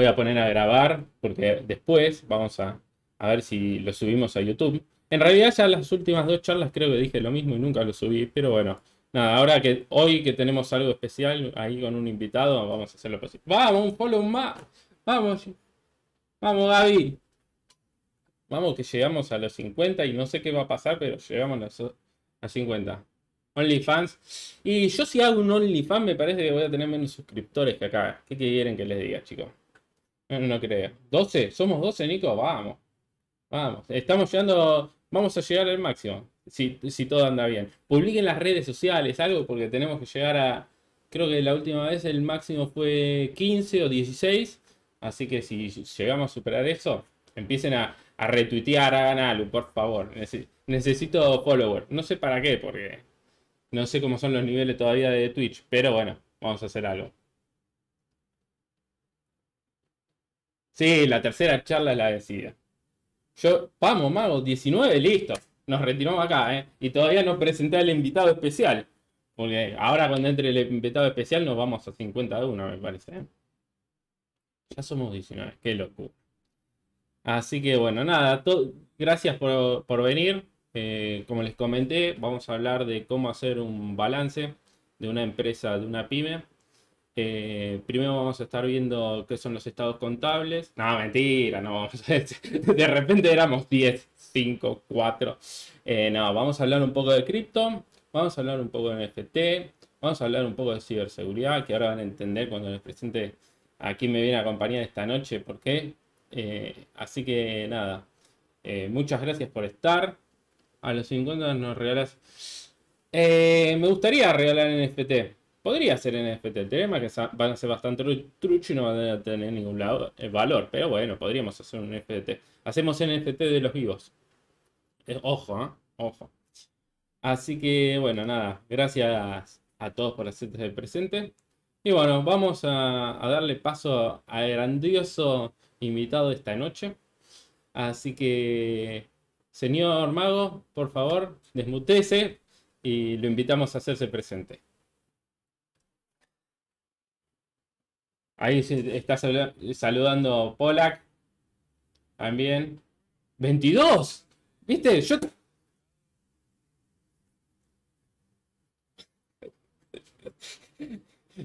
voy a poner a grabar porque después vamos a, ver si lo subimos a YouTube. En realidad ya las últimas dos charlas creo que dije lo mismo y nunca lo subí, pero bueno, nada, ahora que hoy que tenemos algo especial ahí con un invitado, vamos a hacer lo posible. Vamos, un follow más. Vamos. Vamos, Gaby. Vamos que llegamos a los 50 y no sé qué va a pasar, pero llegamos a, los 50. fans. Y yo si hago un OnlyFans me parece que voy a tener menos suscriptores que acá. ¿Qué quieren que les diga, chicos? No, creo. ¿12? ¿Somos 12, Nico? Vamos. Vamos. Estamos llegando. Vamos a llegar al máximo. Si, todo anda bien. Publiquen las redes sociales, algo, porque tenemos que llegar a. Creo que la última vez el máximo fue 15 o 16. Así que si llegamos a superar eso, empiecen a, a retuitear, hagan algo, por favor. Necesito follower. No sé para qué, porque no sé cómo son los niveles todavía de Twitch, pero bueno, vamos a hacer algo. Sí, la tercera charla la decida. Yo, vamos, mago, 19, listo. Nos retiramos acá, ¿eh? Y todavía no presenté al invitado especial. Porque ahora cuando entre el invitado especial nos vamos a 50 de me parece. Eh. Ya somos 19, qué locura. Así que bueno, nada, gracias por, venir. Eh, como les comenté, vamos a hablar de cómo hacer un balance de una empresa, de una pyme. Eh, primero vamos a estar viendo qué son los estados contables. No, mentira, no vamos De repente éramos 10, 5, 4. no, vamos a hablar un poco de cripto, vamos a hablar un poco de NFT, vamos a hablar un poco de ciberseguridad, que ahora van a entender cuando les presente a quién me viene a acompañar esta noche, por qué. Eh, así que nada, eh, muchas gracias por estar. A los 50 nos regalas. me gustaría regalar NFT. Podría ser NFT. El tema que van a ser bastante trucho y no van a tener ningún lado, eh, valor. Pero bueno, podríamos hacer un NFT. Hacemos NFT de los vivos. Eh, ojo, ¿eh? Ojo. Así que bueno, nada. Gracias a todos por hacerte el presente. Y bueno, vamos a, a darle paso al grandioso invitado de esta noche. Así que, señor Mago, por favor, desmutece y lo invitamos a hacerse presente. Ahí está saludando Polak. También. 22. ¿Viste? Yo...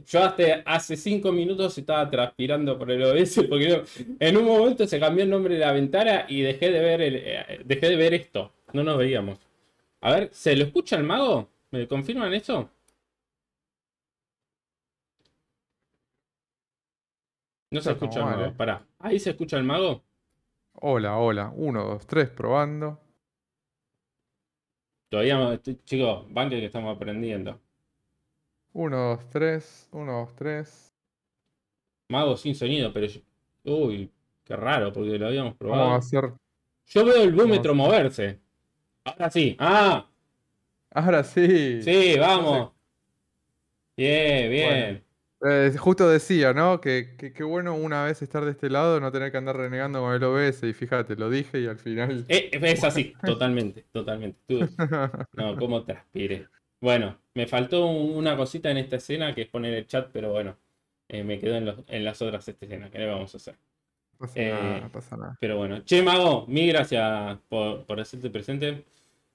Yo hasta hace cinco minutos estaba transpirando por el OBS porque en un momento se cambió el nombre de la ventana y dejé de ver el, eh, dejé de ver esto. No nos veíamos. A ver, ¿se lo escucha el mago? ¿Me confirman eso? No se escucha mal, eh. pará. Ahí se escucha el mago. Hola, hola. 1, 2, 3 probando. Todavía, chicos, banquero que estamos aprendiendo. 1, 2, 3. 1, 2, 3. Mago sin sonido, pero... Uy, qué raro, porque lo habíamos probado. Yo veo el vómetro moverse. Ahora sí. Ah. Ahora sí. Sí, vamos. Bien, bien. Eh, justo decía, ¿no? Que qué bueno una vez estar de este lado, no tener que andar renegando con el OBS. Y fíjate, lo dije y al final. Eh, eh, es así, totalmente, totalmente. Tú, no, cómo transpire. Bueno, me faltó una cosita en esta escena que es poner el chat, pero bueno, me quedo en, las otras escenas. que le vamos a hacer? Pasa pasa nada. Pero bueno, Che Mago, mil gracias por, por hacerte presente.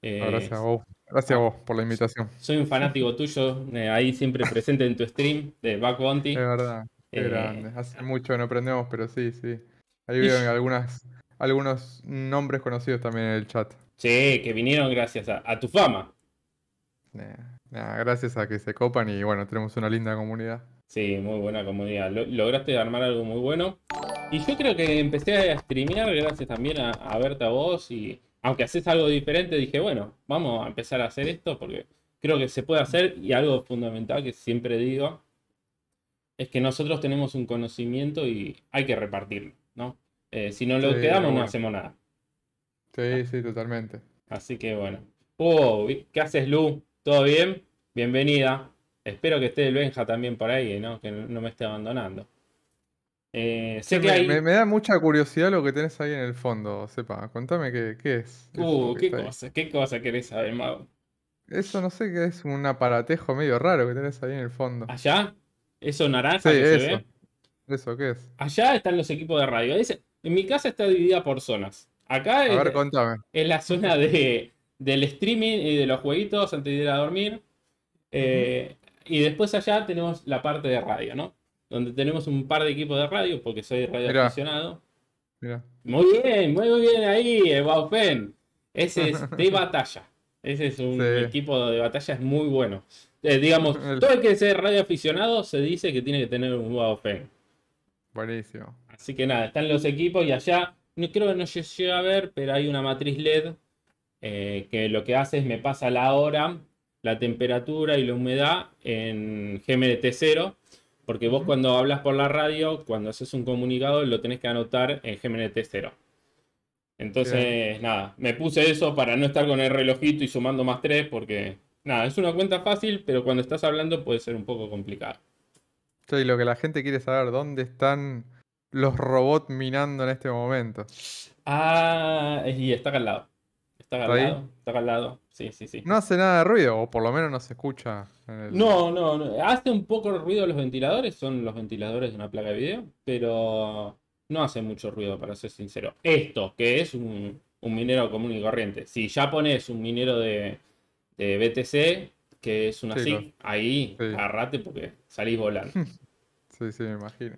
gracias a vos. Gracias a ah. vos por la invitación. Soy un fanático tuyo, eh, ahí siempre presente en tu stream de Back Bounty. Es verdad, eh, grande. Hace mucho no aprendemos, pero sí, sí. Ahí veo algunas, algunos nombres conocidos también en el chat. Sí, que vinieron gracias a, tu fama. gracias a que se copan y bueno, tenemos una linda comunidad. Sí, muy buena comunidad. lograste armar algo muy bueno. Y yo creo que empecé a streamear gracias también a verte a vos y aunque haces algo diferente, dije, bueno, vamos a empezar a hacer esto porque creo que se puede hacer y algo fundamental que siempre digo es que nosotros tenemos un conocimiento y hay que repartirlo, ¿no? Eh, si no lo quedamos, no hacemos nada. Sí, sí, totalmente. Así que bueno. ¿qué haces, Lu? ¿Todo bien? Bienvenida. Espero que esté el Benja también por ahí, ¿no? Que no me esté abandonando. Eh, me, da mucha curiosidad lo que tenés ahí en el fondo, sepa. Contame qué, es. Uh, qué cosa, querés saber, mago. Eso no sé qué es un aparatejo medio raro que tenés ahí en el fondo. ¿Allá? ¿Eso naranja sí, que se ve? ¿Eso qué es? Allá están los equipos de radio. en mi casa está dividida por zonas. Acá es, la zona de, del streaming y de los jueguitos antes de ir a dormir. Eh, y después allá tenemos la parte de radio, ¿no? donde tenemos un par de equipos de radio, porque soy radio aficionado. Muy bien, muy bien ahí, Waufen. Eh, Ese es de batalla. Ese es un equipo de batalla, es muy bueno. Eh, digamos, todo el que sea radio aficionado se dice que tiene que tener un Waufen. Buenísimo. Así que nada, están los equipos y allá, no creo que no llegue a ver, pero hay una matriz LED eh, que lo que hace es me pasa la hora, la temperatura y la humedad en GMT0 porque vos cuando hablas por la radio, cuando haces un comunicado, lo tenés que anotar en GMNT0. Entonces, nada, me puse eso para no estar con el relojito y sumando más 3, porque, nada, es una cuenta fácil, pero cuando estás hablando puede ser un poco complicado. Y lo que la gente quiere saber, ¿dónde están los robots minando en este momento? Ah, y está acá al lado. Está al está al Sí, sí, sí. No hace nada de ruido, o por lo menos no se escucha. no, no, no. Hace un poco de ruido los ventiladores, son los ventiladores de una placa de video, pero no hace mucho ruido, para ser sincero. Esto, que es un, minero común y corriente. Si ya pones un minero de, BTC, que es una así, ahí agarrate porque salís volando. sí, sí, me imagino.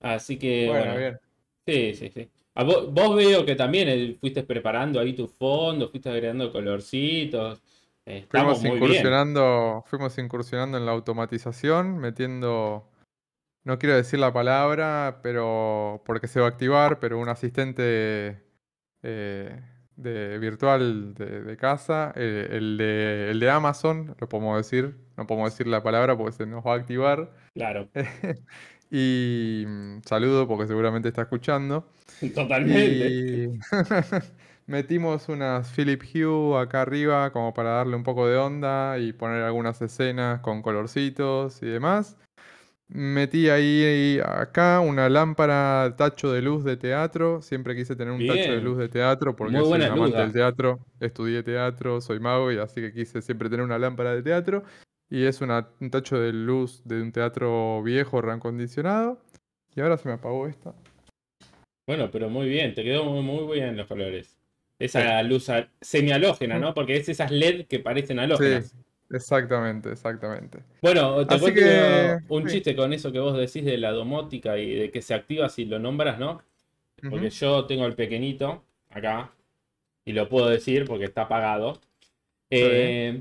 Así que. bueno. bien. Sí, sí, sí vos, veo que también eh, fuiste preparando ahí tu fondo, fuiste agregando colorcitos. Eh, estamos fuimos incursionando, fuimos incursionando en la automatización, metiendo, no quiero decir la palabra, pero porque se va a activar, pero un asistente eh, de virtual de, casa, el, de, el de Amazon, lo podemos decir, no podemos decir la palabra porque se nos va a activar. Claro. Y mm, saludo porque seguramente está escuchando. Totalmente. metimos unas Philip Hue acá arriba como para darle un poco de onda y poner algunas escenas con colorcitos y demás. Metí ahí acá una lámpara tacho de luz de teatro. Siempre quise tener un tacho de luz de teatro porque soy soy amante del teatro, estudié teatro, soy mago y así que quise siempre tener una lámpara de teatro y es un tacho de luz de un teatro viejo reacondicionado. Y ahora se me apagó esto Bueno, pero muy bien, te quedó muy, muy bien los colores. Esa luz semialógena ¿no? Porque es esas LED que parecen alógenas Sí, exactamente, exactamente. Bueno, te cuento un chiste con eso que vos decís de la domótica y de que se activa si lo nombras, ¿no? Porque yo tengo el pequeñito acá y lo puedo decir porque está apagado. Eh,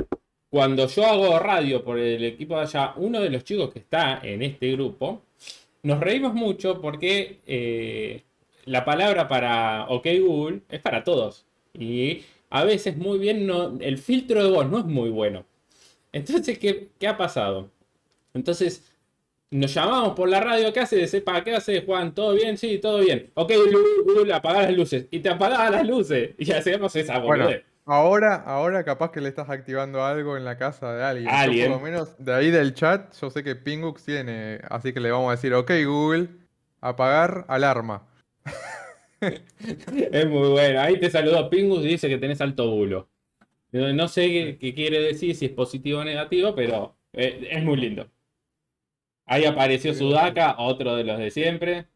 cuando yo hago radio por el equipo de allá, uno de los chicos que está en este grupo, nos reímos mucho porque eh, la palabra para OK Google es para todos. Y a veces muy bien, no, el filtro de voz no es muy bueno. Entonces, ¿qué, ha pasado? Entonces, nos llamamos por la radio, ¿qué haces? ¿Para qué haces, Juan? ¿Todo bien? Sí, todo bien. Ok, Google, apagar las luces. Y te apagaba las luces. Y hacemos esa boludez. Ahora, ahora capaz que le estás activando algo en la casa de alguien. por lo menos de ahí del chat, yo sé que Pingux tiene, así que le vamos a decir, ok Google, apagar alarma. es muy bueno. Ahí te saludó Pingux y dice que tenés alto bulo. No sé qué, quiere decir, si es positivo o negativo, pero es, eh, es muy lindo. Ahí apareció Sudaka, otro de los de siempre.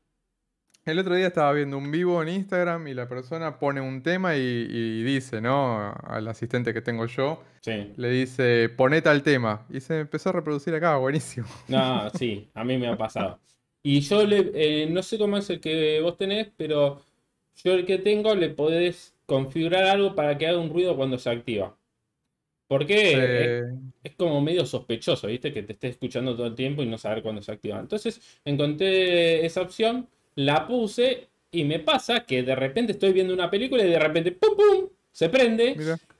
El otro día estaba viendo un vivo en Instagram y la persona pone un tema y, dice, ¿no? Al asistente que tengo yo, sí. le dice, ponete al tema. Y se empezó a reproducir acá, buenísimo. No, sí, a mí me ha pasado. Y yo le, eh, no sé cómo es el que vos tenés, pero yo el que tengo le podés configurar algo para que haga un ruido cuando se activa. Porque es, como medio sospechoso, ¿viste? Que te esté escuchando todo el tiempo y no saber cuándo se activa. Entonces encontré esa opción la puse y me pasa que de repente estoy viendo una película y de repente ¡pum, pum! se prende.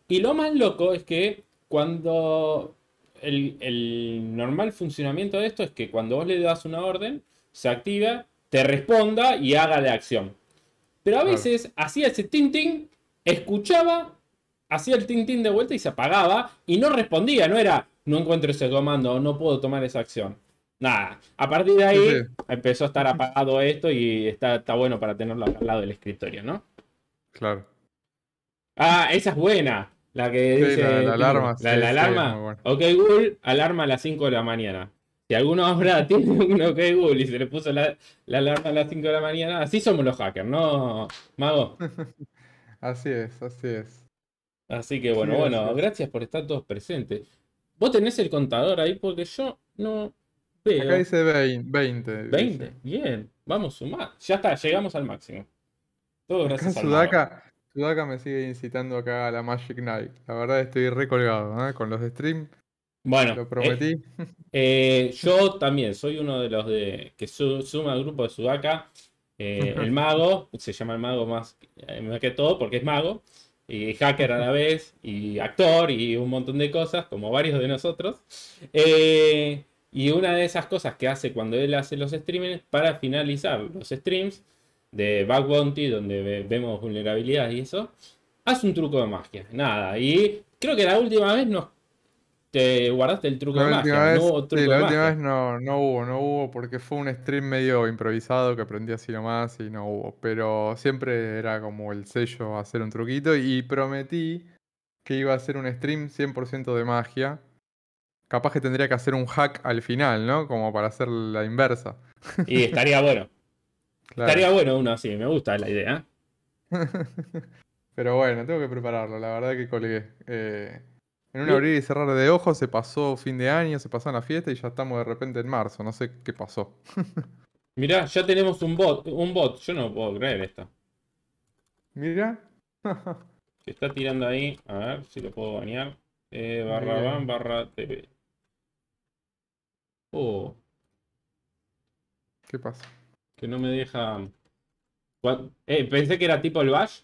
Y lo más loco es que cuando el, normal funcionamiento de esto es que cuando vos le das una orden, se activa, te responda y haga la acción. Pero a veces hacía ese tintín, escuchaba, hacía el tintín de vuelta y se apagaba y no respondía, no era no encuentro ese comando no puedo tomar esa acción. Nada, a partir de ahí empezó a estar apagado esto y está, está bueno para tenerlo al lado del escritorio, ¿no? Claro. Ah, esa es buena. La que dice. La, de la alarma. La, alarma. Ok, Google, alarma a las 5 de la mañana. Si alguno ahora tiene un OK Google y se le puso la, alarma a las 5 de la mañana, así somos los hackers, ¿no, Mago? así es, así es. Así que bueno, bueno, gracias por estar todos presentes. Vos tenés el contador ahí porque yo no, Acá eh. dice 20. 20, bien. Vamos a sumar. Ya está, llegamos al máximo. Todo gracias Sudaka, Sudaka me sigue incitando acá a la Magic Knight La verdad estoy recolgado ¿eh? con los stream. Bueno, lo prometí. Eh, yo también soy uno de los de que suma al grupo de Sudaka. el mago, se llama el mago más, más que todo porque es mago y hacker a la vez, y actor, y un montón de cosas, como varios de nosotros. Eh, y una de esas cosas que hace cuando él hace los streamings para finalizar los streams de Bug Bounty, donde vemos vulnerabilidades y eso, hace un truco de magia. Nada, y creo que la última vez no te guardaste el truco de magia. la última vez no, no hubo, no hubo, porque fue un stream medio improvisado que aprendí así nomás y no hubo. Pero siempre era como el sello hacer un truquito y prometí que iba a hacer un stream 100% de magia. Capaz que tendría que hacer un hack al final, ¿no? Como para hacer la inversa. Y estaría bueno. Estaría bueno uno así, me gusta la idea. Pero bueno, tengo que prepararlo, la verdad que colgué. Eh, en un abrir y cerrar de ojos se pasó fin de año, se pasó una la fiesta y ya estamos de repente en marzo, no sé qué pasó. Mirá, ya tenemos un bot, un bot, yo no puedo creer esto. Mirá. se está tirando ahí, a ver si lo puedo bañar. Eh, barra van, barra TV. Oh. ¿Qué pasa? Que no me deja. Eh, pensé que era tipo el bash.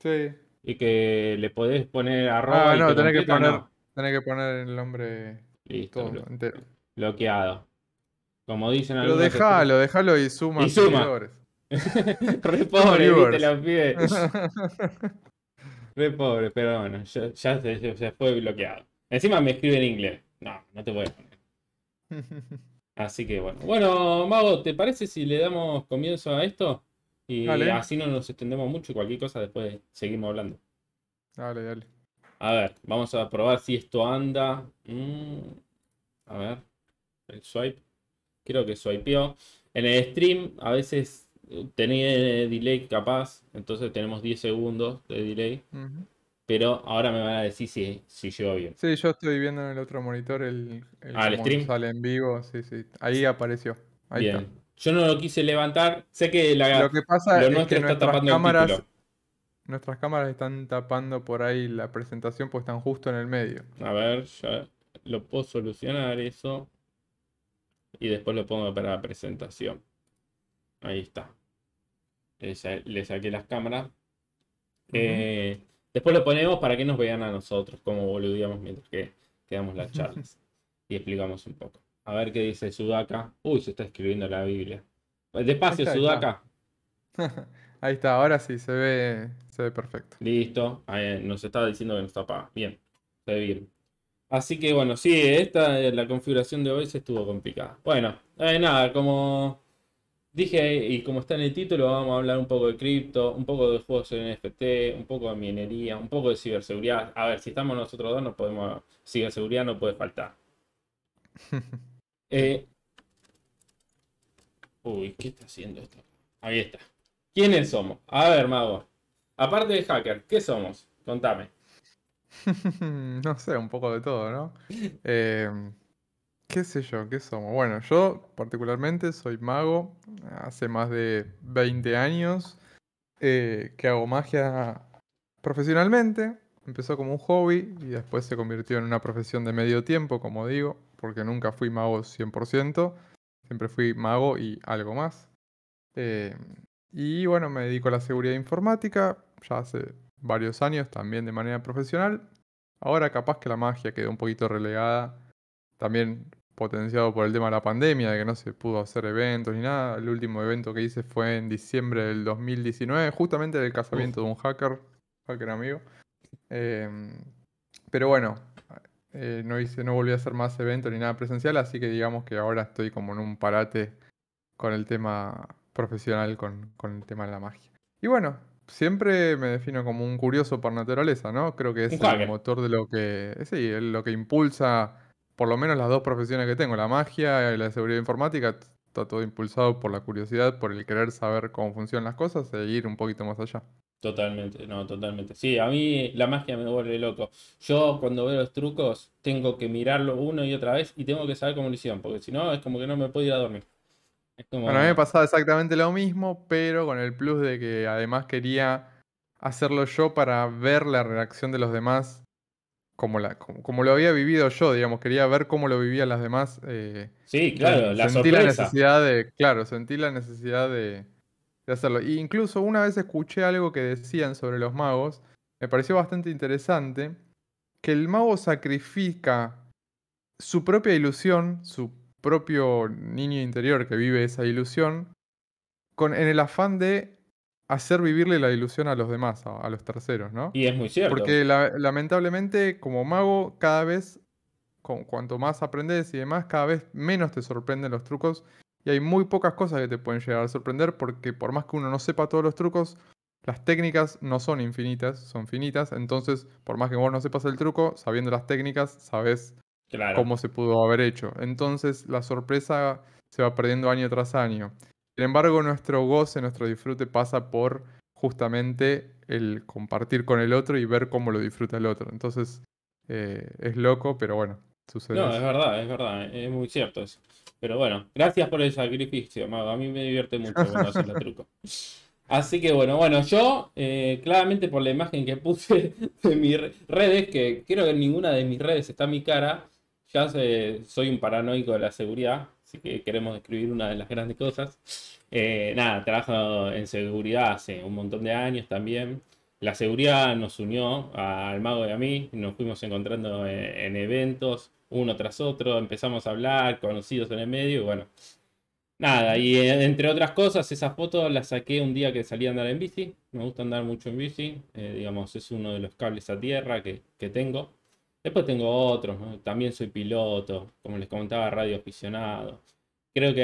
Sí. Y que le podés poner arroba. Ah, no, tenés, que poner, no. que poner el nombre Listo, Bloqueado. Como dicen lo algunos. dejalo, déjalo, déjalo y suma. Y suma. Re pobre, viste, los pies Re pobre, pero bueno, ya, se, fue bloqueado. Encima me escribe en inglés. No, no te a poner. Así que bueno. Bueno, Mago, ¿te parece si le damos comienzo a esto? Y así no nos extendemos mucho y cualquier cosa después seguimos hablando. Dale, dale. A ver, vamos a probar si esto anda. Mm, a ver, el swipe. Creo que swipeó. En el stream a veces tenía delay capaz, entonces tenemos 10 segundos de delay. Pero ahora me van a decir si, si llegó bien. Sí, yo estoy viendo en el otro monitor el, el, ah, stream. Sale en vivo, sí, sí. Ahí apareció. Ahí bien. Yo no lo quise levantar. Sé que la lo que pasa es que nuestras cámaras, nuestras cámaras están tapando por ahí la presentación porque están justo en el medio. A ver, ya lo puedo solucionar eso. Y después lo pongo para la presentación. Ahí está. Le saqué las cámaras. eh, Después lo ponemos para que nos vean a nosotros, como boludíamos mientras que, quedamos las charlas. y explicamos un poco. A ver qué dice Sudaka. Uy, se está escribiendo la Biblia. Despacio, Sudaka. Ahí está. ahora sí, se ve, se ve perfecto. Listo, eh, nos estaba diciendo que nos tapaba. Bien, se ve bien. Así que bueno, sí, esta eh, la configuración de hoy se estuvo complicada. Bueno, eh, nada, como Dije, y como está en el título, vamos a hablar un poco de cripto, un poco de juegos en NFT, un poco de minería, un poco de ciberseguridad. A ver, si estamos nosotros dos, no podemos. Ciberseguridad no puede faltar. Eh, uy, ¿qué está haciendo esto? Ahí está. ¿Quiénes somos? A ver, Mago. Aparte de hacker, ¿qué somos? Contame. no sé, un poco de todo, ¿no? eh, ¿Qué sé yo? ¿Qué somos? Bueno, yo particularmente soy mago, hace más de 20 años eh, que hago magia profesionalmente. Empezó como un hobby y después se convirtió en una profesión de medio tiempo, como digo, porque nunca fui mago 100%, siempre fui mago y algo más. Eh, y bueno, me dedico a la seguridad informática, ya hace varios años también de manera profesional. Ahora capaz que la magia quedó un poquito relegada también potenciado por el tema de la pandemia, de que no se pudo hacer eventos ni nada. El último evento que hice fue en diciembre del 2019, justamente del casamiento de un hacker, hacker amigo. Em, pero bueno, eh, no, hice, no volví a hacer más eventos ni nada presencial, así que digamos que ahora estoy como en un parate con el tema profesional, con, el tema de la magia. Y bueno, siempre me defino como un curioso por naturaleza, ¿no? Creo que es el motor de lo que. Sí, lo que impulsa por lo menos las dos profesiones que tengo, la magia y la seguridad informática, está todo impulsado por la curiosidad, por el querer saber cómo funcionan las cosas e ir un poquito más allá. Totalmente, no, totalmente. Sí, a mí la magia me vuelve loco. Yo cuando veo los trucos tengo que mirarlo uno y otra vez y tengo que saber cómo lo hicieron, porque si no es como que no me puedo ir a dormir. Bueno, a mí me pasaba exactamente lo mismo, pero con el plus de que además quería hacerlo yo para ver la reacción de los demás como, la, como, lo había vivido yo, digamos, quería ver cómo lo vivían las demás. Eh, sí, claro, la sentí la necesidad de, claro, sentí la necesidad de, hacerlo. E incluso una vez escuché algo que decían sobre los magos, me pareció bastante interesante, que el mago sacrifica su propia ilusión, su propio niño interior que vive esa ilusión, con, en el afán de hacer vivirle la ilusión a los demás, a, los terceros, ¿no? Y es muy cierto. Porque lamentablemente, como mago, cada vez, con, cuanto más aprendes y demás, cada vez menos te sorprenden los trucos. Y hay muy pocas cosas que te pueden llegar a sorprender porque por más que uno no sepa todos los trucos, las técnicas no son infinitas, son finitas. Entonces, por más que vos no sepas el truco, sabiendo las técnicas, sabes cómo se pudo haber hecho. Entonces, la sorpresa se va perdiendo año tras año. Sin embargo, nuestro goce, nuestro disfrute pasa por justamente el compartir con el otro y ver cómo lo disfruta el otro. Entonces, eh, es loco, pero bueno, sucede. No, es verdad, es verdad, es muy cierto eso. Pero bueno, gracias por el sacrificio, A mí me divierte mucho Así que bueno, bueno, yo eh, claramente por la imagen que puse de mis redes, que creo que ninguna de mis redes está mi cara, ya sé, soy un paranoico de la seguridad, Así que queremos describir una de las grandes cosas. Eh, nada, trabajo en seguridad hace un montón de años también. La seguridad nos unió al mago y a mí, nos fuimos encontrando eh, en, eventos uno tras otro, empezamos a hablar, conocidos en el medio, y bueno, Nada, y eh, entre otras cosas, esas fotos las saqué un día que salí a andar en bici. Me gusta andar mucho en bici. digamos, es uno de los cables a tierra que, que tengo. Después tengo otros, también soy piloto, como les comentaba, radio aficionado. Creo que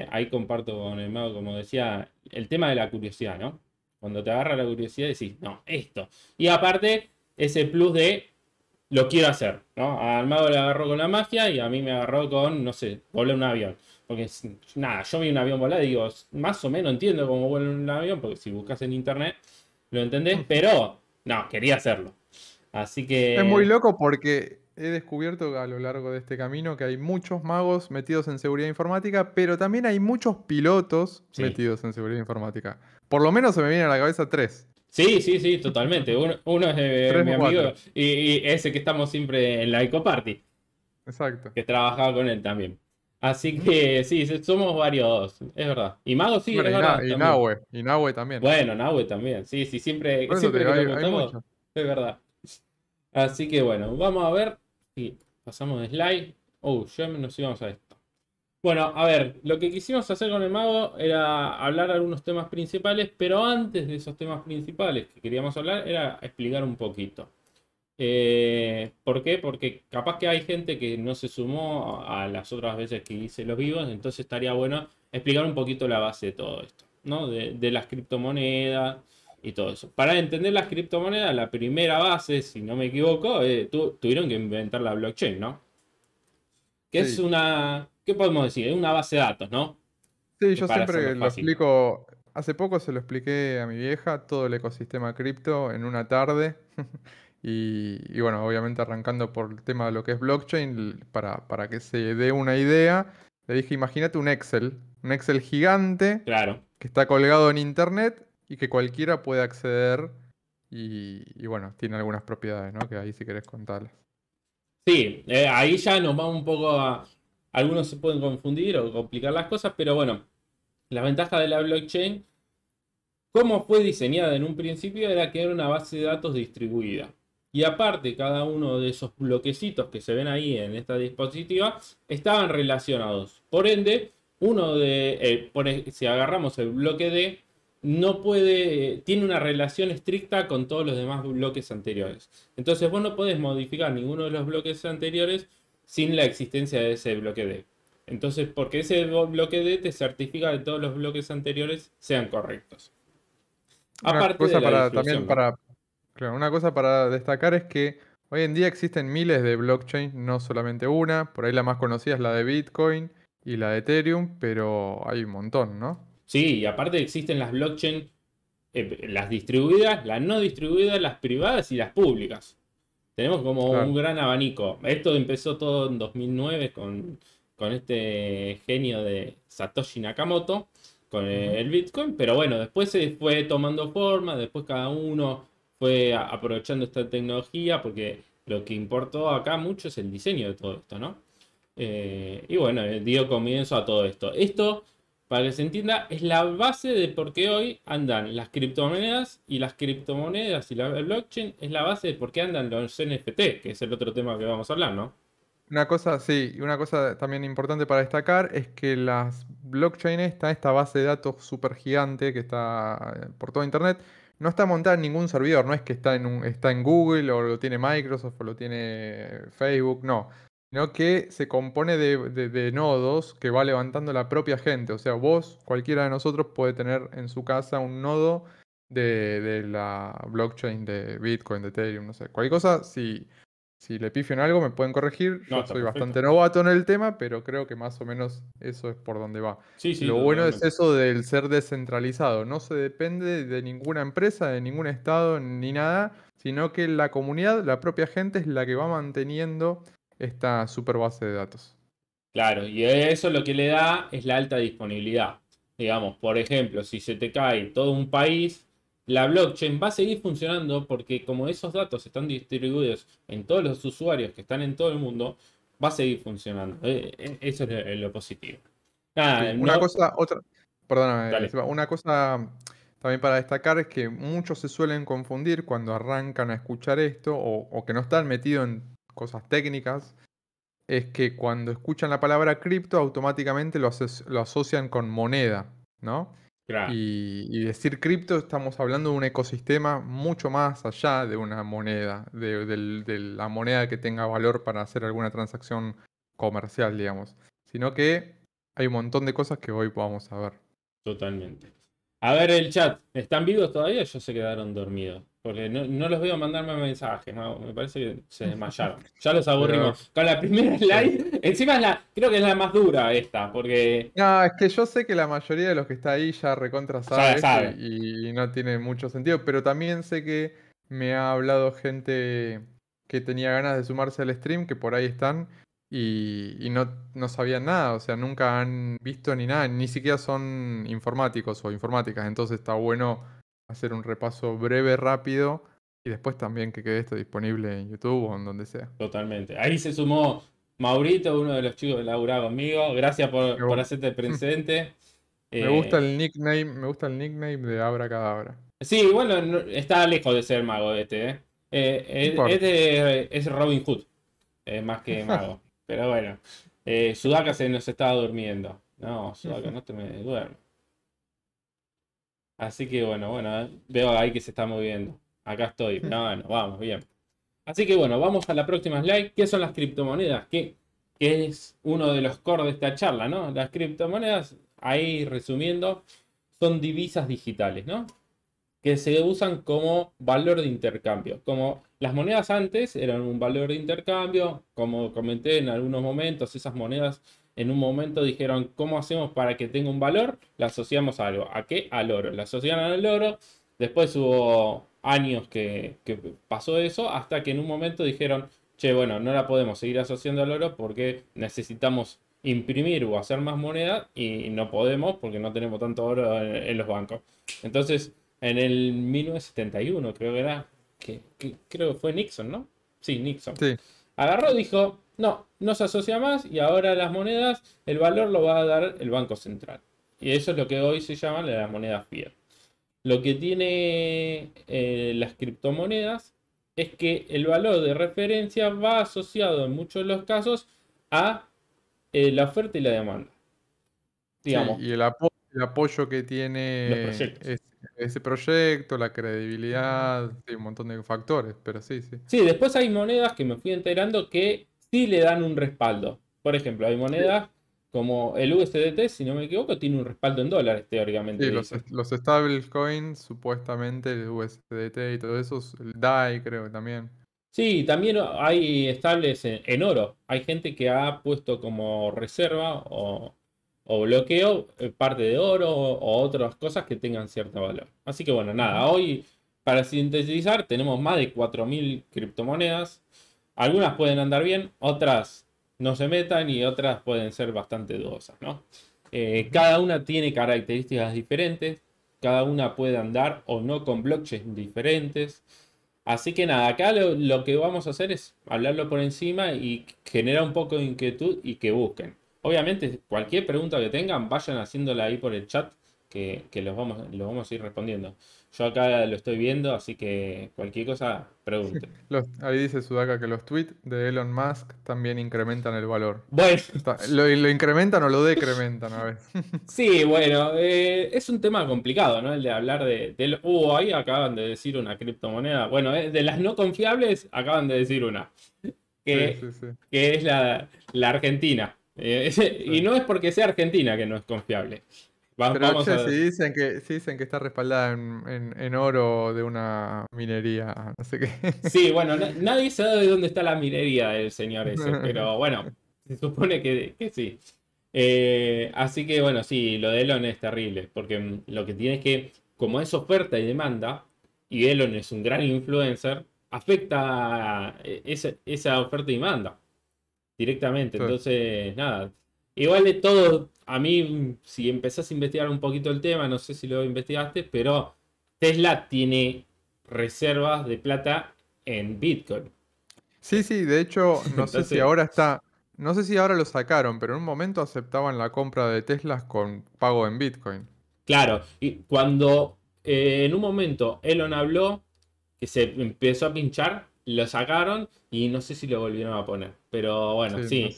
eh, ahí comparto con el mago, como decía, el tema de la curiosidad, ¿no? Cuando te agarra la curiosidad decís, no, esto. Y aparte, ese plus de lo quiero hacer, ¿no? Al mago le agarró con la magia y a mí me agarró con, no sé, volar un avión. Porque nada, yo vi un avión volar y digo, más o menos entiendo cómo vuela un avión, porque si buscas en internet lo entendés, mm. pero no, quería hacerlo. Es muy loco porque he descubierto a lo largo de este camino que hay muchos magos metidos en seguridad informática, pero también hay muchos pilotos metidos en seguridad informática. Por lo menos se me vienen a la cabeza tres. Sí, sí, sí, totalmente. Uno, es eh, mi amigo y, ese que estamos siempre en la Eco Party. Exacto. Que trabajaba con él también. Así que sí, somos varios, es verdad. Y Mago sí, es y verdad. y Nahue, y Nahue también. Bueno, Nahue también, sí, sí, siempre, que es verdad. Así que bueno, vamos a ver si pasamos de slide. Oh, ya nos íbamos a esto. Bueno, a ver, lo que quisimos hacer con el mago era hablar algunos temas principales, pero antes de esos temas principales que queríamos hablar era explicar un poquito. Eh, ¿Por qué? Porque capaz que hay gente que no se sumó a las otras veces que hice los vivos, entonces estaría bueno explicar un poquito la base de todo esto, ¿no? de las criptomonedas, y todo eso. Para entender las criptomonedas, la primera base, si no me equivoco, eh, tuvieron que inventar la blockchain, ¿no? Que es una, ¿qué podemos decir? Es una base de datos, ¿no? Sí, yo siempre lo explico, hace poco se lo expliqué a mi vieja, todo el ecosistema cripto en una tarde. y, bueno, obviamente arrancando por el tema de lo que es blockchain, para, para que se dé una idea, le dije, imagínate un Excel, un Excel gigante claro. que está colgado en Internet y que cualquiera puede acceder y, bueno, tiene algunas propiedades, ¿no? Que ahí si querés contarles. Sí, eh, ahí ya nos vamos un poco a... Algunos se pueden confundir o complicar las cosas, pero bueno, la ventaja de la blockchain, como fue diseñada en un principio, era que era una base de datos distribuida. Y aparte, cada uno de esos bloquecitos que se ven ahí en esta dispositiva, estaban relacionados. Por ende, uno de, eh, e, si agarramos el bloque D, no puede, tiene una relación estricta con todos los demás bloques anteriores. Entonces vos no podés modificar ninguno de los bloques anteriores sin la existencia de ese bloque D. Entonces, porque ese bloque D te certifica que todos los bloques anteriores sean correctos. Una cosa para, una cosa para destacar es que hoy en día existen miles de blockchains, no solamente una. Por ahí la más conocida es la de Bitcoin y la de Ethereum, pero hay un montón, ¿no? Sí, y aparte existen las blockchain, eh, las distribuidas, las no distribuidas, las privadas y las públicas. Tenemos como un gran abanico. Esto empezó todo en 2009 con, este genio de Satoshi Nakamoto, con el Bitcoin, pero bueno, después se fue tomando forma, después cada uno fue aprovechando esta tecnología, porque lo que importó acá mucho es el diseño de todo esto, ¿no? Eh, y bueno, eh, dio comienzo a todo esto. Esto para que se entienda, es la base de por qué hoy andan las criptomonedas y las criptomonedas y la blockchain es la base de por qué andan los NFT, que es el otro tema que vamos a hablar, ¿no? Una cosa, sí, una cosa también importante para destacar es que las blockchain esta, base de datos súper gigante que está eh, por todo internet, no está montada en ningún servidor, no es que está en, un, está en Google o lo tiene Microsoft o lo tiene Facebook, no sino que se compone de, nodos que va levantando la propia gente. O sea, vos, cualquiera de nosotros puede tener en su casa un nodo de, la blockchain de Bitcoin, de Ethereum, no sé. Cualquier cosa, si, si le pifio algo, me pueden corregir. Yo soy bastante novato en el tema, pero creo que más o menos eso es por donde va. Sí, Lo bueno es eso del ser descentralizado. No se depende de ninguna empresa, de ningún estado, ni nada, sino que la comunidad, la propia gente es la que va manteniendo esta super base de datos. Claro, y eso lo que le da es la alta disponibilidad. Digamos, por ejemplo, si se te cae todo un país, la blockchain va a seguir funcionando porque como esos datos están distribuidos en todos los usuarios que están en todo el mundo, va a seguir funcionando. Eh, eh, eso es lo, positivo. una cosa, otra, perdóname, una cosa también para destacar es que muchos se suelen confundir cuando arrancan a escuchar esto o, o que no están metidos en cosas técnicas, es que cuando escuchan la palabra cripto automáticamente lo, asocian con moneda, ¿no? Y, decir cripto estamos hablando de un ecosistema mucho más allá de una moneda, de, la moneda que tenga valor para hacer alguna transacción comercial, digamos, sino que hay un montón de cosas que hoy podamos saber. Totalmente. A ver el chat, ¿están vivos todavía o ya se quedaron dormidos? Porque no, no, los veo mandarme mensajes, me parece que se desmayaron. Ya los aburrimos. Con la primera slide, encima es la, creo que es la más dura esta, porque... No, es que yo sé que la mayoría de los que está ahí ya recontra sabe, Y, no tiene mucho sentido, pero también sé que me ha hablado gente que tenía ganas de sumarse al stream, que por ahí están, y, no, no sabían nada, o sea, nunca han visto ni nada, ni siquiera son informáticos o informáticas, entonces está bueno hacer un repaso breve, rápido, y después también que quede esto disponible en YouTube o en donde sea. Totalmente. Ahí se sumó Maurito, uno de los chicos que laburaba conmigo. Gracias por, por hacerte presente. me gusta eh, el nickname, me gusta el nickname de Abra Cadabra. Sí, bueno, está lejos de ser mago este, ¿eh? eh es, Robin Hood, eh, más que mago. Pero bueno, Sudaka se nos estaba durmiendo. No, Sudaka, no te me duermes. Así que bueno, bueno, ah, veo ahí que se está moviendo. Acá estoy, No, ah, bueno, vamos, bien. Así que bueno, vamos a la próxima slide. ¿Qué son las criptomonedas? Que es uno de los core de esta charla, ¿no? Las criptomonedas, ahí resumiendo, son divisas digitales, ¿no? Que se usan como valor de intercambio. Como las monedas antes eran un valor de intercambio, como comenté en algunos momentos, esas monedas en un momento dijeron, ¿cómo hacemos para que tenga un valor? La asociamos a algo. ¿A qué? Al oro. La asociaron al oro. Después hubo años que, pasó eso hasta que en un momento dijeron, che, bueno, no la podemos seguir asociando al oro porque necesitamos imprimir o hacer más moneda y no podemos porque no tenemos tanto oro en, los bancos. Entonces, en el 1971 creo que era, creo que fue Nixon, ¿no? Sí, Nixon. Sí. Agarró, dijo, no, no se asocia más y ahora las monedas, el valor lo va a dar el Banco Central. Y eso es lo que hoy se llama la moneda fiat. Lo que tiene eh, las criptomonedas es que el valor de referencia va asociado en muchos de los casos a eh, la oferta y la demanda. Digamos. y el, apoyo que tiene ese, proyecto, la credibilidad, un montón de factores, pero sí, sí. Sí, después hay monedas que me fui enterando que sí le dan un respaldo. Por ejemplo, hay monedas como el USDT, si no me equivoco, tiene un respaldo en dólares teóricamente. Sí, los, los stablecoins, supuestamente, el USDT y todo eso, el DAI creo también. Sí, también hay estables en, oro. Hay gente que ha puesto como reserva o, bloqueo eh, parte de oro o, o, otras cosas que tengan cierto valor. Así que bueno, nada, hoy para sintetizar tenemos más de 4.000 criptomonedas algunas pueden andar bien, otras no se metan y otras pueden ser bastante dudosas, ¿no? Eh, cada una tiene características diferentes, cada una puede andar o no con blockchains diferentes. Así que nada, acá lo, que vamos a hacer es hablarlo por encima y genera un poco de inquietud y que busquen. Obviamente, cualquier pregunta que tengan, vayan haciéndola ahí por el chat que, que vamos, los vamos a ir respondiendo. Yo acá lo estoy viendo, así que cualquier cosa, pregunte. ahí dice Sudaka que los tweets de Elon Musk también incrementan el valor. Bueno. lo, incrementan o lo decrementan a veces. Sí, bueno, eh, es un tema complicado, ¿no? El de hablar de... Uh, ahí acaban de decir una criptomoneda. Bueno, eh, de las no confiables acaban de decir una. Que, que es la, Argentina. Eh, y no es porque sea Argentina que no es confiable. Pero si dicen que, dicen que está respaldada en, oro de una minería, no sé qué. Sí, bueno, nadie sabe de dónde está la minería del señor ese, pero bueno, se supone que, sí. Eh, así que bueno, sí, lo de Elon es terrible, porque mm, lo que tiene es que, como es oferta y demanda, y Elon es un gran influencer, afecta eh, esa, oferta y demanda directamente. Entonces, nada, Igual de todo, a mí, si empezás a investigar un poquito el tema, no sé si lo investigaste, pero Tesla tiene reservas de plata en Bitcoin. Sí, sí, de hecho, no sé si ahora está, no sé si ahora lo sacaron, pero en un momento aceptaban la compra de Teslas con pago en Bitcoin. Claro, y cuando eh, en un momento Elon habló, que se empezó a pinchar, lo sacaron y no sé si lo volvieron a poner. Pero bueno, sí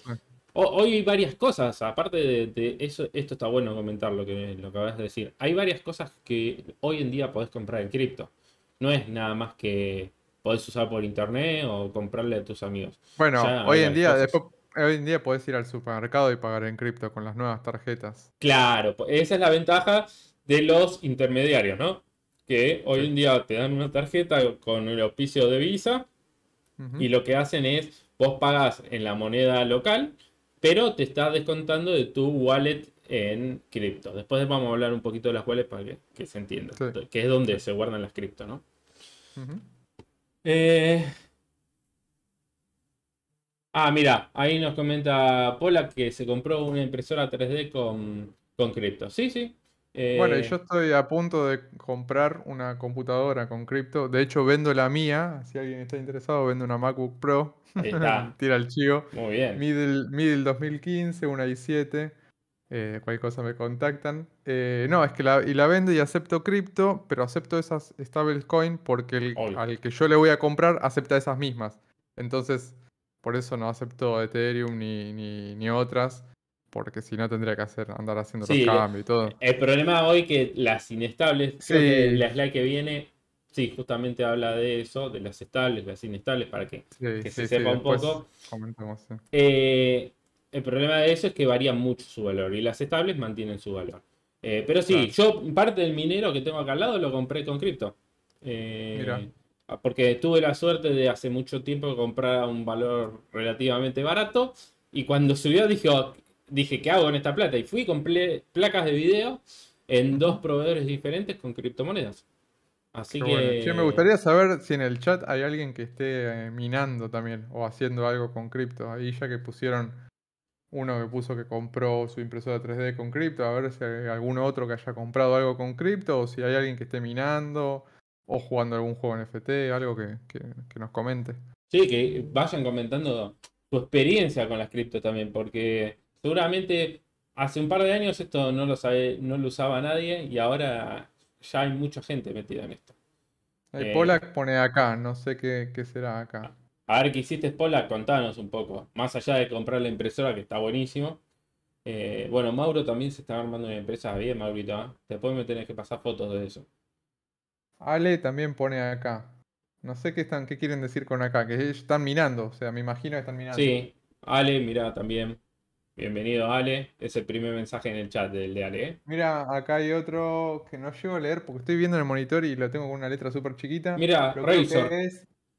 hoy hay varias cosas, aparte de, eso, esto está bueno comentar lo que, lo que acabas de decir. Hay varias cosas que hoy en día podés comprar en cripto. No es nada más que podés usar por internet o comprarle a tus amigos. Bueno, hoy en día, hoy en día podés ir al supermercado y pagar en cripto con las nuevas tarjetas. Claro, pues, esa es la ventaja de los intermediarios, ¿no? Que hoy en día te dan una tarjeta con el auspicio de Visa y lo que hacen es, vos pagás en la moneda local pero te está descontando de tu wallet en cripto. Después vamos a hablar un poquito de las wallets para que, se entienda, que es donde se guardan las cripto, ¿no? Eh, ah, mira, ahí nos comenta Pola que se compró una impresora 3D con, cripto. Sí, sí. Bueno, eh, yo estoy a punto de comprar una computadora con cripto. De hecho, vendo la mía. Si alguien está interesado, vendo una MacBook Pro Tira el chivo. Muy bien. Middle, 2015, una y 7. Eh, cualquier cosa me contactan. Eh, no, es que la, y la vende y acepto cripto, pero acepto esas stablecoin porque al que yo le voy a comprar acepta esas mismas. Entonces, por eso no acepto Ethereum ni, ni, otras, porque si no tendría que hacer, andar haciendo los cambios y todo. El problema hoy que las inestables, Las que la que viene Sí, justamente habla de eso, de las estables, de las inestables, para que, se sepa un poco. Eh, el problema de eso es que varía mucho su valor y las estables mantienen su valor. Eh, pero sí, yo parte del minero que tengo acá al lado lo compré con cripto. Eh, ah, porque tuve la suerte de hace mucho tiempo comprar un valor relativamente barato y cuando subió dije, oh, dije, ¿qué hago con esta plata? Y fui y compré placas de video en dos proveedores diferentes con criptomonedas que. me gustaría saber si en el chat hay alguien que esté eh, minando también o haciendo algo con cripto. Ahí ya que pusieron uno que puso que compró su impresora 3D con cripto, a ver si hay algún otro que haya comprado algo con cripto o si hay alguien que esté minando o jugando algún juego en FT algo que, nos comente. Sí, que vayan comentando su experiencia con las cripto también, porque seguramente hace un par de años esto no lo, sabe, no lo usaba nadie y ahora ya hay mucha gente metida en esto. El eh, pone acá, no sé qué, será acá. A ver qué hiciste, Polak, contanos un poco. Más allá de comprar la impresora, que está buenísimo. Eh, bueno, Mauro también se está armando una empresa bien, Maurito. Después me tenés que pasar fotos de eso. Ale también pone acá. No sé qué están, qué quieren decir con acá, que están mirando, o sea, me imagino que están mirando. Sí, Ale, mira también. Bienvenido, Ale. Es el primer mensaje en el chat del de Ale. ¿eh? Mira, acá hay otro que no llego a leer porque estoy viendo en el monitor y lo tengo con una letra súper chiquita. Mira, Razor. Que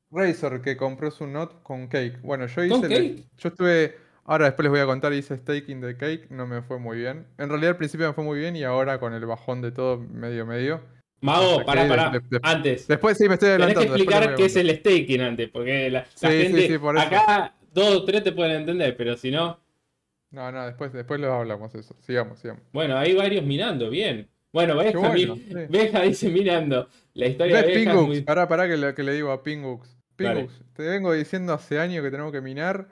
Razor que compró su note con cake. Bueno, yo hice. yo estuve. Ahora después les voy a contar, hice staking de cake, no me fue muy bien. En realidad al principio me fue muy bien y ahora con el bajón de todo medio medio. Mago, pará, pará. antes. Después sí me estoy adelantando. Tienes que explicar qué es el staking antes, porque la, gente. Sí, sí, por eso. Acá dos o tres te pueden entender, pero si no. No, no, después, después lo hablamos eso. Sigamos, sigamos. Bueno, hay varios minando, bien. Bueno, Beja, dice minando La historia de, de Es muy... Pará, pará que le, que le digo a Pingux. Pingux, te vengo diciendo hace años que tenemos que minar.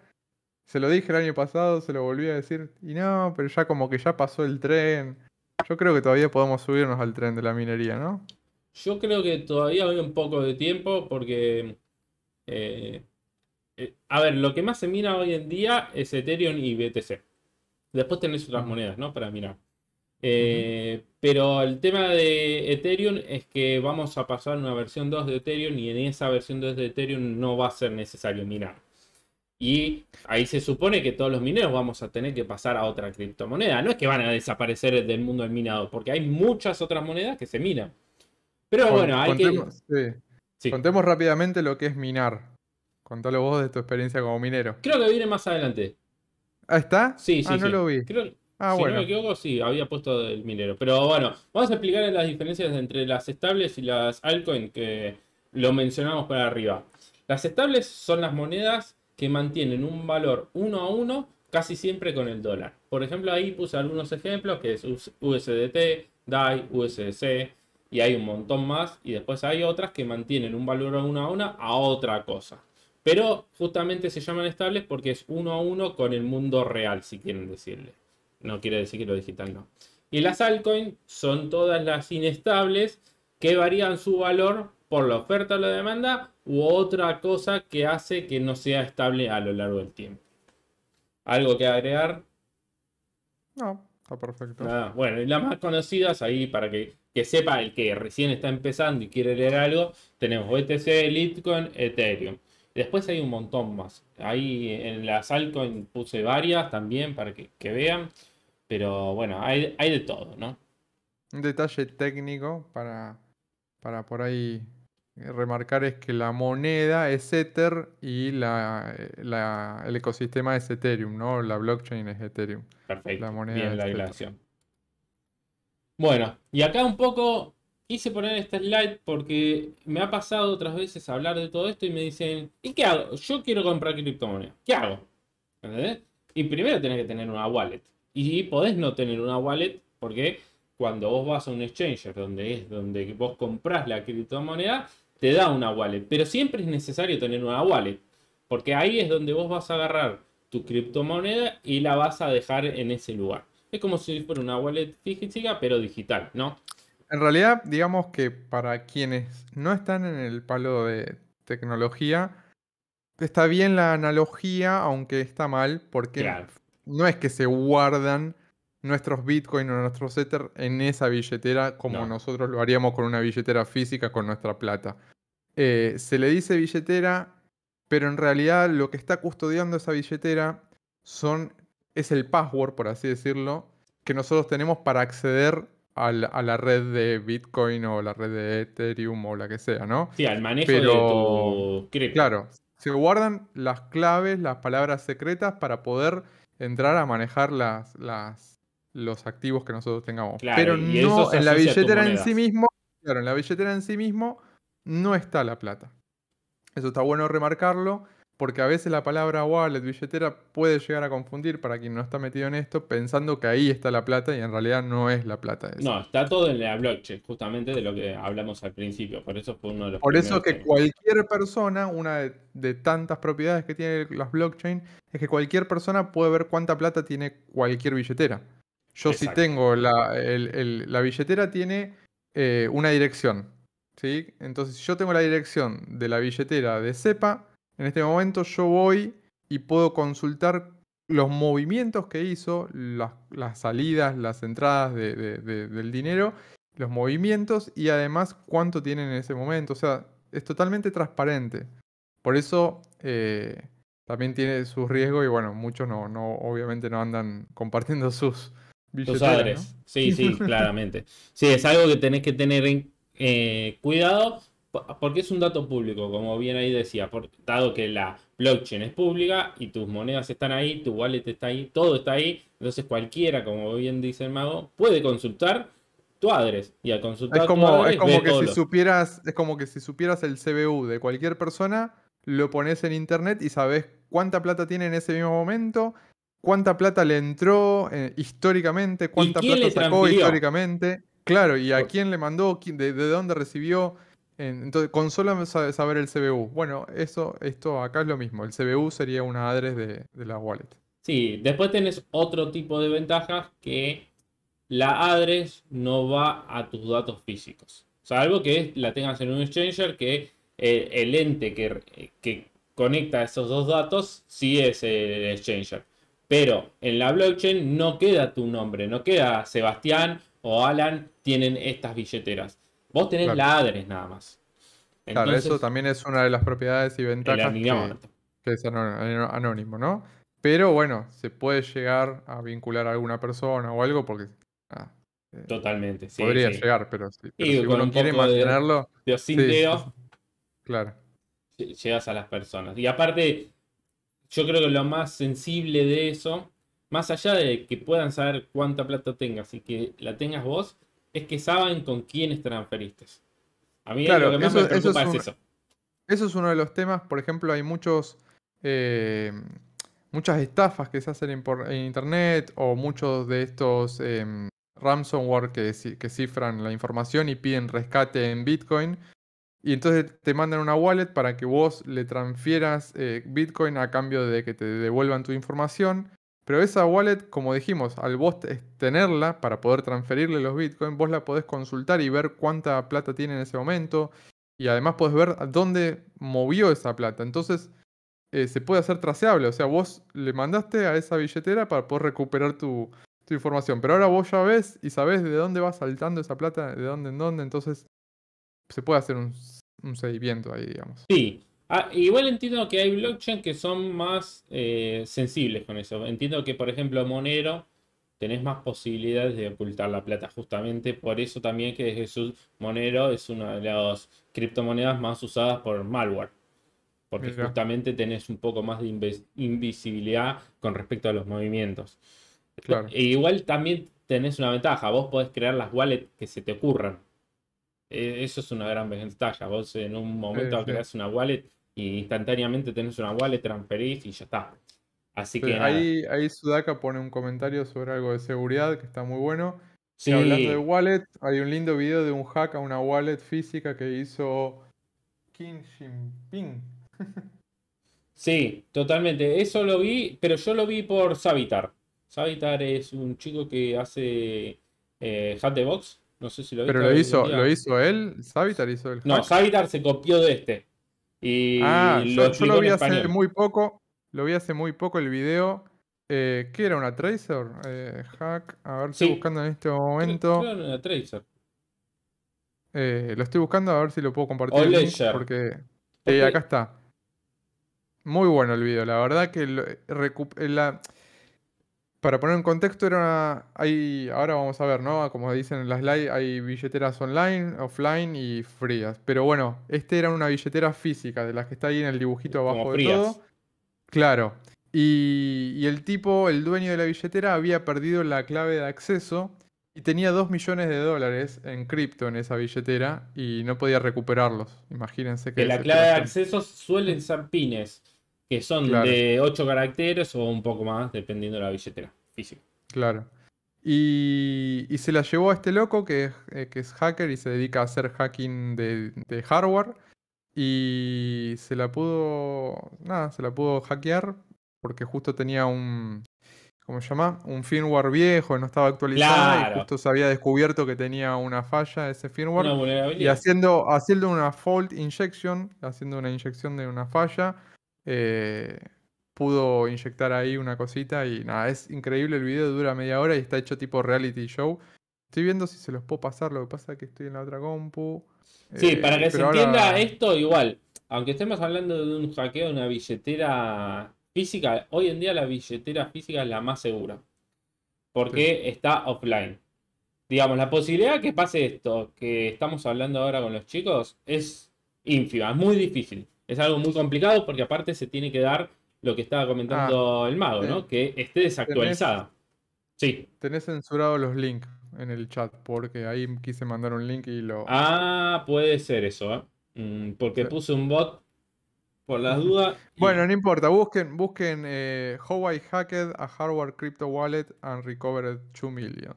Se lo dije el año pasado, se lo volví a decir. Y no, pero ya como que ya pasó el tren. Yo creo que todavía podemos subirnos al tren de la minería, ¿no? Yo creo que todavía hay un poco de tiempo porque. Eh, eh, a ver, lo que más se mina hoy en día es Ethereum y BTC. Después tenés otras monedas, ¿no? Para mirar. Eh, pero el tema de Ethereum es que vamos a pasar a una versión 2 de Ethereum y en esa versión 2 de Ethereum no va a ser necesario minar. Y ahí se supone que todos los mineros vamos a tener que pasar a otra criptomoneda. No es que van a desaparecer del mundo del minado, porque hay muchas otras monedas que se minan. Pero bueno, hay contemos, que... Contemos rápidamente lo que es minar. Contalo vos de tu experiencia como minero. Creo que viene más adelante. ¿Ahí está? Sí, sí. Ah, no lo vi. ah, si no me equivoco, sí, había puesto el minero. Pero bueno, vamos a explicar las diferencias entre las estables y las altcoins, que lo mencionamos para arriba. Las estables son las monedas que mantienen un valor uno a uno casi siempre con el dólar. Por ejemplo, ahí puse algunos ejemplos que es USDT, DAI, USDC y hay un montón más. Y después hay otras que mantienen un valor a a una a otra cosa. Pero justamente se llaman estables porque es uno a uno con el mundo real, si quieren decirle. No quiere decir que lo digital no. Y las altcoins son todas las inestables que varían su valor por la oferta o la demanda u otra cosa que hace que no sea estable a lo largo del tiempo. ¿Algo que agregar? No, está perfecto. bueno, y las más conocidas ahí para que, que, sepa el que recién está empezando y quiere leer algo, tenemos BTC, Litecoin, Ethereum. Después hay un montón más. Ahí en las salto puse varias también para que, vean. Pero bueno, hay, de todo, ¿no? Un detalle técnico para, para por ahí remarcar es que la moneda es Ether y la, eh, el ecosistema es Ethereum, ¿no? La blockchain es Ethereum. Perfecto. Bien, la relación. Bueno, y acá un poco quise poner este slide porque me ha pasado otras veces hablar de todo esto y me dicen, ¿y qué hago? Yo quiero comprar criptomonedas. ¿Qué hago? Y primero tenés que tener una wallet. Y podés no tener una wallet porque cuando vos vas a un exchanger donde es donde vos compras la criptomoneda, te da una wallet. Pero siempre es necesario tener una wallet. Porque ahí es donde vos vas a agarrar tu criptomoneda y la vas a dejar en ese lugar. Es como si fuera una wallet física, pero digital, ¿no? en realidad, digamos que para quienes no están en el palo de tecnología, está bien la analogía, aunque está mal, porque no es que se guardan nuestros bitcoins o nuestros Ether en esa billetera como nosotros lo haríamos con una billetera física con nuestra plata. Eh, se le dice billetera, pero en realidad lo que está custodiando esa billetera son, es el password, por así decirlo, que nosotros tenemos para acceder a la, red de Bitcoin o la red de Ethereum o la que sea, ¿no? Sí, al manejo de tu Claro, se guardan las claves, las palabras secretas para poder entrar a manejar las, las, los activos que nosotros tengamos. Pero no en la billetera en sí mismo, claro, en la billetera en sí mismo no está la plata. Eso está bueno remarcarlo porque a veces la palabra wallet, billetera, puede llegar a confundir para quien no está metido en esto, pensando que ahí está la plata y en realidad no es la plata. No, está todo en la blockchain, justamente de lo que hablamos al principio. Por eso fue uno de los. Por eso que cualquier persona, una de, tantas propiedades que tienen las blockchain, es que cualquier persona puede ver cuánta plata tiene cualquier billetera. Yo si tengo la, la billetera tiene eh, una dirección. ¿sí? Entonces, si yo tengo la dirección de la billetera de CEPA, en este momento yo voy y puedo consultar los movimientos que hizo, las, salidas, las entradas del dinero, los movimientos y además cuánto tienen en ese momento. O sea, es totalmente transparente. Por eso eh, también tiene sus riesgos y bueno, muchos no, no obviamente no andan compartiendo sus billeteras. Sí, sí, claramente. Sí, es algo que tenés que tener en, eh, cuidado porque es un dato público, como bien ahí decía, dado que la blockchain es pública y tus monedas están ahí, tu wallet está ahí, todo está ahí, entonces cualquiera, como bien dice el mago, puede consultar tu adres y al consultar es como, tu es como que si supieras es como que si supieras el CBU de cualquier persona lo pones en internet y sabes cuánta plata tiene en ese mismo momento cuánta plata le entró eh, históricamente cuánta plata sacó históricamente claro y a quién le mandó de dónde recibió entonces, consola saber el CBU. Bueno, eso, esto acá es lo mismo. El CBU sería una address de, la wallet. Sí, después tenés otro tipo de ventajas que la address no va a tus datos físicos. Salvo que la tengas en un exchanger que eh, el ente que, que, conecta esos dos datos sí es el exchanger. Pero en la blockchain no queda tu nombre, no queda Sebastián o Alan tienen estas billeteras. Vos tenés ladres nada más. claro, eso también es una de las propiedades y ventajas que, es anónimo, ¿no? Pero bueno, se puede llegar a vincular a alguna persona o algo porque. Ah, eh, Totalmente, sí. Podría llegar, pero, si uno quiere mantenerlo De, Claro. Llegas a las personas. Y aparte, yo creo que lo más sensible de eso, más allá de que puedan saber cuánta plata tengas y que la tengas vos, es que saben con quiénes transferiste. A mí lo que más eso, me preocupa es, eso. Eso es uno de los temas, por ejemplo, hay muchos... Eh, muchas estafas que se hacen en, internet o muchos de estos em, ransomware que, cifran la información y piden rescate en Bitcoin. Y entonces te mandan una wallet para que vos le transfieras eh, Bitcoin a cambio de que te devuelvan tu información. Pero esa wallet, como dijimos, al vos tenerla para poder transferirle los bitcoins, vos la podés consultar y ver cuánta plata tiene en ese momento. Y además podés ver a dónde movió esa plata. Entonces eh, se puede hacer traceable. O sea, vos le mandaste a esa billetera para poder recuperar tu, información. Pero ahora vos ya ves y sabés de dónde va saltando esa plata, de dónde en dónde. Entonces se puede hacer un, un seguimiento ahí, digamos. Sí, Ah, igual entiendo que hay blockchain que son más eh, sensibles con eso. Entiendo que, por ejemplo, Monero tenés más posibilidades de ocultar la plata. Justamente por eso también que Jesús Monero es una de las criptomonedas más usadas por malware. Porque justamente tenés un poco más de invisibilidad con respecto a los movimientos. E igual también tenés una ventaja. Vos podés crear las wallets que se te ocurran. E, eso es una gran ventaja. Vos en un momento creas una wallet y instantáneamente tenés una wallet, transferís y ya está. Así que. Ahí, Sudaka pone un comentario sobre algo de seguridad que está muy bueno. hablando de wallet, hay un lindo video de un hack a una wallet física que hizo Kim Jinping. sí, totalmente. Eso lo vi, pero yo lo vi por Savitar. Savitar es un chico que hace eh, de box. No sé si lo vi. Pero lo hizo, lo hizo él. Savitar hizo el No, Savitar se copió de este ah, yo, lo vi hace muy poco, lo vi hace muy poco el video. Eh, ¿Qué era una Tracer? Eh, hack, a ver, si buscando en este momento. ¿Qué era una Tracer. Eh, lo estoy buscando a ver si lo puedo compartir. porque acá está. Muy bueno el video, la verdad que la, para poner en contexto, era ahora vamos a ver, ¿no? Como dicen en las slides, hay billeteras online, offline y frías. Pero bueno, este era una billetera física, de las que está ahí en el dibujito abajo de todo. Claro. Y, el tipo, el dueño de la billetera, había perdido la clave de acceso y tenía 2 millones de dólares en cripto en esa billetera y no podía recuperarlos. Imagínense que... la clave de acceso suelen ser pines, que son de 8 caracteres o un poco más, dependiendo de la billetera. Claro. Y, se la llevó a este loco que, es eh, hacker y se dedica a hacer hacking de, hardware. Y se la pudo. Nada, se la pudo hackear porque justo tenía un. ¿Cómo se llama? Un firmware viejo, no estaba actualizado y justo se había descubierto que tenía una falla ese firmware. y haciendo, haciendo una fault injection, haciendo una inyección de una falla, eh, pudo inyectar ahí una cosita y nada, es increíble el video, dura media hora y está hecho tipo reality show. Estoy viendo si se los puedo pasar, lo que pasa es que estoy en la otra compu. Sí, eh, para que se entienda esto igual, aunque estemos hablando de un hackeo de una billetera física, hoy en día la billetera física es la más segura, porque está offline. Digamos, la posibilidad que pase esto que estamos hablando ahora con los chicos es ínfima, es muy difícil. Es algo muy complicado porque aparte se tiene que dar lo que estaba comentando ah, el mago, ¿no? Eh, que esté desactualizada. sí. Tenés censurados los links en el chat, porque ahí quise mandar un link y lo. Ah, puede ser eso, ¿eh? Mm, porque puse un bot por las dudas. Bueno, no importa. Busquen, busquen eh, How Hacked a Hardware Crypto Wallet and Recovered 2 Million.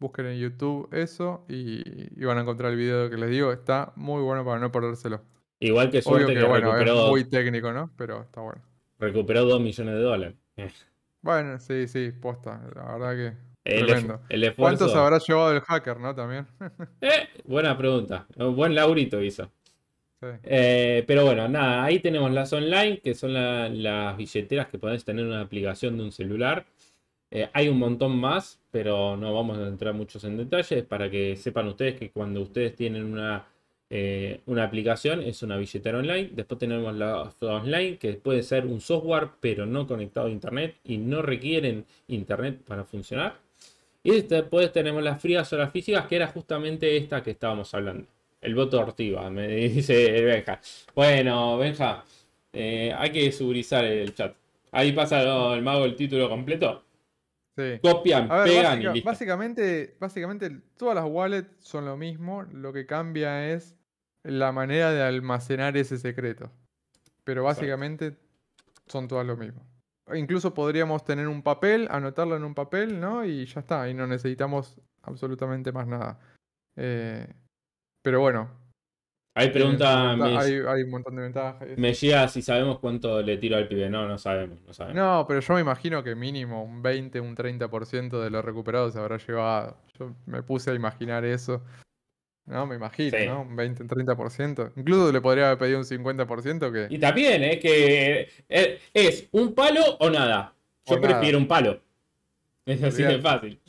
Busquen en YouTube eso y, van a encontrar el video que les digo. Está muy bueno para no perdérselo. Igual que suerte que, bueno, es muy técnico, ¿no? Pero está bueno. Recuperó 2 millones de dólares. Bueno, sí, sí, posta. La verdad que. El, esfuerzo... ¿Cuántos habrá llevado el hacker, no? También. Eh, buena pregunta. buen laurito hizo. Eh, pero bueno, nada, ahí tenemos las online, que son las billeteras que podés tener en una aplicación de un celular. Eh, hay un montón más, pero no vamos a entrar muchos en detalles para que sepan ustedes que cuando ustedes tienen una eh, una aplicación es una billetera online. Después tenemos la online, que puede ser un software, pero no conectado a internet y no requieren internet para funcionar. Y después tenemos las frías horas físicas, que era justamente esta que estábamos hablando. El voto Ortiva, me dice Benja. Bueno, Benja, eh, hay que subirizar el chat. Ahí pasa el mago el título completo. Copian, pegan y Básicamente, básicamente todas las wallets son lo mismo. Lo que cambia es la manera de almacenar ese secreto. Pero básicamente son todas lo mismo. Incluso podríamos tener un papel, anotarlo en un papel, ¿no? Y ya está, y no necesitamos absolutamente más nada. Eh, pero bueno. Hay preguntas, Hay, un montón de ventajas. Me si sabemos cuánto le tiro al pibe. No, no sabemos, no pero yo me imagino que mínimo un 20, un 30% de lo recuperado se habrá llevado. Yo me puse a imaginar eso. ¿no? Me imagino, ¿no? Un 20, 30%. Incluso le podría haber pedido un 50% que... Y también, es ¿eh? que eh, es un palo o nada. Yo prefiero un palo. Es así de fácil.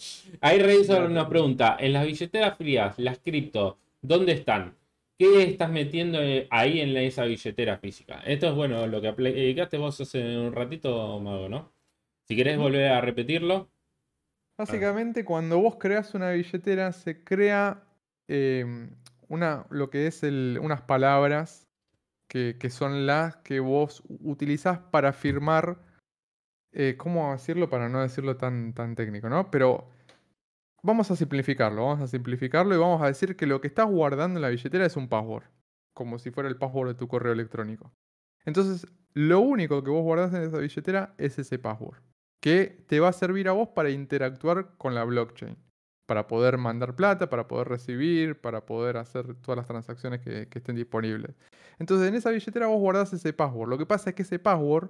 Ahí Razor una pregunta, en las billeteras frías, las cripto, ¿dónde están? ¿Qué estás metiendo eh, ahí en esa billetera física? Esto es bueno, lo que aplicaste vos hace un ratito, Mago, ¿no? Si querés volver a repetirlo. Básicamente, cuando vos creas una billetera, se crea Em, una, lo que es unas palabras que, son las que vos utilizás para firmar, eh, ¿cómo decirlo? Para no decirlo tan, tan técnico, ¿no? Pero vamos a simplificarlo, vamos a simplificarlo y vamos a decir que lo que estás guardando en la billetera es un password, como si fuera el password de tu correo electrónico. Entonces, lo único que vos guardás en esa billetera es ese password, que te va a servir a vos para interactuar con la blockchain para poder mandar plata, para poder recibir, para poder hacer todas las transacciones que, estén disponibles. Entonces en esa billetera vos guardás ese password. Lo que pasa es que ese password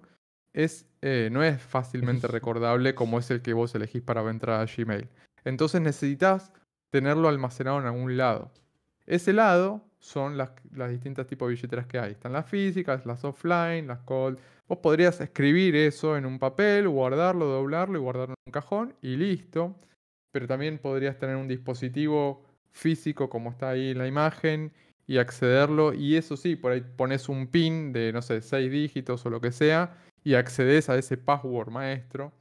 es, eh, no es fácilmente recordable como es el que vos elegís para entrar a Gmail. Entonces necesitas tenerlo almacenado en algún lado. Ese lado son las, distintas tipos de billeteras que hay. Están las físicas, las offline, las cold. Vos podrías escribir eso en un papel, guardarlo, doblarlo y guardarlo en un cajón y listo pero también podrías tener un dispositivo físico como está ahí en la imagen y accederlo. Y eso sí, por ahí pones un pin de, no sé, seis dígitos o lo que sea y accedes a ese password maestro.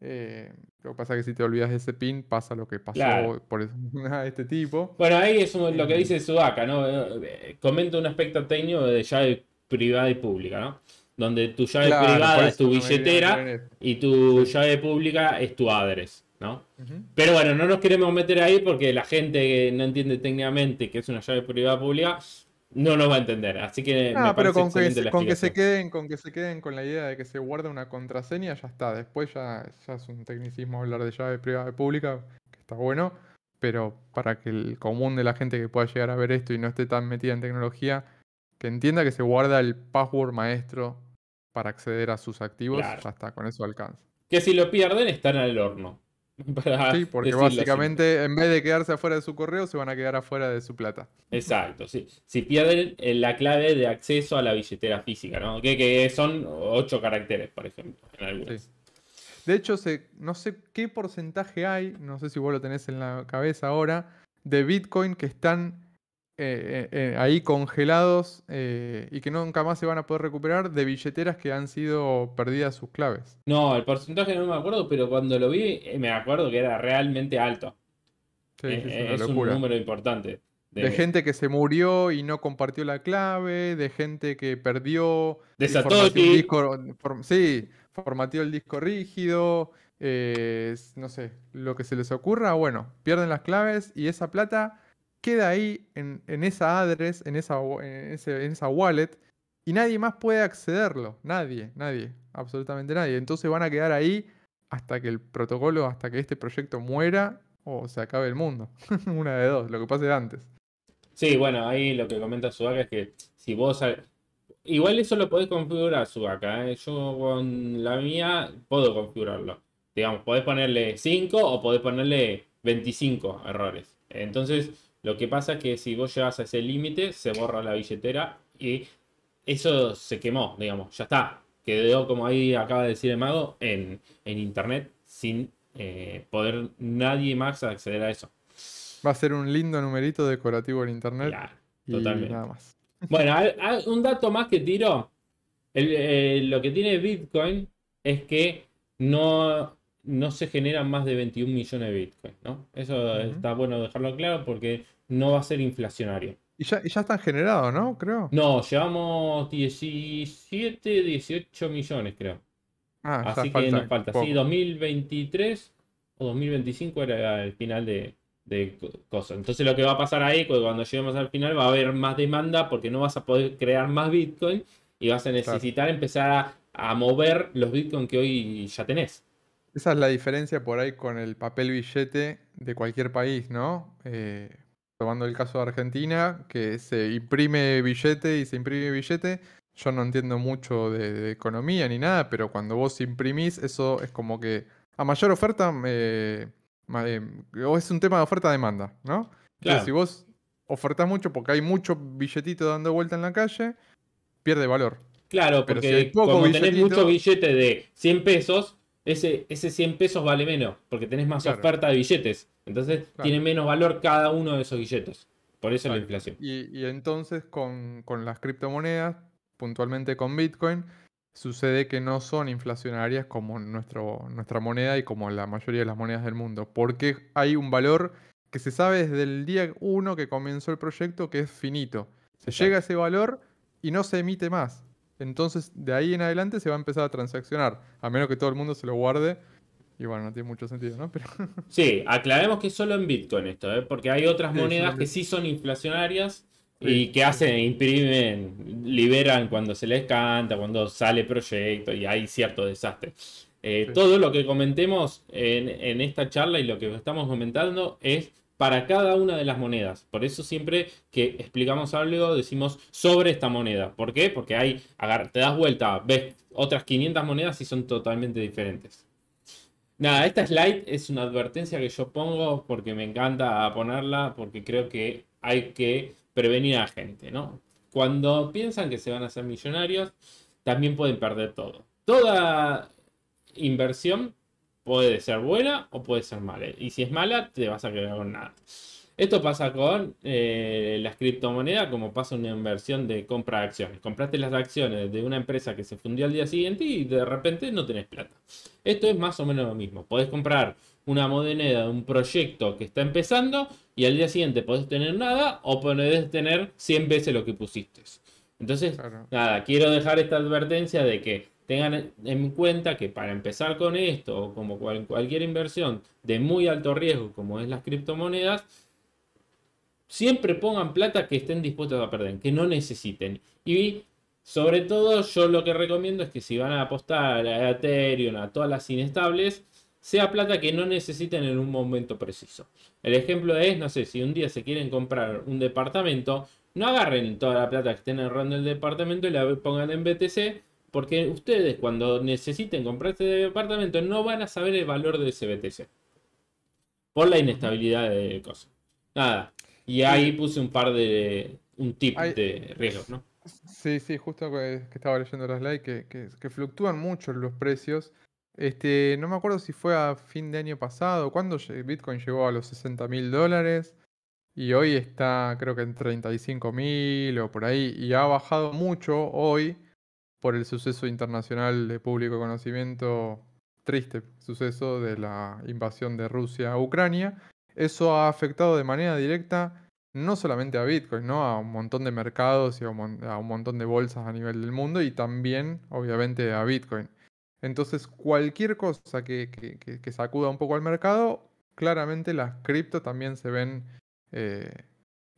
Eh, lo que pasa es que si te olvidas de ese pin, pasa lo que pasó por este tipo. Bueno, ahí es lo que eh. dice Sudaca, ¿no? Eh, comenta un aspecto técnico de llave privada y pública, ¿no? Donde tu llave privada es tu billetera y tu llave pública es tu address. ¿no? Pero bueno, no nos queremos meter ahí porque la gente que no entiende técnicamente que es una llave privada pública no nos va a entender. Así que no, pero con que, se, queden, con que se queden con la idea de que se guarda una contraseña, ya está. Después ya, es un tecnicismo hablar de llave privada pública, que está bueno. Pero para que el común de la gente que pueda llegar a ver esto y no esté tan metida en tecnología, que entienda que se guarda el password maestro para acceder a sus activos, ya está, con eso alcanza. Que si lo pierden están al horno. sí, porque básicamente en vez de quedarse afuera de su correo, se van a quedar afuera de su plata. Exacto, sí. Si pierden eh, la clave de acceso a la billetera física, ¿no? Que, que son ocho caracteres, por ejemplo, en De hecho, no sé qué porcentaje hay, no sé si vos lo tenés en la cabeza ahora, de Bitcoin que están eh, eh, eh, ahí congelados y que nunca más se van a poder recuperar de billeteras que han sido perdidas sus claves. No, el porcentaje no me acuerdo, pero cuando lo vi me acuerdo que era realmente alto. es, un número importante. De... gente que se murió y no compartió la clave, de gente que perdió... Desató Disco, formateó el disco rígido, no sé, lo que se les ocurra, bueno, pierden las claves y esa plata queda ahí en, esa address, en esa, en, esa wallet, y nadie más puede accederlo. Nadie, nadie, absolutamente nadie. Entonces van a quedar ahí hasta que el protocolo, hasta que este proyecto muera o se acabe el mundo. Una de dos, lo que pase antes. Sí, bueno, ahí lo que comenta Subaca es que si vos. Igual eso lo podés configurar, Subaca. ¿eh? Yo con la mía puedo configurarlo. Digamos, podés ponerle 5 o podés ponerle 25 errores. Entonces, lo que pasa es que si vos llegas a ese límite, se borra la billetera y eso se quemó, digamos, ya está. Quedó, como ahí acaba de decir el mago, en, internet sin eh, poder nadie más acceder a eso. Va a ser un lindo numerito decorativo en internet. Claro, totalmente. Nada más. Bueno, un dato más que tiro. Eh, lo que tiene Bitcoin es que no, no se generan más de 21 millones de Bitcoin, Eso está bueno dejarlo claro porque no va a ser inflacionario. Y ya, y ya están generados, ¿no? Creo. No, llevamos 17, 18 millones, creo. Ah, Así que nos falta. Sí, 2023 o 2025 era el final de, cosas. Entonces lo que va a pasar ahí, cuando lleguemos al final, va a haber más demanda porque no vas a poder crear más Bitcoin y vas a necesitar empezar a, a, mover los Bitcoin que hoy ya tenés. Esa es la diferencia por ahí con el papel billete de cualquier país, ¿no? Eh, tomando el caso de Argentina, que se imprime billete y se imprime billete. Yo no entiendo mucho de, economía ni nada, pero cuando vos imprimís, eso es como que a mayor oferta, eh, eh, es un tema de oferta-demanda, ¿no? si vos ofertás mucho porque hay mucho billetito dando vuelta en la calle, pierde valor. Claro, porque pero tenés mucho billete de 100 pesos, ese, ese 100 pesos vale menos, porque tenés más oferta de billetes. Entonces tiene menos valor cada uno de esos billetes. Por eso la inflación. Y, entonces con, las criptomonedas, puntualmente con Bitcoin, sucede que no son inflacionarias como nuestro, nuestra moneda y como la mayoría de las monedas del mundo, porque hay un valor que se sabe desde el día uno que comenzó el proyecto que es finito. Se llega a ese valor y no se emite más. Entonces, de ahí en adelante se va a empezar a transaccionar, a menos que todo el mundo se lo guarde. Y bueno, no tiene mucho sentido, ¿no? Sí, aclaremos que es solo en Bitcoin esto, ¿eh? porque hay otras monedas que sí son inflacionarias y que hacen, imprimen, liberan cuando se les canta, cuando sale proyecto y hay cierto desastre. Eh, todo lo que comentemos en esta charla y lo que estamos comentando es para cada una de las monedas. Por eso siempre que explicamos algo decimos sobre esta moneda. ¿Por qué? Porque hay, te das vuelta, ves otras 500 monedas y son totalmente diferentes. Nada, esta slide es una advertencia que yo pongo porque me encanta ponerla, porque creo que hay que prevenir a la gente, ¿no? Cuando piensan que se van a ser millonarios, también pueden perder todo. Toda inversión puede ser buena o puede ser mala. Y si es mala, te vas a quedar con nada. Esto pasa con eh, las criptomonedas, como pasa una inversión de compra de acciones. Compraste las acciones de una empresa que se fundió al día siguiente y de repente no tenés plata. Esto es más o menos lo mismo. Podés comprar una moneda de un proyecto que está empezando y al día siguiente podés tener nada o podés tener 100 veces lo que pusiste. Entonces, nada, quiero dejar esta advertencia de que Tengan en cuenta que para empezar con esto o como cualquier inversión de muy alto riesgo como es las criptomonedas, siempre pongan plata que estén dispuestos a perder, que no necesiten. Y sobre todo yo lo que recomiendo es que si van a apostar a Ethereum, a todas las inestables, sea plata que no necesiten en un momento preciso. El ejemplo es, no sé, si un día se quieren comprar un departamento, no agarren toda la plata que estén ahorrando el departamento y la pongan en BTC porque ustedes cuando necesiten comprar este departamento no van a saber el valor de ese Por la inestabilidad de cosas. Nada. Y ahí puse un par de... Un tip de riesgos, ¿no? Sí, sí, justo que, estaba leyendo las likes. que, fluctúan mucho los precios. Este, no me acuerdo si fue a fin de año pasado, cuando Bitcoin llegó a los 60 mil dólares. Y hoy está creo que en 35 mil o por ahí. Y ha bajado mucho hoy por el suceso internacional de público conocimiento, triste suceso de la invasión de Rusia a Ucrania. Eso ha afectado de manera directa no solamente a Bitcoin, ¿no? a un montón de mercados y a un, montón de bolsas a nivel del mundo y también, obviamente, a Bitcoin. Entonces, cualquier cosa que, que, sacuda un poco al mercado, claramente las cripto también se ven eh,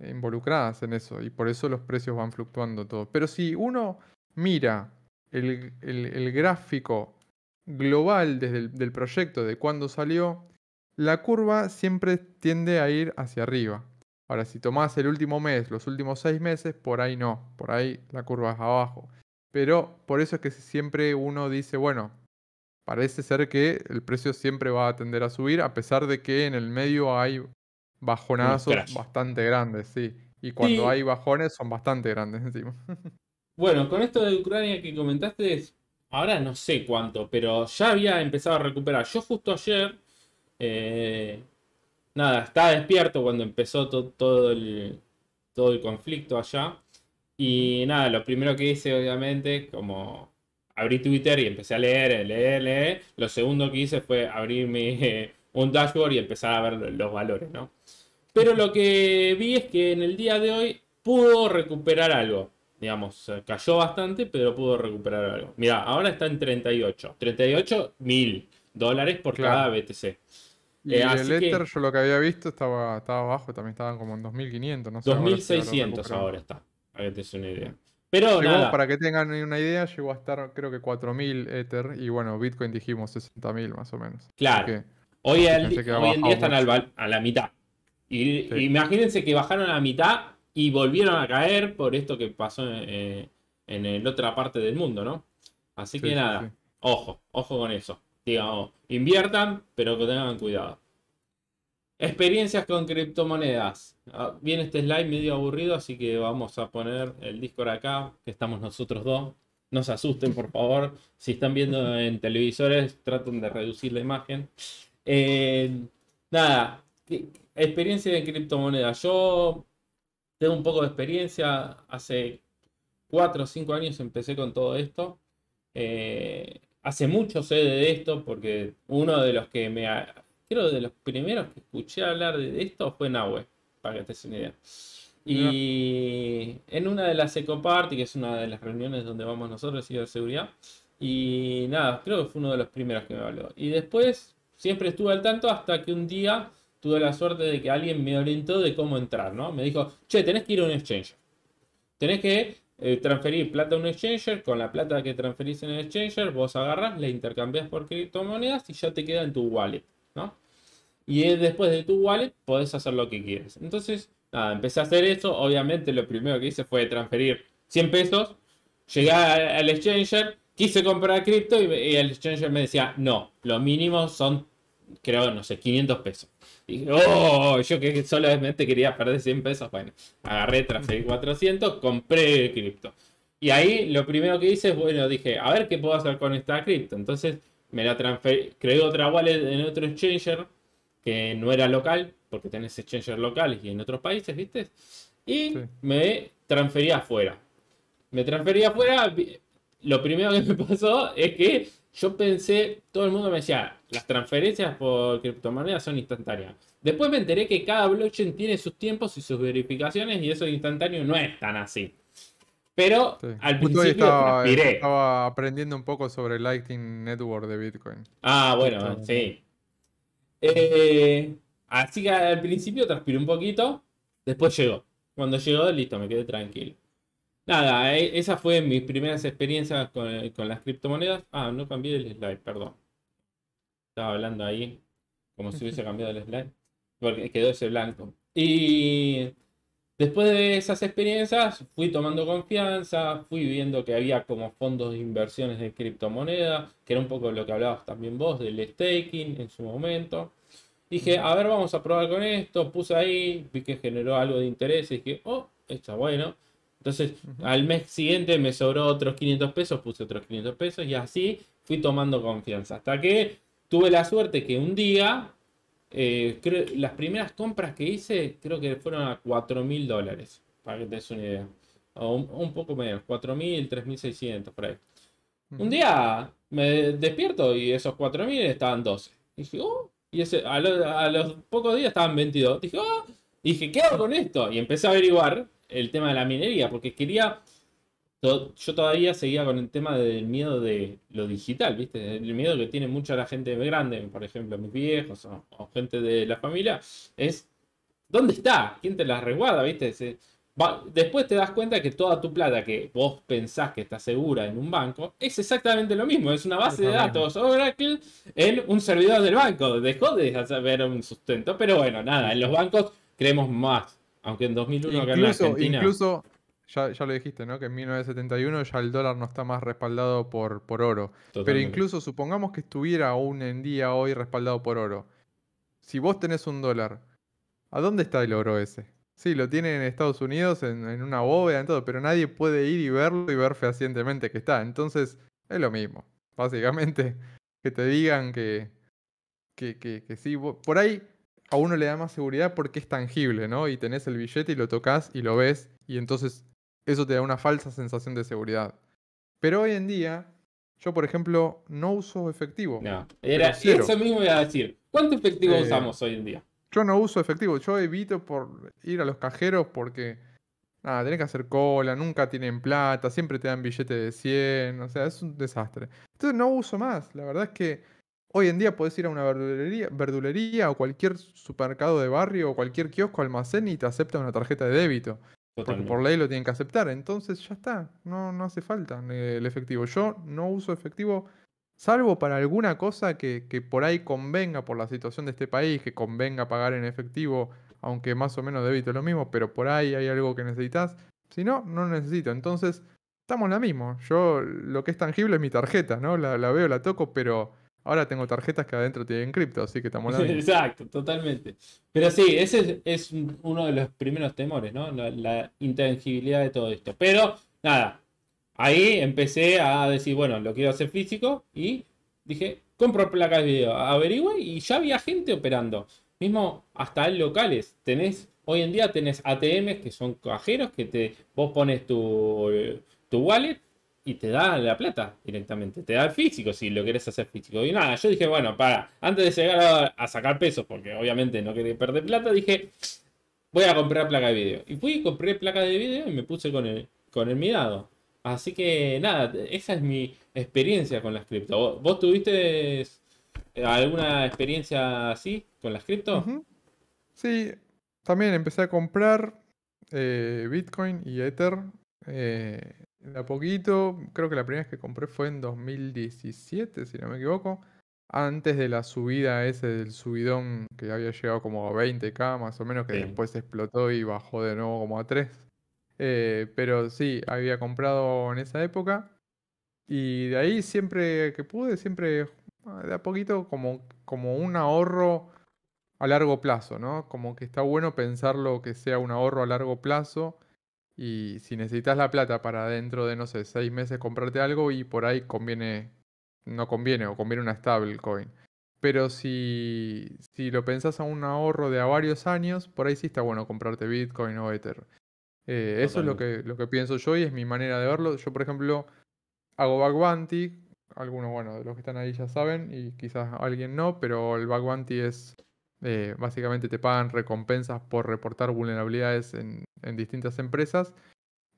involucradas en eso y por eso los precios van fluctuando todo. Pero si uno mira el, gráfico global desde del proyecto, de cuándo salió, la curva siempre tiende a ir hacia arriba. Ahora, si tomás el último mes, los últimos seis meses, por ahí no, por ahí la curva es abajo. Pero por eso es que siempre uno dice, bueno, parece ser que el precio siempre va a tender a subir, a pesar de que en el medio hay bajonazos bastante grandes, sí. Y cuando hay bajones son bastante grandes encima. Bueno, con esto de Ucrania que comentaste, ahora no sé cuánto, pero ya había empezado a recuperar. Yo justo ayer, eh, nada, estaba despierto cuando empezó todo, el, todo el conflicto allá. Y nada, lo primero que hice, obviamente, como abrí Twitter y empecé a leer, eh, leer, leer. Lo segundo que hice fue abrirme un dashboard y empezar a ver los valores, ¿no? Pero lo que vi es que en el día de hoy pudo recuperar algo digamos, eh, cayó bastante, pero pudo recuperar algo. Mira, ahora está en 38. 38 mil dólares por cada BTC. Eh, y el Ether, yo lo que había visto, estaba, estaba bajo, también estaban como en 2.500, no sé. 2.600 ahora, está, para que una idea. Pero Para que tengan una idea, llegó a estar creo que 4.000 Ether y bueno, Bitcoin dijimos 60.000 más o menos. Claro. hoy, en día están al, a la mitad. Imagínense que bajaron a la mitad y volvieron a caer por esto que pasó eh, en, en la otra parte del mundo, ¿no? Así que nada, ojo, ojo con eso. Digamos, inviertan, pero que tengan cuidado. Experiencias con criptomonedas. Ah, viene este slide medio aburrido, así que vamos a poner el Discord acá, que estamos nosotros dos. No se asusten, por favor. Si están viendo en televisores, traten de reducir la imagen. Eh, nada, experiencia en criptomonedas. Yo tengo un poco de experiencia, hace 4 o 5 años empecé con todo esto. Eh, hace mucho sé de esto porque uno de los que me... Creo de los primeros que escuché hablar de esto fue Nahue, para que te des una idea. Y en una de las Ecoparty, que es una de las reuniones donde vamos nosotros, de seguridad, y nada, creo que fue uno de los primeros que me habló. Y después siempre estuve al tanto hasta que un día tuve la suerte de que alguien me orientó de cómo entrar, ¿no? Me dijo, che, tenés que ir a un exchanger. Tenés que eh, transferir plata a un exchanger, con la plata que transferís en el exchanger, vos agarras, la intercambias por criptomonedas y ya te queda en tu wallet, ¿no? Y eh, después de tu wallet podés hacer lo que quieres. Entonces, nada, empecé a hacer eso. Obviamente lo primero que hice fue transferir 100 pesos. Llegué al exchanger, quise comprar cripto y, el exchanger me decía, no, lo mínimo son creo, no sé, 500 pesos. Y dije, oh, yo que solamente quería perder 100 pesos. Bueno, agarré, transferí 400, compré cripto. Y ahí lo primero que hice es, bueno, dije, a ver qué puedo hacer con esta cripto. Entonces me la transferí, creé otra wallet en otro exchanger que no era local, porque tenés exchanger locales y en otros países, ¿viste? Y me transferí afuera. Me transferí afuera, lo primero que me pasó es que yo pensé, todo el mundo me decía, las transferencias por criptomonedas son instantáneas. Después me enteré que cada blockchain tiene sus tiempos y sus verificaciones y eso instantáneo no es tan así. Pero al principio estaba, estaba aprendiendo un poco sobre el Lightning Network de Bitcoin. Ah, bueno, sí. Eh, así que al principio transpiré un poquito, después llegó. Cuando llegó, listo, me quedé tranquilo. Nada, eh, esa fue mis primeras experiencias con, con las criptomonedas. Ah, no cambié el slide, perdón. Estaba hablando ahí como si hubiese cambiado el slide, porque quedó ese blanco. Y después de esas experiencias fui tomando confianza, fui viendo que había como fondos de inversiones de criptomonedas, que era un poco lo que hablabas también vos del staking en su momento. Dije, a ver, vamos a probar con esto, puse ahí, vi que generó algo de interés y dije, oh, está bueno. Entonces, al mes siguiente me sobró otros 500 pesos, puse otros 500 pesos y así fui tomando confianza. Hasta que tuve la suerte que un día, eh, las primeras compras que hice, creo que fueron a 4 mil dólares, para que te des una idea. un, poco menos, 4 mil, 3.600 por ahí. Un día me despierto y esos 4 mil estaban 12. Y dije, oh, y ese, a, los pocos días estaban 22. Dije, oh, y dije, ¿qué hago con esto? Y empecé a averiguar el tema de la minería, porque quería, yo todavía seguía con el tema del miedo de lo digital, ¿viste? El miedo que tiene mucha la gente grande, por ejemplo, mis viejos o, gente de la familia, es, ¿dónde está? ¿Quién te la resguarda, viste? después te das cuenta que toda tu plata que vos pensás que está segura en un banco es exactamente lo mismo, es una base de datos Oracle en un servidor del banco. Dejó de ver un sustento, pero bueno, nada, en los bancos creemos más aunque en 2001 incluso, Incluso, ya, lo dijiste, ¿no? Que en 1971 ya el dólar no está más respaldado por, por oro. Pero incluso supongamos que estuviera aún en día hoy respaldado por oro. Si vos tenés un dólar, ¿a dónde está el oro ese? Sí, lo tienen en Estados Unidos, en, una bóveda, en todo, pero nadie puede ir y verlo y ver fehacientemente que está. Entonces, es lo mismo. Básicamente, que te digan que, que, que, que sí. Por ahí, a uno le da más seguridad porque es tangible, ¿no? Y tenés el billete y lo tocas y lo ves y entonces eso te da una falsa sensación de seguridad. Pero hoy en día, yo por ejemplo, no uso efectivo. No, era eso mismo iba a decir. ¿Cuánto efectivo eh, usamos hoy en día? Yo no uso efectivo, yo evito por ir a los cajeros porque nada, tenés que hacer cola, nunca tienen plata, siempre te dan billete de 100, o sea, es un desastre. Entonces no uso más, la verdad es que Hoy en día puedes ir a una verdulería, o cualquier supermercado de barrio o cualquier kiosco, almacén y te acepta una tarjeta de débito. por ley lo tienen que aceptar. Entonces ya está, no, no hace falta eh, el efectivo. Yo no uso efectivo, salvo para alguna cosa que, que por ahí convenga por la situación de este país, que convenga pagar en efectivo, aunque más o menos débito es lo mismo, pero por ahí hay algo que necesitas. Si no, no lo necesito. Entonces, estamos la misma. Yo lo que es tangible es mi tarjeta, ¿no? La, la veo, la toco, pero Ahora tengo tarjetas que adentro tienen cripto, así que estamos hablando. Exacto, totalmente. Pero sí, ese es, uno de los primeros temores, ¿no? La, intangibilidad de todo esto. Pero, nada, ahí empecé a decir, bueno, lo quiero hacer físico y dije, compro placas de video, averigüe y ya había gente operando. Mismo hasta en locales. Tenés, hoy en día tenés ATM que son cajeros que te, vos pones tu wallet y te da la plata directamente, te da el físico si lo quieres hacer físico. Y nada, yo dije, bueno, para, antes de llegar a, sacar pesos, porque obviamente no quería perder plata, dije, voy a comprar placa de vídeo. Y fui, compré placa de vídeo y me puse con el, con el mirado. Así que nada, esa es mi experiencia con las cripto. ¿Vos, tuviste alguna experiencia así con las cripto? Sí, también empecé a comprar eh, Bitcoin y Ether. Eh, de a poquito. Creo que la primera vez que compré fue en 2017, si no me equivoco. Antes de la subida ese del subidón que había llegado como a 20k más o menos, que después explotó y bajó de nuevo como a 3. Eh, pero sí, había comprado en esa época. Y de ahí siempre que pude, siempre ah, de a poquito como, como un ahorro a largo plazo, ¿no? Como que está bueno pensarlo que sea un ahorro a largo plazo y si necesitas la plata para dentro de, no sé, seis meses comprarte algo y por ahí conviene, no conviene o conviene una stablecoin. Pero si, si lo pensás a un ahorro de a varios años, por ahí sí está bueno comprarte Bitcoin o Ether. Eh, eso es lo que, lo que pienso yo y es mi manera de verlo. Yo, por ejemplo, hago back Algunos, bueno, de los que están ahí ya saben y quizás alguien no, pero el back es eh, básicamente te pagan recompensas por reportar vulnerabilidades en, distintas empresas.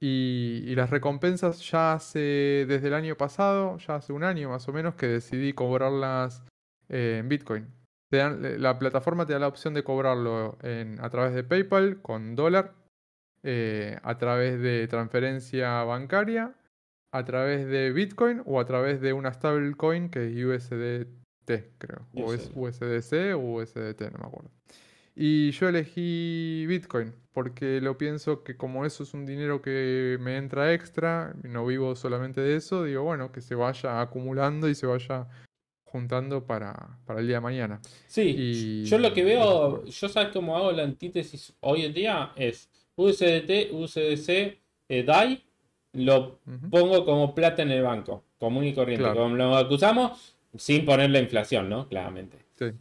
Y, las recompensas ya hace desde el año pasado, ya hace un año más o menos, que decidí cobrarlas eh, en Bitcoin. la plataforma te da la opción de cobrarlo a través de PayPal con dólar, eh, a través de transferencia bancaria, a través de Bitcoin o a través de una stablecoin que es USD creo. o es USDC o USDT, no me acuerdo. Y yo elegí Bitcoin porque lo pienso que como eso es un dinero que me entra extra, no vivo solamente de eso, digo, bueno, que se vaya acumulando y se vaya juntando para, para el día de mañana. Sí, yo lo que veo, yo sabes cómo hago la antítesis hoy en día es USDT, USDC, eh, DAI, lo pongo como plata en el banco, común y corriente, como lo acusamos sin poner la inflación, ¿no? Claramente.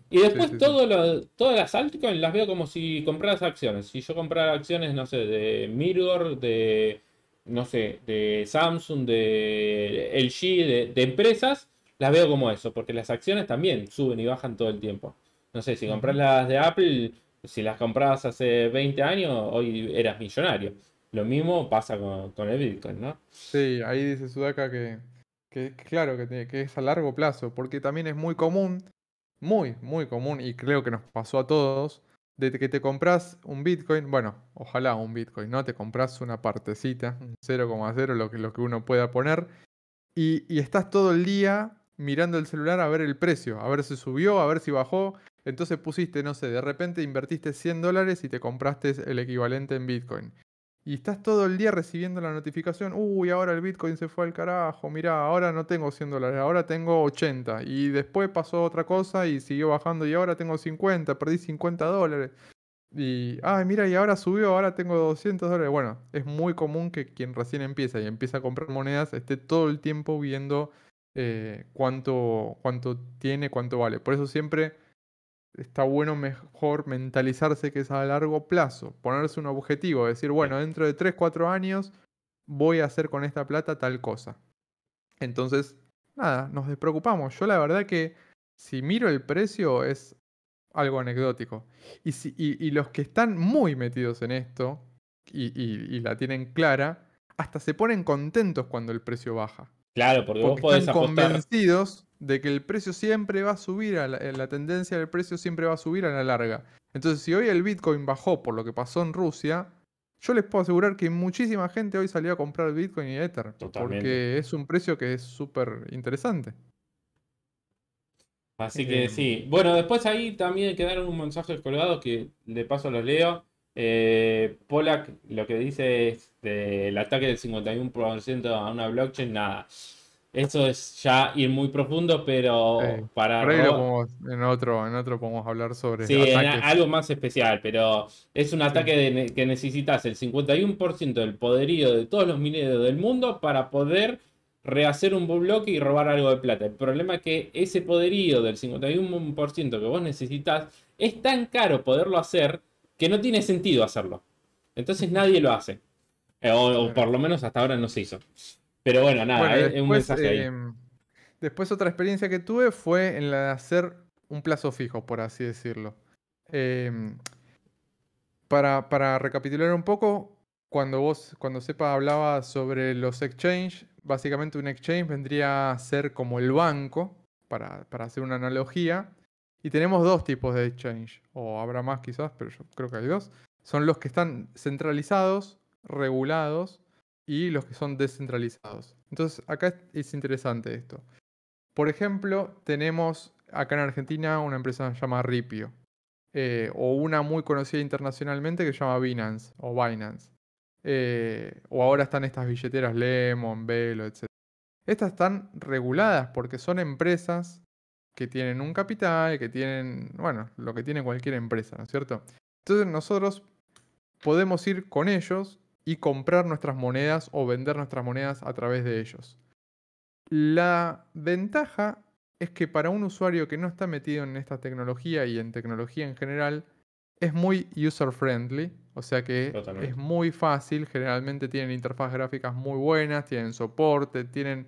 y después todo todas las altcoins las veo como si compraras acciones. Si yo comprara acciones, no sé, de Mirror, de, no sé, de Samsung, de LG, de, empresas, las veo como eso, porque las acciones también suben y bajan todo el tiempo. No sé, si compras las de Apple, si las comprabas hace 20 años, hoy eras millonario. Lo mismo pasa con, con el Bitcoin, ¿no? Sí, ahí dice Sudaka que claro, que, es a largo plazo, porque también es muy común, muy, muy común, y creo que nos pasó a todos, de que te compras un Bitcoin, bueno, ojalá un Bitcoin, ¿no? Te compras una partecita, 0,0, lo que, lo que uno pueda poner, y, y estás todo el día mirando el celular a ver el precio, a ver si subió, a ver si bajó, entonces pusiste, no sé, de repente invertiste 100 dólares y te compraste el equivalente en Bitcoin. Y estás todo el día recibiendo la notificación, uy, ahora el Bitcoin se fue al carajo, mirá, ahora no tengo 100 dólares, ahora tengo 80. Y después pasó otra cosa y siguió bajando y ahora tengo 50, perdí 50 dólares. Y, ay, mira, y ahora subió, ahora tengo 200 dólares. Bueno, es muy común que quien recién empieza y empieza a comprar monedas esté todo el tiempo viendo eh, cuánto, cuánto tiene, cuánto vale. Por eso siempre está bueno mejor mentalizarse que es a largo plazo, ponerse un objetivo, decir, bueno, dentro de 3, 4 años voy a hacer con esta plata tal cosa. Entonces, nada, nos despreocupamos. Yo la verdad que si miro el precio es algo anecdótico. Y, los que están muy metidos en esto y la tienen clara, hasta se ponen contentos cuando el precio baja. Claro, porque, porque están convencidos de que el precio siempre va a subir, eh, la, tendencia del precio siempre va a subir a la larga. Entonces, si hoy el Bitcoin bajó por lo que pasó en Rusia, yo les puedo asegurar que muchísima gente hoy salió a comprar Bitcoin y Ether. Porque es un precio que es súper interesante. Así que eh, sí. Bueno, después ahí también quedaron un mensaje colgado que de paso los leo. Eh, lo que dice es el ataque del 51% a una blockchain, nada. Eso es ya ir muy profundo, pero para. en, otro, en otro podemos hablar sobre. algo más especial, pero es un ataque que necesitas el 51% del poderío de todos los mineros del mundo para poder rehacer un bloque y robar algo de plata. El problema es que ese poderío del 51% que vos necesitas es tan caro poderlo hacer que no tiene sentido hacerlo. Entonces nadie lo hace. Eh, o, por lo menos hasta ahora no se hizo. Pero bueno, nada, después, es un mensaje ahí. Eh, después otra experiencia que tuve fue en la de hacer un plazo fijo, por así decirlo. Eh, para, recapitular un poco, cuando vos, cuando sepa, hablaba sobre los exchanges, básicamente un exchange vendría a ser como el banco, para, para hacer una analogía, y tenemos dos tipos de exchange, o habrá más quizás, pero yo creo que hay dos. Son los que están centralizados, regulados, y los que son descentralizados. Entonces, acá es interesante esto. Por ejemplo, tenemos acá en Argentina una empresa que se llama Ripio, eh, o una muy conocida internacionalmente que se llama Binance o Binance. Eh, o ahora están estas billeteras Lemon, Velo, etc. Estas están reguladas porque son empresas que tienen un capital, que tienen, bueno, lo que tiene cualquier empresa, ¿no es cierto? Entonces nosotros podemos ir con ellos y comprar nuestras monedas o vender nuestras monedas a través de ellos. La ventaja es que para un usuario que no está metido en esta tecnología y en tecnología en general, es muy user friendly, o sea que es muy fácil, generalmente tienen interfaz gráficas muy buenas, tienen soporte, tienen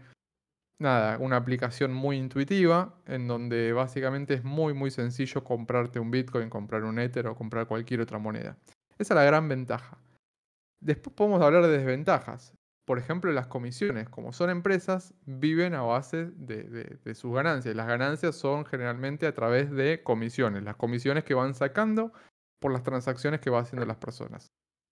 nada, una aplicación muy intuitiva en donde básicamente es muy muy sencillo comprarte un Bitcoin, comprar un Ether o comprar cualquier otra moneda. Esa es la gran ventaja. Después podemos hablar de desventajas. Por ejemplo, las comisiones, como son empresas, viven a base de, sus ganancias. Las ganancias son generalmente a través de comisiones, las comisiones que van sacando por las transacciones que van haciendo las personas.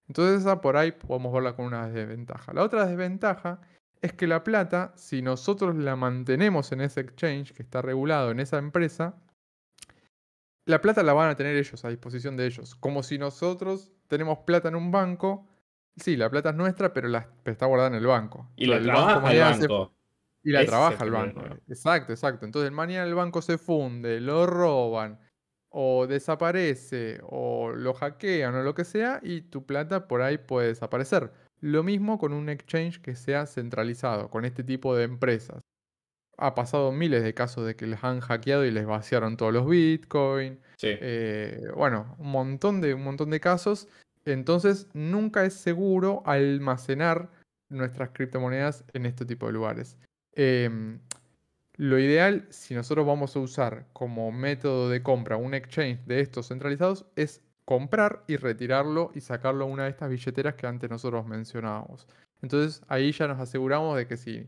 Entonces esa por ahí podemos verla con una desventaja. La otra desventaja es que la plata, si nosotros la mantenemos en ese exchange que está regulado en esa empresa, la plata la van a tener ellos, a disposición de ellos. Como si nosotros tenemos plata en un banco. Sí, la plata es nuestra, pero la está guardada en el banco. Y la trabaja el banco. Y la trabaja el banco. Exacto, exacto. Entonces mañana el banco se funde, lo roban, o desaparece, o lo hackean, o lo que sea, y tu plata por ahí puede desaparecer. Lo mismo con un exchange que sea centralizado, con este tipo de empresas. Ha pasado miles de casos de que les han hackeado y les vaciaron todos los bitcoins. Eh, bueno, un montón, de, un montón de casos. Entonces, nunca es seguro almacenar nuestras criptomonedas en este tipo de lugares. Em, lo ideal, si nosotros vamos a usar como método de compra un exchange de estos centralizados, es comprar y retirarlo y sacarlo a una de estas billeteras que antes nosotros mencionábamos. Entonces ahí ya nos aseguramos de que si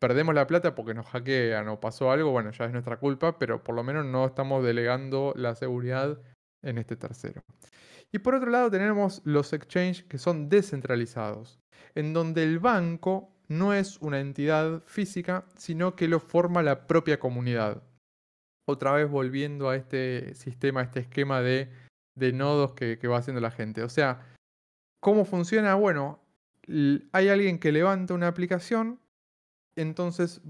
perdemos la plata porque nos hackean o pasó algo, bueno, ya es nuestra culpa, pero por lo menos no estamos delegando la seguridad en este tercero. Y por otro lado tenemos los exchanges que son descentralizados, en donde el banco no es una entidad física, sino que lo forma la propia comunidad. Otra vez volviendo a este sistema, a este esquema de de nodos que, va haciendo la gente. O sea, ¿cómo funciona? Bueno, hay alguien que levanta una aplicación, entonces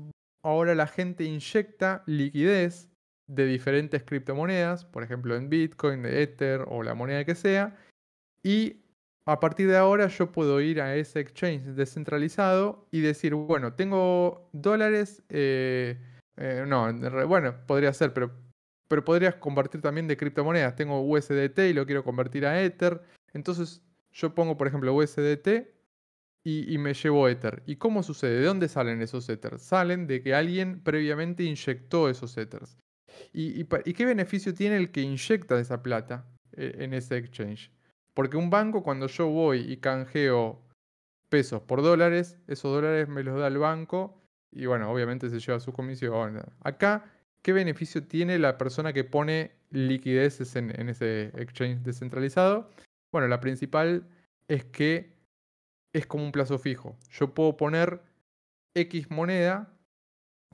ahora la gente inyecta liquidez de diferentes criptomonedas, por ejemplo en Bitcoin, de Ether o la moneda que sea, y a partir de ahora yo puedo ir a ese exchange descentralizado y decir, bueno, tengo dólares, eh, eh, no, bueno, podría ser, pero pero podrías convertir también de criptomonedas. Tengo USDT y lo quiero convertir a Ether. Entonces yo pongo, por ejemplo, USDT y, me llevo Ether. ¿Y cómo sucede? ¿De dónde salen esos Ether? Salen de que alguien previamente inyectó esos Ether. ¿Y, y qué beneficio tiene el que inyecta esa plata eh, en ese exchange? Porque un banco cuando yo voy y canjeo pesos por dólares, esos dólares me los da el banco y bueno, obviamente se lleva su comisión. Acá ¿qué beneficio tiene la persona que pone liquideces en, ese exchange descentralizado? Bueno, la principal es que es como un plazo fijo. Yo puedo poner X moneda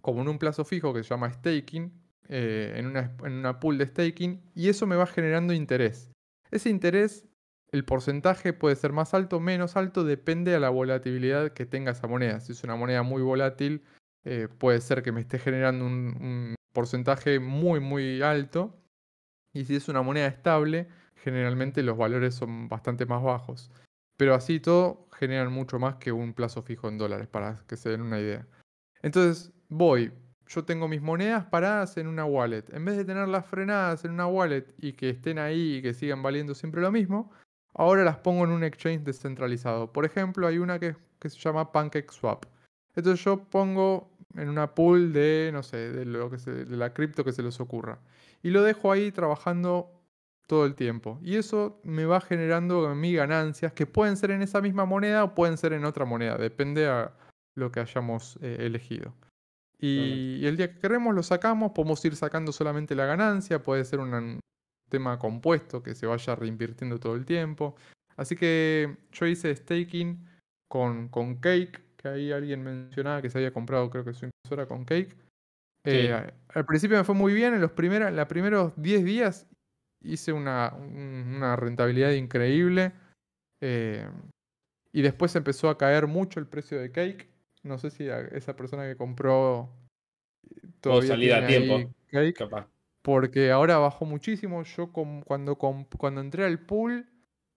como en un plazo fijo que se llama staking, eh, en, una, pool de staking, y eso me va generando interés. Ese interés, el porcentaje puede ser más alto menos alto, depende a la volatilidad que tenga esa moneda. Si es una moneda muy volátil, eh, puede ser que me esté generando un, porcentaje muy, muy alto. Y si es una moneda estable, generalmente los valores son bastante más bajos. Pero así todo generan mucho más que un plazo fijo en dólares, para que se den una idea. Entonces, voy, yo tengo mis monedas paradas en una wallet. En vez de tenerlas frenadas en una wallet y que estén ahí y que sigan valiendo siempre lo mismo, ahora las pongo en un exchange descentralizado. Por ejemplo, hay una que, se llama PancakeSwap. Entonces yo pongo en una pool de, no sé, de, lo que de la cripto que se les ocurra. Y lo dejo ahí trabajando todo el tiempo. Y eso me va generando a ganancias que pueden ser en esa misma moneda o pueden ser en otra moneda, depende a lo que hayamos eh, elegido. Y, el día que queremos lo sacamos, podemos ir sacando solamente la ganancia, puede ser un tema compuesto que se vaya reinvirtiendo todo el tiempo. Así que yo hice staking con, con Cake, que ahí alguien mencionaba que se había comprado, creo que su impresora con Cake. Eh, al principio me fue muy bien, en los primeros, primeros 10 días hice una, rentabilidad increíble. Eh, y después empezó a caer mucho el precio de Cake. No sé si esa persona que compró eh, todavía a tiempo. cake, Porque ahora bajó muchísimo. Yo cuando, cuando entré al pool,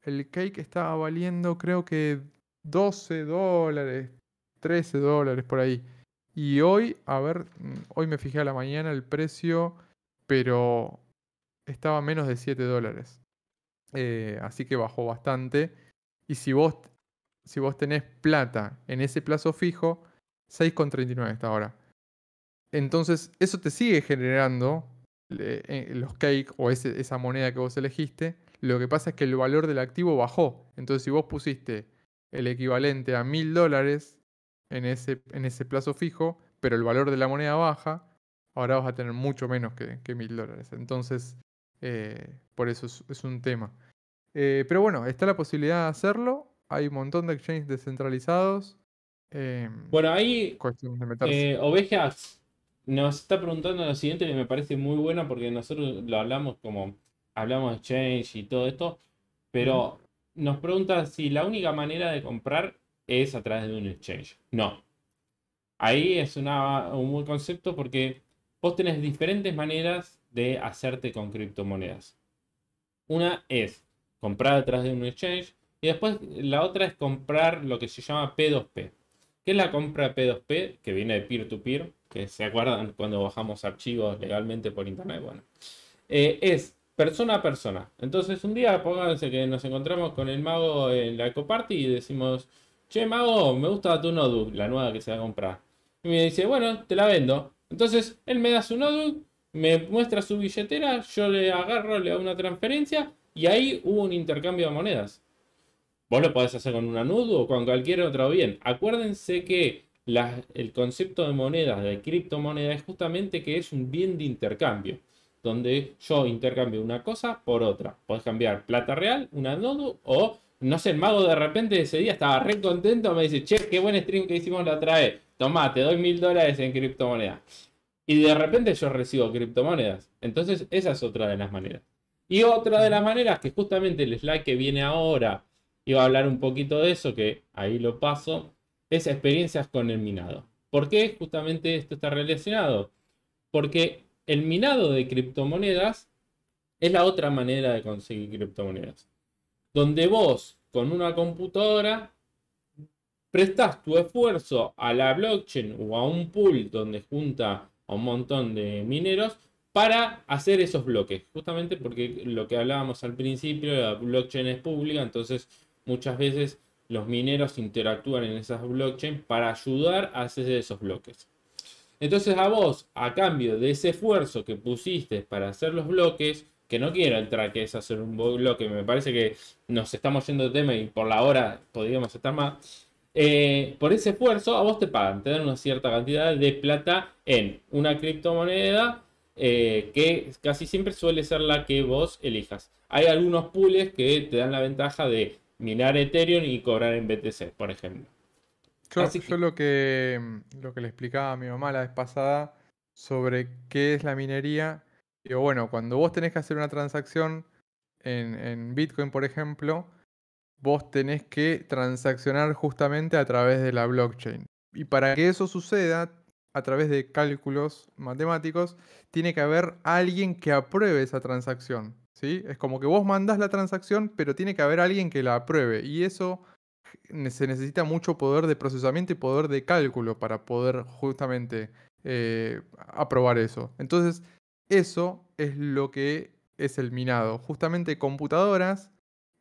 el Cake estaba valiendo creo que 12 dólares, 13 dólares por ahí. Y hoy, a ver, mm, hoy me fijé a la mañana el precio, pero estaba menos de 7 dólares. Eh, así que bajó bastante. Y si vos, si vos tenés plata en ese plazo fijo, 6,39 hasta ahora. Entonces, eso te sigue generando eh, los cakes... o esa moneda que vos elegiste. Lo que pasa es que el valor del activo bajó. Entonces, si vos pusiste el equivalente a mil dólares en ese, en ese plazo fijo, pero el valor de la moneda baja, ahora vas a tener mucho menos que, mil dólares. Entonces, eh, por eso es, un tema. Eh, pero bueno, está la posibilidad de hacerlo. Hay un montón de exchanges descentralizados. Eh, bueno, ahí Ovejas nos está preguntando lo siguiente que me parece muy bueno porque nosotros lo hablamos como hablamos de exchange y todo esto, pero nos pregunta si la única manera de comprar es a través de un exchange. No. Ahí es un buen concepto porque vos tenés diferentes maneras de hacerte con criptomonedas. Una es comprar a través de un exchange y después la otra es comprar lo que se llama P2P. ¿Qué es la compra P2P? Que viene de peer-to-peer, que se acuerdan cuando bajamos archivos legalmente por internet. Bueno, eh, es persona a persona. Entonces, un día, pónganse que nos encontramos con el mago en la ecoparty y decimos, Che, mago, me gusta tu Nodu, la nueva que se va a comprar. Y me dice, bueno, te la vendo. Entonces, él me da su nodo, me muestra su billetera, yo le agarro, le hago una transferencia y ahí hubo un intercambio de monedas. Vos lo podés hacer con una Noduk o con cualquier otro bien. Acuérdense que el concepto de monedas, de criptomonedas, es justamente que es un bien de intercambio donde yo intercambio una cosa por otra. Podés cambiar plata real, una nodo o no sé, el mago de repente ese día estaba re contento, me dice, che, qué buen stream que hicimos la trae. vez. Tomá, te doy mil dólares en criptomonedas. Y de repente yo recibo criptomonedas. Entonces, esa es otra de las maneras. Y otra de las maneras, que justamente el slide que viene ahora, va a hablar un poquito de eso, que ahí lo paso, es experiencias con el minado. ¿Por qué justamente esto está relacionado? Porque el minado de criptomonedas es la otra manera de conseguir criptomonedas donde vos con una computadora prestás tu esfuerzo a la blockchain o a un pool donde junta a un montón de mineros para hacer esos bloques. Justamente porque lo que hablábamos al principio, la blockchain es pública, entonces muchas veces los mineros interactúan en esas blockchains para ayudar a hacer esos bloques. Entonces a vos, a cambio de ese esfuerzo que pusiste para hacer los bloques, que no quiero entrar, que es hacer un que Me parece que nos estamos yendo de tema y por la hora podríamos estar más. Eh, por ese esfuerzo a vos te pagan, te dan una cierta cantidad de plata en una criptomoneda eh, que casi siempre suele ser la que vos elijas. Hay algunos pools que te dan la ventaja de minar Ethereum y cobrar en BTC, por ejemplo. Yo, Lo, que, lo que le explicaba a mi mamá la vez pasada sobre qué es la minería y bueno, cuando vos tenés que hacer una transacción en, Bitcoin, por ejemplo, vos tenés que transaccionar justamente a través de la blockchain. Y para que eso suceda, a través de cálculos matemáticos, tiene que haber alguien que apruebe esa transacción. ¿sí? Es como que vos mandás la transacción, pero tiene que haber alguien que la apruebe. Y eso se necesita mucho poder de procesamiento y poder de cálculo para poder justamente eh, aprobar eso. Entonces, eso es lo que es el minado, justamente computadoras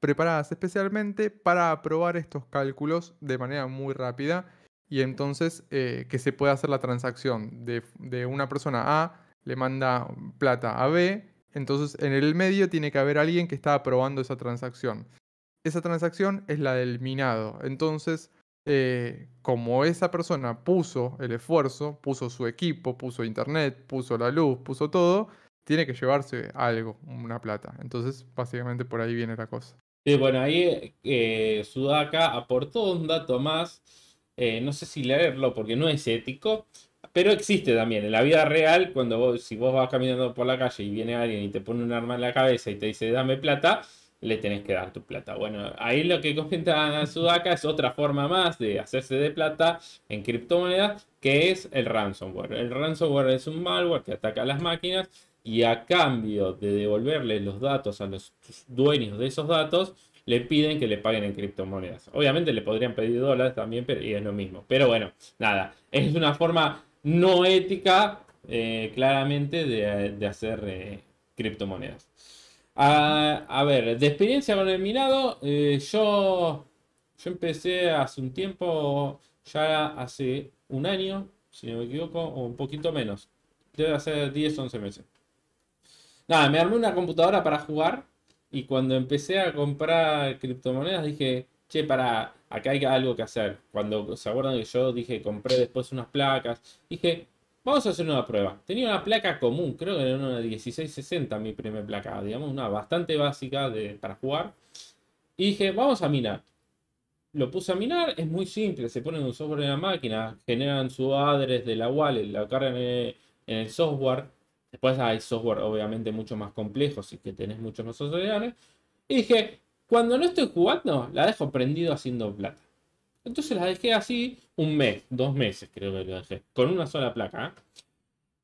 preparadas especialmente para aprobar estos cálculos de manera muy rápida y entonces eh, que se pueda hacer la transacción de una persona A le manda plata a B, entonces en el medio tiene que haber alguien que está aprobando esa transacción. Esa transacción es la del minado, entonces eh, como esa persona puso el esfuerzo, puso su equipo, puso internet, puso la luz, puso todo, tiene que llevarse algo, una plata. Entonces, básicamente por ahí viene la cosa. Sí, bueno, ahí eh, Sudaka aportó un dato más, eh, no sé si leerlo porque no es ético, pero existe también en la vida real, cuando vos, si vos vas caminando por la calle y viene alguien y te pone un arma en la cabeza y te dice dame plata, le tenés que dar tu plata. Bueno, ahí lo que comenta Sudaka es otra forma más de hacerse de plata en criptomonedas, que es el ransomware. El ransomware es un malware que ataca a las máquinas y a cambio de devolverle los datos a los dueños de esos datos, le piden que le paguen en criptomonedas. Obviamente le podrían pedir dólares también, pero y es lo mismo. Pero bueno, nada, es una forma no ética eh, claramente de, hacer eh, criptomonedas. A, ver, de experiencia con el minado, eh, yo, yo empecé hace un tiempo, ya hace un año, si no me equivoco, o un poquito menos. Debe hacer 10, 11 meses. Nada, me armé una computadora para jugar y cuando empecé a comprar criptomonedas dije, che, para, acá hay algo que hacer. Cuando se acuerdan que yo dije, compré después unas placas, dije, Vamos a hacer una prueba. Tenía una placa común, creo que era una 1660 mi primer placa, digamos, una bastante básica de, para jugar. Y dije, vamos a minar. Lo puse a minar, es muy simple, se ponen un software en la máquina, generan su address de la wallet, la cargan en el software. Después hay software obviamente mucho más complejo, y que tenés muchos más reales. Y dije, cuando no estoy jugando, la dejo prendido haciendo plata. Entonces la dejé así un mes, dos meses creo que la dejé, con una sola placa. ¿eh?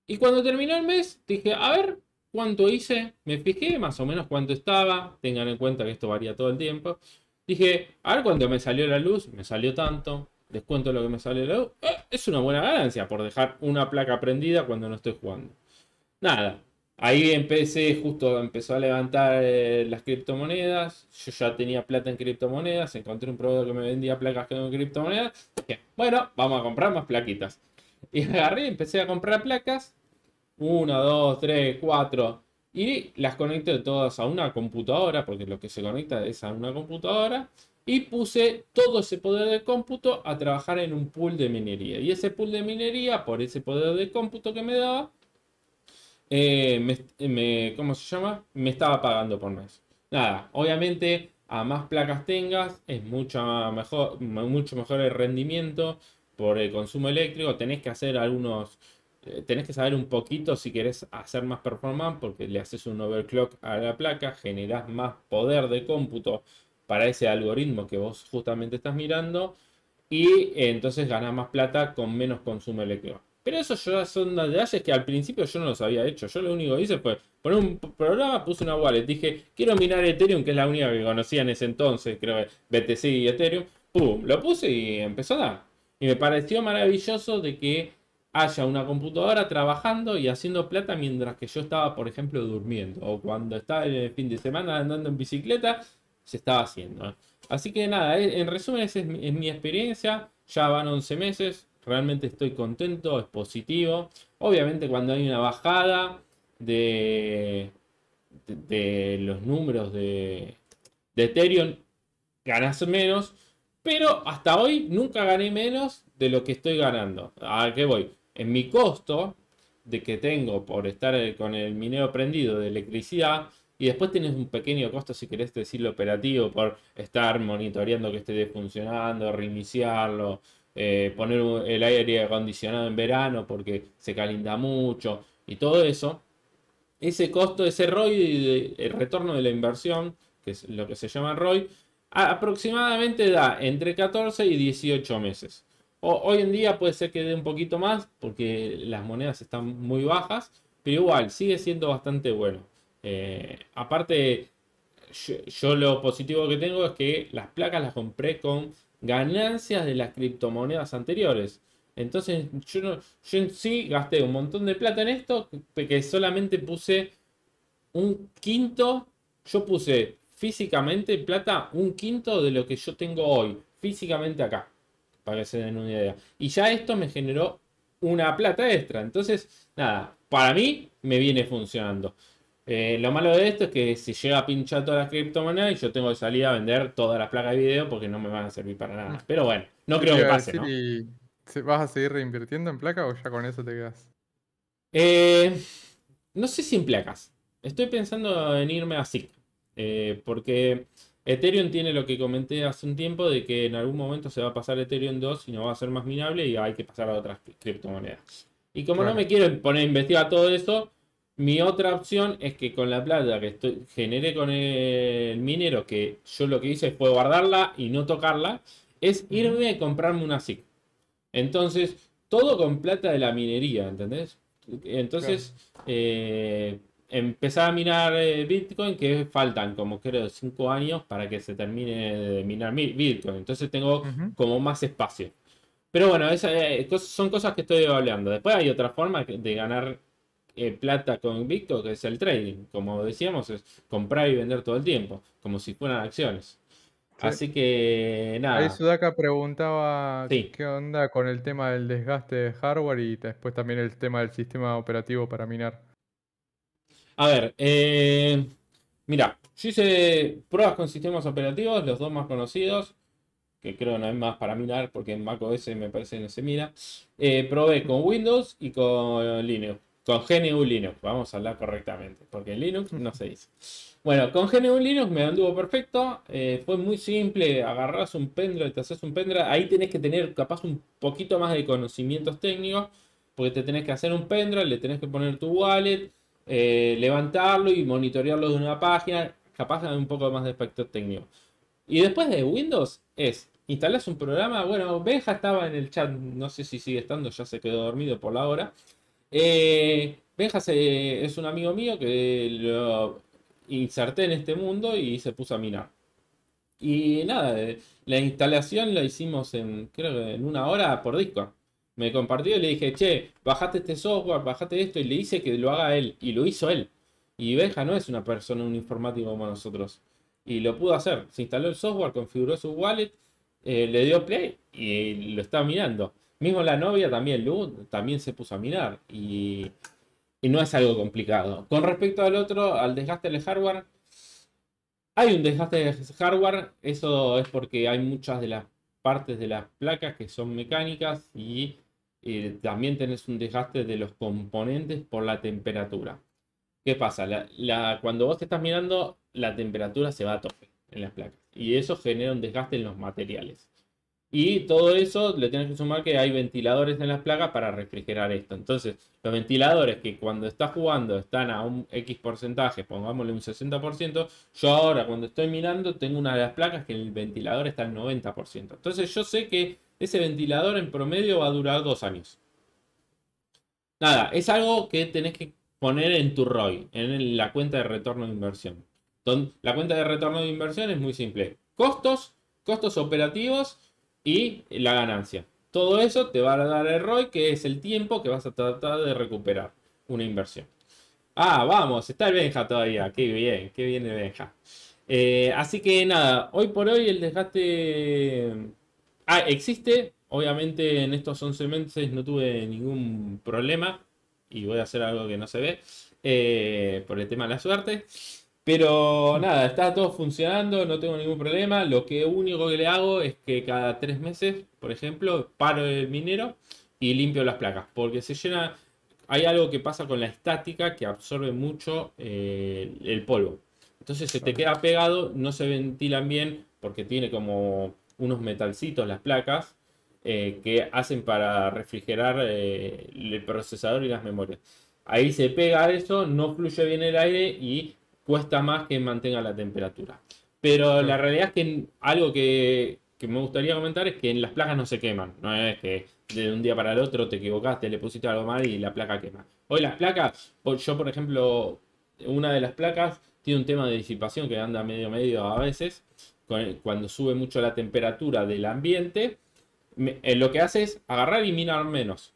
Y cuando terminó el mes, dije, a ver, ¿cuánto hice? Me fijé más o menos cuánto estaba, tengan en cuenta que esto varía todo el tiempo. Dije, a ver cuánto me salió la luz, me salió tanto, descuento lo que me salió la luz. Eh, es una buena ganancia por dejar una placa prendida cuando no estoy jugando. Nada, Ahí empecé, justo empezó a levantar eh, las criptomonedas. Yo ya tenía plata en criptomonedas. Encontré un proveedor que me vendía placas con criptomonedas. Dije, bueno, vamos a comprar más plaquitas. Y agarré, empecé a comprar placas. Una, dos, tres, cuatro. Y las conecté todas a una computadora, porque lo que se conecta es a una computadora. Y puse todo ese poder de cómputo a trabajar en un pool de minería. Y ese pool de minería, por ese poder de cómputo que me daba, eh, eh, me, ¿cómo se llama? Me estaba pagando por mes. Nada, obviamente a más placas tengas es mucho mejor, mucho mejor el rendimiento por el consumo eléctrico. Tenés que hacer algunos, eh, tenés que saber un poquito si querés hacer más performance porque le haces un overclock a la placa, generás más poder de cómputo para ese algoritmo que vos justamente estás mirando y entonces ganás más plata con menos consumo eléctrico. Pero eso ya son detalles que al principio yo no los había hecho. Yo lo único que hice fue poner un programa, puse una wallet. Dije, quiero minar Ethereum, que es la única que conocía en ese entonces, creo que BTC y Ethereum. Pum, lo puse y empezó a dar. Y me pareció maravilloso de que haya una computadora trabajando y haciendo plata mientras que yo estaba, por ejemplo, durmiendo. O cuando estaba en el fin de semana andando en bicicleta, se estaba haciendo. Así que nada, e-, en resumen, esa es mi experiencia. Ya van 11 meses realmente estoy contento, es positivo. Obviamente cuando hay una bajada de, de, los números de, de Ethereum, ganas menos, pero hasta hoy nunca gané menos de lo que estoy ganando. ¿A qué voy? En mi costo de que tengo por estar con el minero prendido de electricidad, y después tienes un pequeño costo, si querés decirlo operativo, por estar monitoreando que esté funcionando, reiniciarlo, eh, poner el aire acondicionado en verano porque se calienta mucho y todo eso, ese costo, ese ROI, el retorno de la inversión, que es lo que se llama ROI, aproximadamente da entre 14 y 18 meses. hoy en día puede ser que dé un poquito más porque las monedas están muy bajas, pero igual sigue siendo bastante bueno. Eh, aparte, yo, lo positivo que tengo es que las placas las compré con ganancias de las criptomonedas anteriores. Entonces yo, no, yo en sí gasté un montón de plata en esto que solamente puse un quinto, yo puse físicamente plata un quinto de lo que yo tengo hoy, físicamente acá, para que se den una idea. Y ya esto me generó una plata extra. Entonces, nada, para mí me viene funcionando. Eh, lo malo de esto es que si llega a pinchar todas las criptomonedas, y yo tengo que salir a vender todas las placas de video porque no me van a servir para nada. Ah. Pero bueno, no creo que pase. ¿Vas a seguir reinvirtiendo en placas o ya con eso te quedas? Eh, no sé si en placas. Estoy pensando en irme así. Eh, porque Ethereum tiene lo que comenté hace un tiempo de que en algún momento se va a pasar Ethereum 2 y no va a ser más minable y hay que pasar a otras criptomonedas. Y como no me quiero poner a investigar todo eso, mi otra opción es que con la plata que estoy, generé con el minero, que yo lo que hice fue guardarla y no tocarla, es irme a comprarme una SIC. Entonces, todo con plata de la minería, ¿entendés? Entonces, eh, empezar a minar eh, Bitcoin, que faltan como creo cinco años para que se termine de minar Bitcoin. Entonces tengo como más espacio. Pero bueno, esas eh, son cosas que estoy hablando. Después hay otra forma de ganar eh, plata con Victor, que es el trading. Como decíamos, es comprar y vender todo el tiempo, como si fueran acciones. Así que nada. Ahí Sudaka preguntaba qué onda con el tema del desgaste de hardware y después también el tema del sistema operativo para minar. A ver, eh, mira, yo hice pruebas con sistemas operativos, los dos más conocidos, que creo no hay más para minar, porque en macOS me parece que no se mira. Eh, probé con Windows y con Linux. Con GNU Linux, vamos a hablar correctamente, porque en Linux no se dice. Bueno, con GNU Linux me anduvo perfecto. Eh, fue muy simple. Agarras un pendrive, te haces un pendrive. Ahí tenés que tener capaz un poquito más de conocimientos técnicos. Porque te tenés que hacer un pendrive, le tenés que poner tu wallet, eh, levantarlo y monitorearlo de una página. Capaz de un poco más de aspecto técnico. Y después de Windows es, instalas un programa. Bueno, Benja estaba en el chat, no sé si sigue estando, ya se quedó dormido por la hora. Eh, Benja eh, es un amigo mío que lo inserté en este mundo y se puso a mirar. Y nada, eh, la instalación la hicimos en, creo que en una hora por disco. Me compartió y le dije, che, bajate este software, bajate esto, y le hice que lo haga él. Y lo hizo él. Y Benja no es una persona, un informático como nosotros. Y lo pudo hacer. Se instaló el software, configuró su wallet, le dio play y lo está mirando. Mismo la novia también, Lu, también se puso a mirar y, no es algo complicado. Con respecto al otro, al desgaste del hardware, hay un desgaste de hardware, eso es porque hay muchas de las partes de las placas que son mecánicas y eh, también tenés un desgaste de los componentes por la temperatura. ¿Qué pasa? cuando vos te estás mirando, la temperatura se va a tope en las placas y eso genera un desgaste en los materiales. Y todo eso le tienes que sumar que hay ventiladores en las placas para refrigerar esto. Entonces, los ventiladores que cuando estás jugando están a un X porcentaje, pongámosle un 60%, yo ahora cuando estoy mirando tengo una de las placas que el ventilador está en 90%. Entonces yo sé que ese ventilador en promedio va a durar dos años. Nada, es algo que tenés que poner en tu ROI, en la cuenta de retorno de inversión. La cuenta de retorno de inversión es muy simple. Costos, costos operativos y la ganancia. Todo eso te va a dar el ROI, que es el tiempo que vas a tratar de recuperar una inversión. Ah, vamos, está el Benja todavía. Qué bien, qué bien el Benja. Eh, así que nada, hoy por hoy el desgaste ah, existe. Obviamente en estos 11 meses no tuve ningún problema y voy a hacer algo que no se ve eh, por el tema de la suerte. Pero nada, está todo funcionando, no tengo ningún problema. Lo que único que le hago es que cada tres meses, por ejemplo, paro el minero y limpio las placas. Porque se llena. Hay algo que pasa con la estática que absorbe mucho eh, el polvo. Entonces se te queda pegado, no se ventilan bien porque tiene como unos metalcitos las placas eh, que hacen para refrigerar eh, el procesador y las memorias. Ahí se pega eso, no fluye bien el aire y cuesta más que mantenga la temperatura. Pero la realidad es que algo que, que me gustaría comentar es que en las placas no se queman. No es que de un día para el otro te equivocaste, le pusiste algo mal y la placa quema. Hoy las placas, yo por ejemplo, una de las placas tiene un tema de disipación que anda medio medio a veces. Cuando sube mucho la temperatura del ambiente, eh, lo que hace es agarrar y minar menos.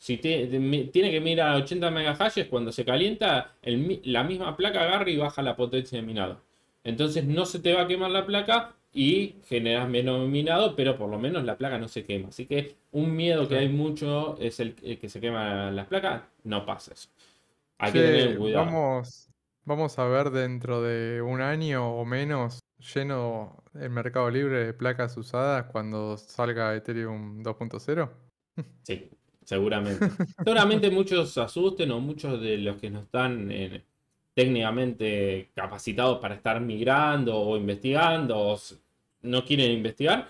Si te, tiene que mirar a 80 megahashes, cuando se calienta, la misma placa agarra y baja la potencia de minado. Entonces no se te va a quemar la placa y generas menos minado, pero por lo menos la placa no se quema. Así que un miedo que hay mucho es el, que se queman las placas, no pasa eso. Vamos, vamos a ver dentro de un año o menos lleno el mercado libre de placas usadas cuando salga Ethereum 2.0. Sí, seguramente. seguramente muchos asusten o muchos de los que no están eh, técnicamente capacitados para estar migrando o investigando o no quieren investigar,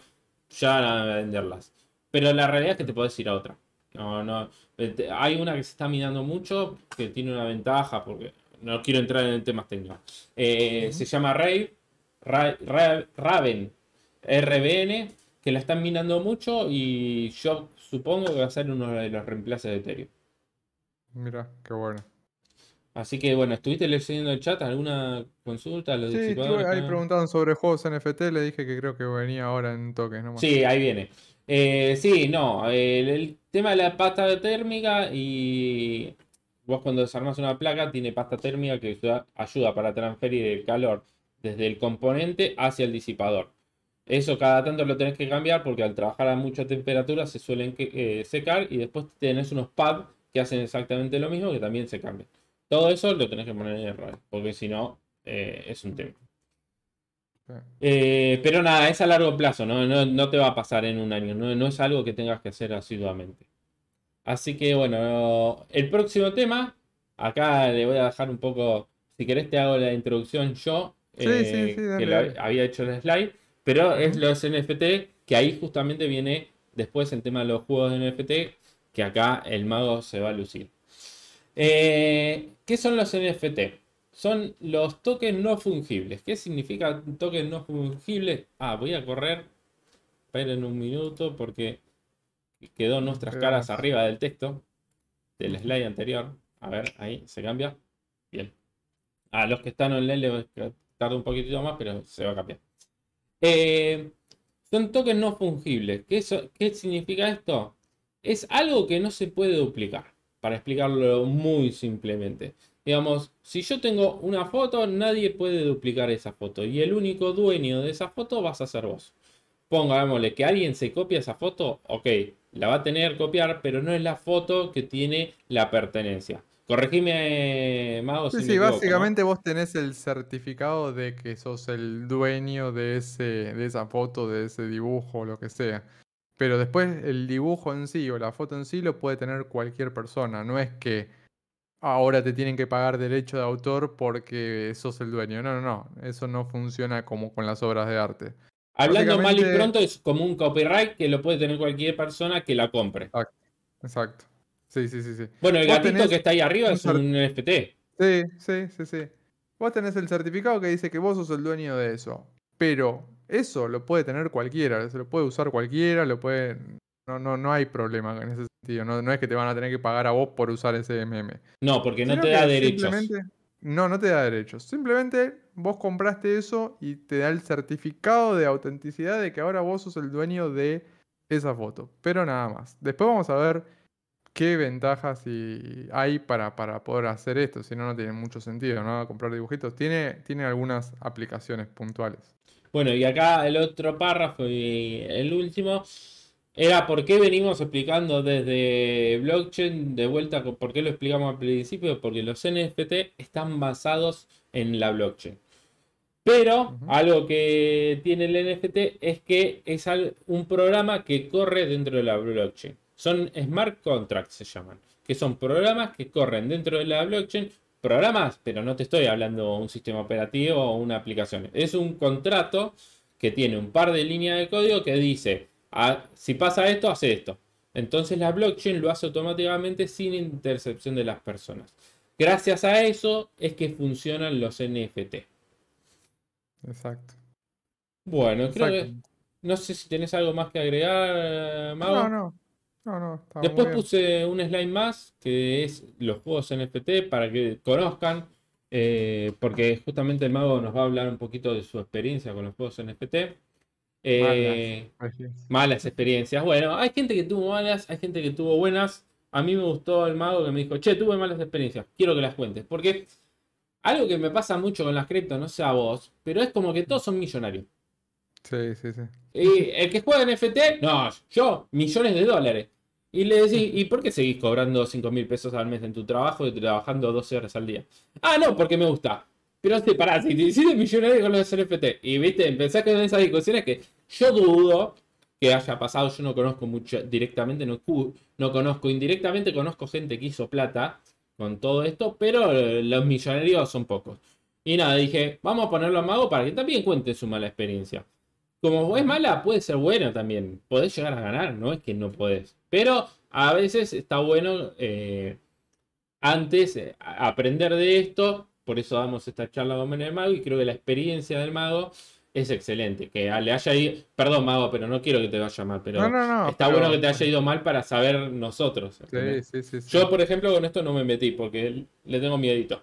ya van a venderlas. Pero la realidad es que te puedes ir a otra. No, no. Eh, hay una que se está mirando mucho, que tiene una ventaja, porque no quiero entrar en temas técnicos. Eh, Se llama Rave, Raven, RBN, que la están minando mucho y yo supongo que va a ser uno de los reemplazos de Ethereum. Mira, qué bueno. Así que bueno, estuviste leyendo el chat, alguna consulta. Los sí, ahí preguntaban sobre juegos NFT, le dije que creo que venía ahora en toques Sí, ahí viene. Eh, sí, no, el, tema de la pasta térmica y vos cuando desarmas una placa tiene pasta térmica que ayuda para transferir el calor desde el componente hacia el disipador. Eso cada tanto lo tenés que cambiar porque al trabajar a mucha temperatura se suelen eh, secar y después tenés unos pads que hacen exactamente lo mismo que también se cambian. Todo eso lo tenés que poner en error, porque si no eh, es un tema. Eh, pero nada, es a largo plazo, ¿no? te va a pasar en un año, no, es algo que tengas que hacer asiduamente. Así que bueno, el próximo tema, acá le voy a dejar un poco, si querés te hago la introducción yo, que había hecho el slide. Pero es los NFT, que ahí justamente viene después el tema de los juegos de NFT, que acá el mago se va a lucir. Eh, ¿Qué son los NFT? Son los tokens no fungibles. ¿Qué significa token no fungible? Ah, voy a correr. Esperen un minuto porque quedó nuestras caras arriba del texto del slide anterior. A ver, ahí se cambia. Bien. A los que están online les va a un poquitito más, pero se va a cambiar. Eh, son tokens no fungibles. ¿Qué, ¿Qué significa esto? Es algo que no se puede duplicar, para explicarlo muy simplemente. Digamos, si yo tengo una foto, nadie puede duplicar esa foto. Y el único dueño de esa foto vas a ser vos. Pongámosle que alguien se copia esa foto, ok, la va a tener copiar, pero no es la foto que tiene la pertenencia. Corregime, Mago. Sí, sí, básicamente vos tenés el certificado de que sos el dueño de, ese, de esa foto, de ese dibujo, o lo que sea. Pero después el dibujo en sí o la foto en sí lo puede tener cualquier persona. No es que ahora te tienen que pagar derecho de autor porque sos el dueño. No, no, no. Eso no funciona como con las obras de arte. Hablando mal y pronto, es como un copyright que lo puede tener cualquier persona que la compre. Exacto. Sí, sí, sí, sí. Bueno, el gatito que está ahí arriba es un NFT. Sí, sí, sí, sí. Vos tenés el certificado que dice que vos sos el dueño de eso. Pero eso lo puede tener cualquiera, se lo puede usar cualquiera, lo puede. No, no, no hay problema en ese sentido. No, es que te van a tener que pagar a vos por usar ese MM. No, porque no te da derechos. No, no te da derechos. Simplemente vos compraste eso y te da el certificado de autenticidad de que ahora vos sos el dueño de esa foto. Pero nada más. Después vamos a ver qué ventajas hay para, poder hacer esto, si no, no tiene mucho sentido, ¿no? Comprar dibujitos. Tiene, tiene algunas aplicaciones puntuales. Bueno, y acá el otro párrafo y el último era por qué venimos explicando desde blockchain de vuelta, por qué lo explicamos al principio, porque los NFT están basados en la blockchain. Pero algo que tiene el NFT es que es un programa que corre dentro de la blockchain. Son smart contracts, se llaman, que son programas que corren dentro de la blockchain. Programas, pero no te estoy hablando un sistema operativo o una aplicación. Es un contrato que tiene un par de líneas de código que dice, ah, si pasa esto, hace esto. Entonces la blockchain lo hace automáticamente sin intercepción de las personas. Gracias a eso es que funcionan los NFT. Exacto. Bueno, creo que... No sé si tenés algo más que agregar, Mago. No, no. Después puse un slide más, que es los juegos NFT, para que conozcan, eh, porque justamente el mago nos va a hablar un poquito de su experiencia con los juegos NFT. Eh, malas. experiencias. Bueno, hay gente que tuvo malas, hay gente que tuvo buenas. A mí me gustó el mago que me dijo, che, tuve malas experiencias, quiero que las cuentes. Porque algo que me pasa mucho con las cripto, no sé a vos, pero es como que todos son millonarios. Sí, sí, sí. Y el que juega en FT, no, yo, millones de dólares. Y le decís, ¿y por qué seguís cobrando 5 mil pesos al mes en tu trabajo y trabajando 12 horas al día? Ah, no, porque me gusta. Pero sí, pará, si te hiciste millonario con los NFT. Y viste, que en esas discusiones que yo dudo que haya pasado. Yo no conozco mucho directamente, no, no conozco indirectamente, conozco gente que hizo plata con todo esto, pero los millonarios son pocos. Y nada, dije, vamos a ponerlo a Mago para que también cuente su mala experiencia como es mala, puede ser buena también. Podés llegar a ganar, no es que no podés. Pero a veces está bueno eh, antes eh, aprender de esto. Por eso damos esta charla con el mago. Y creo que la experiencia del mago es excelente. Que le haya ido. Perdón, mago, pero no quiero que te vaya mal. Pero está bueno que te haya ido mal para saber nosotros. Yo, por ejemplo, con esto no me metí porque le tengo miedito.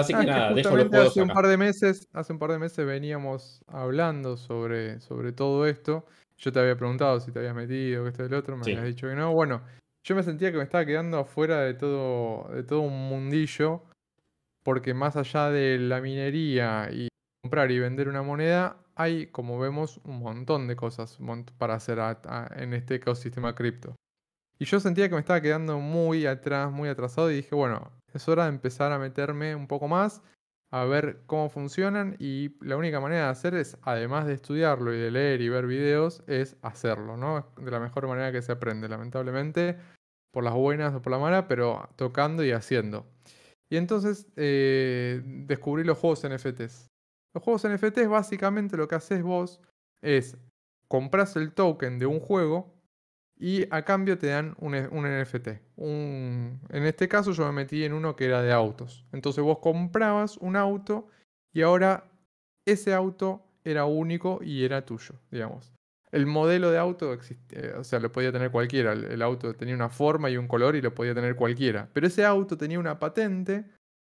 Así que ah, nada, hace un par de meses, hace un par de meses veníamos hablando sobre, sobre todo esto. Yo te había preguntado si te habías metido, que esto y el otro, me habías dicho que no. Bueno, yo me sentía que me estaba quedando afuera de todo, de todo un mundillo, porque más allá de la minería y comprar y vender una moneda, hay, como vemos, un montón de cosas para hacer en este ecosistema cripto. Y yo sentía que me estaba quedando muy atrás, muy atrasado, y dije, bueno, es hora de empezar a meterme un poco más, a ver cómo funcionan y la única manera de hacer es, además de estudiarlo y de leer y ver videos, es hacerlo, ¿no? De la mejor manera que se aprende, lamentablemente, por las buenas o por la mala, pero tocando y haciendo. Y entonces eh, descubrí los juegos NFTs. Los juegos NFTs básicamente lo que haces vos es compras el token de un juego y a cambio te dan un, un NFT. Un, en este caso yo me metí en uno que era de autos. Entonces vos comprabas un auto y ahora ese auto era único y era tuyo, digamos. El modelo de auto existía, eh, o sea, lo podía tener cualquiera. el auto tenía una forma y un color y lo podía tener cualquiera. Pero ese auto tenía una patente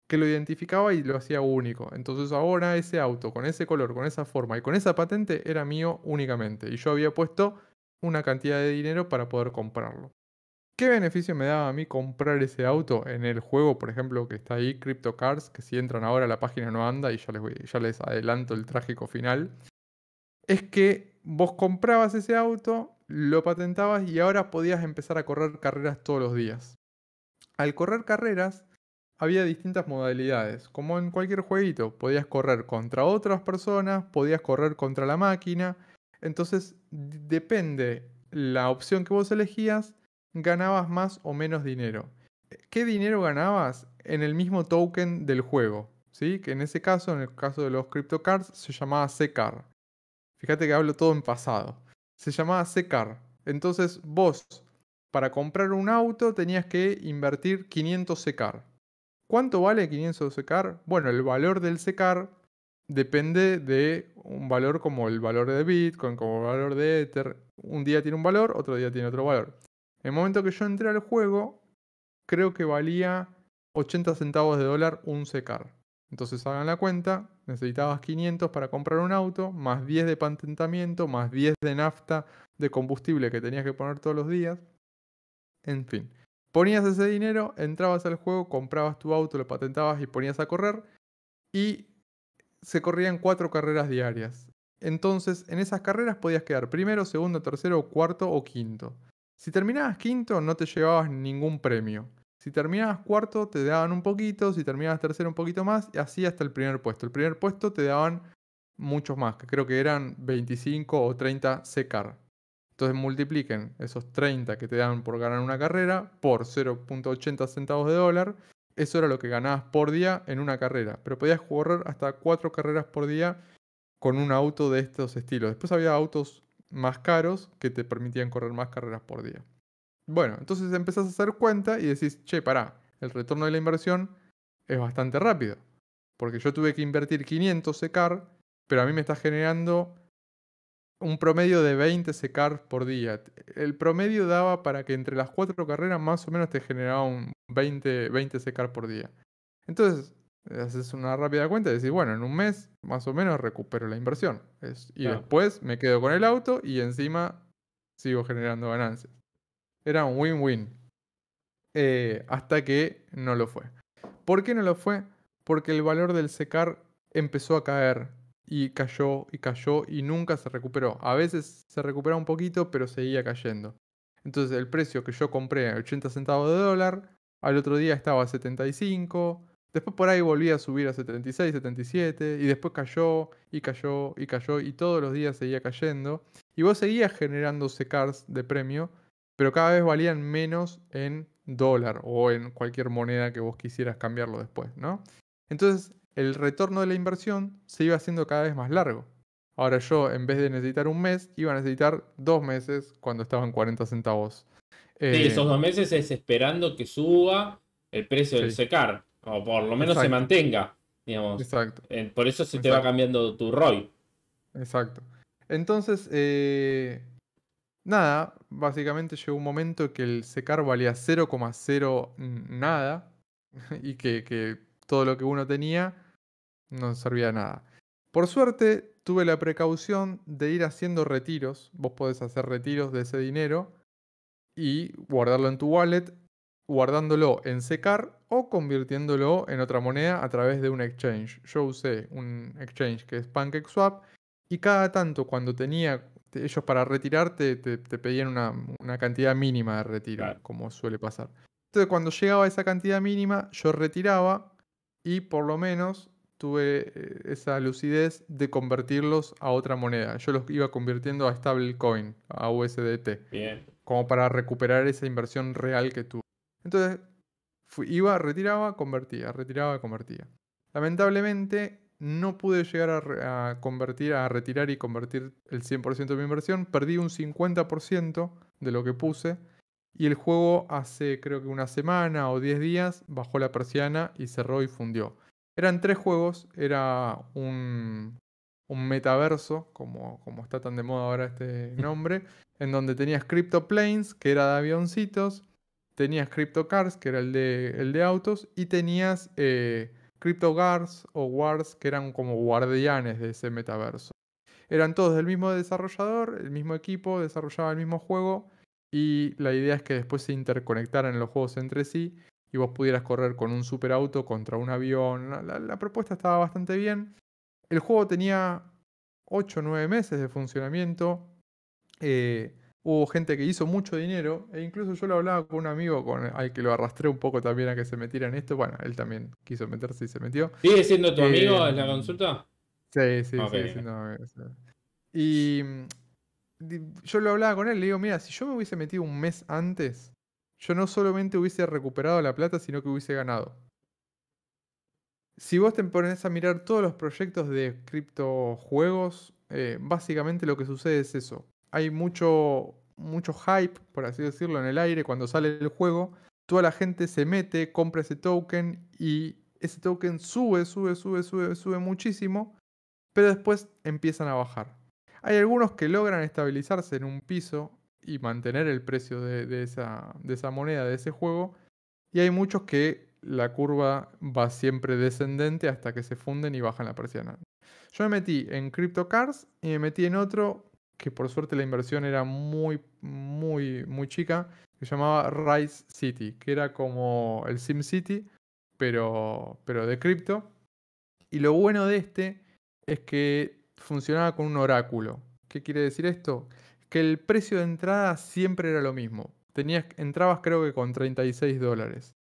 que lo identificaba y lo hacía único. Entonces ahora ese auto, con ese color, con esa forma y con esa patente, era mío únicamente. Y yo había puesto una cantidad de dinero para poder comprarlo. ¿Qué beneficio me daba a mí comprar ese auto en el juego, por ejemplo, que está ahí, Cars, que si entran ahora la página no anda y ya les, voy, ya les adelanto el trágico final? Es que vos comprabas ese auto, lo patentabas y ahora podías empezar a correr carreras todos los días. Al correr carreras había distintas modalidades, como en cualquier jueguito, podías correr contra otras personas, podías correr contra la máquina, entonces, depende la opción que vos elegías, ganabas más o menos dinero. Eh, ¿Qué dinero ganabas? En el mismo token del juego, ¿sí? Que en ese caso, en el caso de los CryptoCards, se llamaba SECAR. Fíjate que hablo todo en pasado. Se llamaba secar Entonces, vos, para comprar un auto, tenías que invertir 500 SECAR. ¿Cuánto vale 500 secar? Bueno, el valor del secar, depende de un valor como el valor de Bitcoin, como el valor de Ether. Un día tiene un valor, otro día tiene otro valor. En el momento que yo entré al juego, creo que valía 80 centavos de dólar un secar. Entonces hagan la cuenta, necesitabas 500 para comprar un auto, más 10 de patentamiento, más 10 de nafta de combustible que tenías que poner todos los días. En fin, ponías ese dinero, entrabas al juego, comprabas tu auto, lo patentabas y ponías a correr. Y se corrían cuatro carreras diarias. Entonces, en esas carreras podías quedar primero, segundo, tercero, cuarto o quinto. Si terminabas quinto, no te llevabas ningún premio. Si terminabas cuarto, te daban un poquito. Si terminabas tercero, un poquito más. Y así hasta el primer puesto. El primer puesto te daban muchos más, que creo que eran 25 o 30 secar. Entonces multipliquen esos 30 que te dan por ganar una carrera por 0.80 centavos de dólar eso era lo que ganabas por día en una carrera. Pero podías correr hasta cuatro carreras por día con un auto de estos estilos. Después había autos más caros que te permitían correr más carreras por día. Bueno, entonces empezás a hacer cuenta y decís, che, pará, el retorno de la inversión es bastante rápido. Porque yo tuve que invertir 500 secar, pero a mí me está generando un promedio de 20 secar por día. El promedio daba para que entre las cuatro carreras más o menos te generaba un 20, 20 secar por día. Entonces, haces una rápida cuenta y decís, bueno, en un mes más o menos recupero la inversión. y después me quedo con el auto y encima sigo generando ganancias. Era un win-win. Eh, hasta que no lo fue. ¿Por qué no lo fue? Porque el valor del secar empezó a caer y cayó y cayó y nunca se recuperó. A veces se recuperaba un poquito, pero seguía cayendo. Entonces el precio que yo compré a 80 centavos de dólar, al otro día estaba a 75, después por ahí volvía a subir a 76, 77 y después cayó y cayó y cayó y todos los días seguía cayendo. Y vos seguías generándose cars de premio, pero cada vez valían menos en dólar o en cualquier moneda que vos quisieras cambiarlo después, ¿no? Entonces el retorno de la inversión se iba haciendo cada vez más largo. Ahora yo, en vez de necesitar un mes, iba a necesitar dos meses cuando estaba en 40 centavos. Sí, eh, esos dos meses es esperando que suba el precio del secar, o por lo menos se mantenga, digamos. Exacto. Eh, por eso se te va cambiando tu ROI. Exacto. Entonces, eh, nada, básicamente llegó un momento que el secar valía 0,0 nada y que, que todo lo que uno tenía no servía nada. Por suerte, tuve la precaución de ir haciendo retiros. Vos podés hacer retiros de ese dinero y guardarlo en tu wallet, guardándolo en secar o convirtiéndolo en otra moneda a través de un exchange. Yo usé un exchange que es PancakeSwap y cada tanto cuando tenía ellos para retirarte te, pedían una, cantidad mínima de retiro, como suele pasar. Entonces cuando llegaba esa cantidad mínima yo retiraba y por lo menos tuve eh, esa lucidez de convertirlos a otra moneda. Yo los iba convirtiendo a stablecoin, a USDT, Bien. como para recuperar esa inversión real que tuve. Entonces, iba, retiraba, convertía, retiraba, convertía. Lamentablemente, no pude llegar a, a convertir, a retirar y convertir el 100% de mi inversión. Perdí un 50% de lo que puse. Y el juego hace creo que una semana o 10 días bajó la persiana y cerró y fundió. Eran tres juegos, era un, metaverso, como, como está tan de moda ahora este mm. nombre, en donde tenías Crypto Planes, que era de avioncitos, tenías Crypto Cars, que era el de, el de autos, y tenías eh, Crypto Guards o Wars, que eran como guardianes de ese metaverso. Eran todos del mismo desarrollador, el mismo equipo, desarrollaba el mismo juego, y la idea es que después se interconectaran los juegos entre sí y vos pudieras correr con un superauto contra un avión. La, propuesta estaba bastante bien. El juego tenía 8 o 9 meses de funcionamiento. Eh, hubo gente que hizo mucho dinero, e incluso yo lo hablaba con un amigo al que lo arrastré un poco también a que se metiera en esto. Bueno, él también quiso meterse y se metió. ¿Sigue siendo tu amigo eh, en la consulta? Sí, sí, sí. Y mm, yo lo hablaba con él, le digo, mira, si yo me hubiese metido un mes antes, yo no solamente hubiese recuperado la plata, sino que hubiese ganado. Si vos te pones a mirar todos los proyectos de criptojuegos, eh, básicamente lo que sucede es eso. Hay mucho, mucho hype, por así decirlo, en el aire cuando sale el juego. Toda la gente se mete, compra ese token y ese token sube, sube, sube, sube, sube muchísimo, pero después empiezan a bajar. Hay algunos que logran estabilizarse en un piso y mantener el precio de, esa, de esa moneda, de ese juego. Y hay muchos que la curva va siempre descendente hasta que se funden y bajan la presión. Yo me metí en Crypto Cars y me metí en otro que por suerte la inversión era muy, muy, muy chica, que se llamaba Rise City, que era como el Sim City, pero, pero de cripto. Y lo bueno de este es que funcionaba con un oráculo. ¿Qué quiere decir esto? que el precio de entrada siempre era lo mismo. Tenías, entrabas creo que con 36 dólares.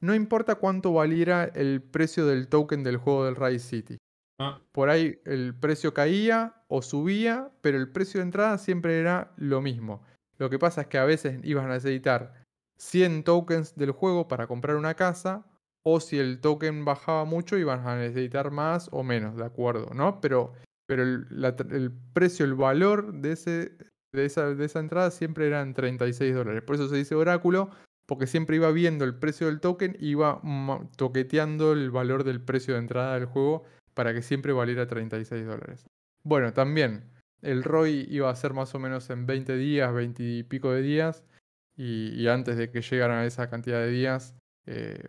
No importa cuánto valiera el precio del token del juego del Rise City. Ah. Por ahí el precio caía o subía, pero el precio de entrada siempre era lo mismo. Lo que pasa es que a veces ibas a necesitar 100 tokens del juego para comprar una casa, o si el token bajaba mucho ibas a necesitar más o menos, de acuerdo, ¿no? Pero, pero el precio, el valor de ese de esa, entrada siempre eran 36 dólares. Por eso se dice oráculo, porque siempre iba viendo el precio del token y iba toqueteando el valor del precio de entrada del juego para que siempre valiera 36 dólares. Bueno, también el ROI iba a ser más o menos en 20 días, 20 y pico de días, y, antes de que llegaran a esa cantidad de días, eh,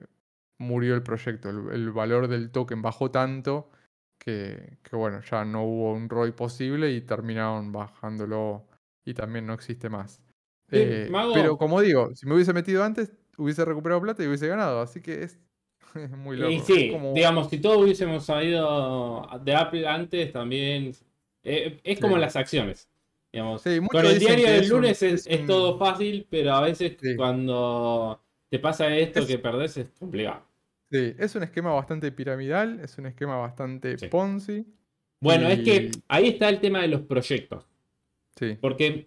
murió el proyecto. El, valor del token bajó tanto que, que, bueno, ya no hubo un ROI posible y terminaron bajándolo y también no existe más. Eh, pero como digo, si me hubiese metido antes, hubiese recuperado plata y hubiese ganado, así que es, muy loco. Y sí, digamos, si todos hubiésemos salido de Apple antes, también eh, es como las acciones. Digamos. Con el diario del lunes es, todo fácil, pero a veces cuando te pasa esto que perdés es complicado. Sí, es un esquema bastante piramidal, es un esquema bastante Ponzi. Bueno, es que ahí está el tema de los proyectos. Porque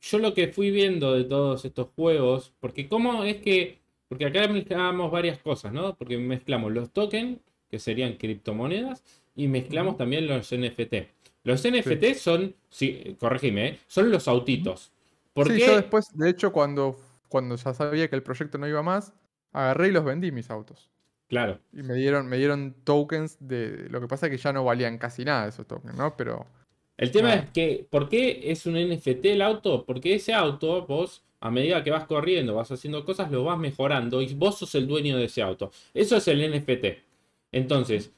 yo lo que fui viendo de todos estos juegos, porque cómo es que, porque acá mezclamos varias cosas, ¿no? Porque mezclamos los tokens, que serían criptomonedas, y mezclamos también los NFT. Los NFT son, sí, corregime, ¿eh? son los autitos. Porque... Sí, yo después, de hecho, cuando, cuando ya sabía que el proyecto no iba más, agarré y los vendí mis autos. Claro. Y me dieron, me dieron tokens de. Lo que pasa es que ya no valían casi nada esos tokens, ¿no? Pero el tema es que, ¿por qué es un NFT el auto? Porque ese auto, vos, a medida que vas corriendo, vas haciendo cosas, lo vas mejorando y vos sos el dueño de ese auto. Eso es el NFT. Entonces,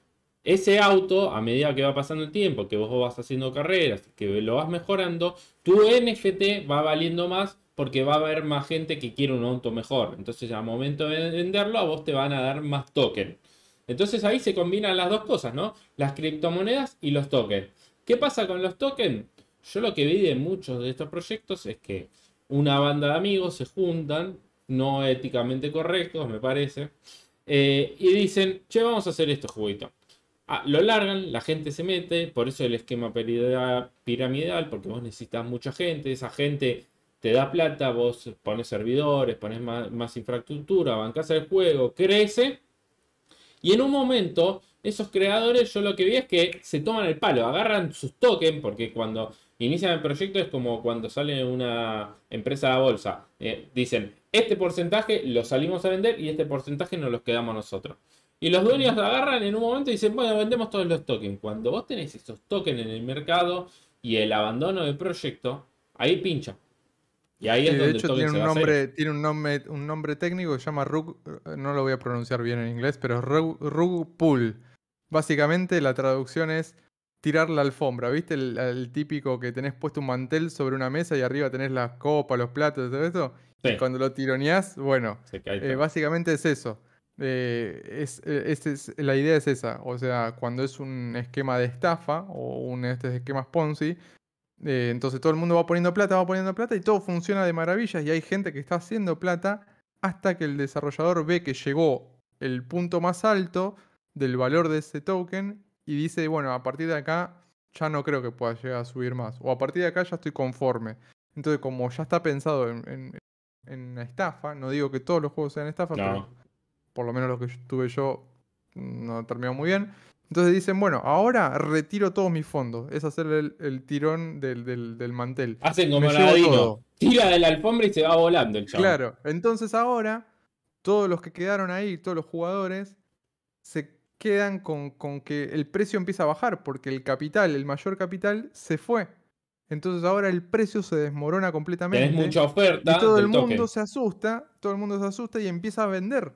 ese auto, a medida que va pasando el tiempo, que vos vas haciendo carreras, que lo vas mejorando, tu NFT va valiendo más porque va a haber más gente que quiere un auto mejor. Entonces, al momento de venderlo, a vos te van a dar más token. Entonces ahí se combinan las dos cosas, ¿no? Las criptomonedas y los tokens. ¿Qué pasa con los tokens? Yo lo que vi de muchos de estos proyectos es que una banda de amigos se juntan, no éticamente correctos, me parece, eh, y dicen, che, vamos a hacer esto, juguito. Ah, lo largan, la gente se mete, por eso el esquema piramidal, porque vos necesitas mucha gente, esa gente te da plata, vos pones servidores, pones más, infraestructura, bancas el juego, crece, y en un momento esos creadores yo lo que vi es que se toman el palo, agarran sus tokens, porque cuando inician el proyecto es como cuando sale una empresa a bolsa. Eh, dicen, este porcentaje lo salimos a vender y este porcentaje nos los quedamos nosotros. Y los dueños agarran en un momento y dicen, bueno, vendemos todos los tokens. Cuando vos tenés esos tokens en el mercado y el abandono del proyecto, ahí pincha. Y ahí es donde de hecho, tiene, un nombre, tiene un nombre, un nombre técnico que se llama Rug, eh, no lo voy a pronunciar bien en inglés, pero es Rug, Rug Básicamente la traducción es tirar la alfombra, ¿viste? El, típico que tenés puesto un mantel sobre una mesa y arriba tenés la copa, los platos, todo eso. Y cuando lo tironeás, bueno, eh, básicamente es eso. Eh, eh, es, la idea es esa. O sea, cuando es un esquema de estafa o un este esquema Ponzi, entonces todo el mundo va poniendo plata, va poniendo plata y todo funciona de maravillas y hay gente que está haciendo plata hasta que el desarrollador ve que llegó el punto más alto del valor de ese token y dice, bueno, a partir de acá ya no creo que pueda llegar a subir más. O a partir de acá ya estoy conforme. Entonces, como ya está pensado en, en, estafa, no digo que todos los juegos sean estafa, pero por lo menos los que tuve yo no terminó muy bien. Entonces dicen, bueno, ahora retiro todos mis fondos. Es hacer el, tirón del, mantel. Hacen como digo. Tira de la alfombra y se va volando el chavo. Claro. Entonces ahora, todos los que quedaron ahí, todos los jugadores, se quedan con, que el precio empieza a bajar, porque el capital, el mayor capital, se fue. Entonces ahora el precio se desmorona completamente. mucha oferta. Y todo el mundo se asusta, todo el mundo se asusta y empieza a vender.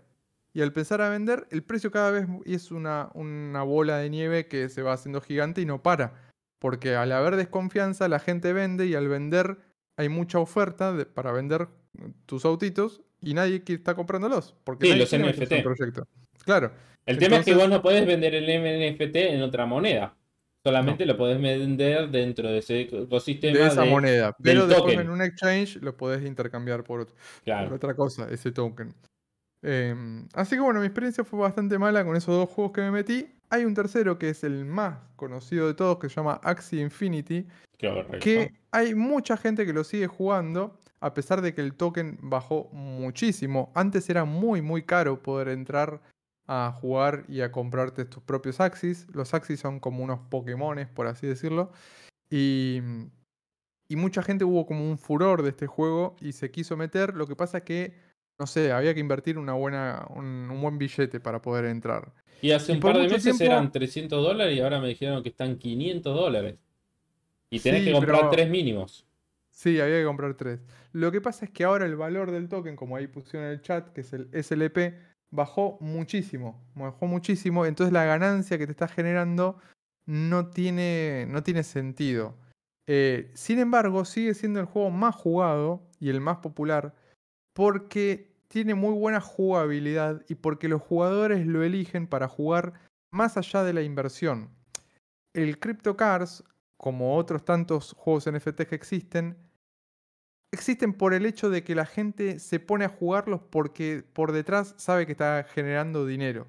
Y al empezar a vender, el precio cada vez es una, una bola de nieve que se va haciendo gigante y no para. Porque al haber desconfianza, la gente vende y al vender hay mucha oferta para vender mm, tus autitos y nadie está comprándolos. Porque sí, los NFT. Proyecto. Claro. El tema es que vos no puedes vender el NFT en otra moneda. Solamente lo podés vender dentro de ese ecosistema. De esa moneda. Pero después en un exchange lo podés intercambiar por, otra cosa, ese token. Em, así que bueno, mi experiencia fue bastante mala con esos dos juegos que me metí. Hay un tercero que es el más conocido de todos, que se llama Axie Infinity. que hay mucha gente que lo sigue jugando, a pesar de que el token bajó muchísimo. Antes era muy, muy caro poder entrar a jugar y a comprarte tus propios Axis. Los Axis son como unos Pokémon, por así decirlo. Y, mucha gente hubo como un furor de este juego y se quiso meter. Lo que pasa es que, no sé, había que invertir una buena, un, buen billete para poder entrar. Y hace un par de meses eran 300 dólares y ahora me dijeron que están 500 dólares. Y tenés que comprar tres mínimos. Sí, había que comprar tres. Lo que pasa es que ahora el valor del token, como ahí pusieron en el chat, que es el SLP, bajó muchísimo, bajó muchísimo, entonces la ganancia que te está generando no tiene, no tiene sentido. Eh, sin embargo, sigue siendo el juego más jugado y el más popular porque tiene muy buena jugabilidad y porque los jugadores lo eligen para jugar más allá de la inversión. El Crypto Cars, como otros tantos juegos NFT que existen, existen por el hecho de que la gente se pone a jugarlos porque por detrás sabe que está generando dinero.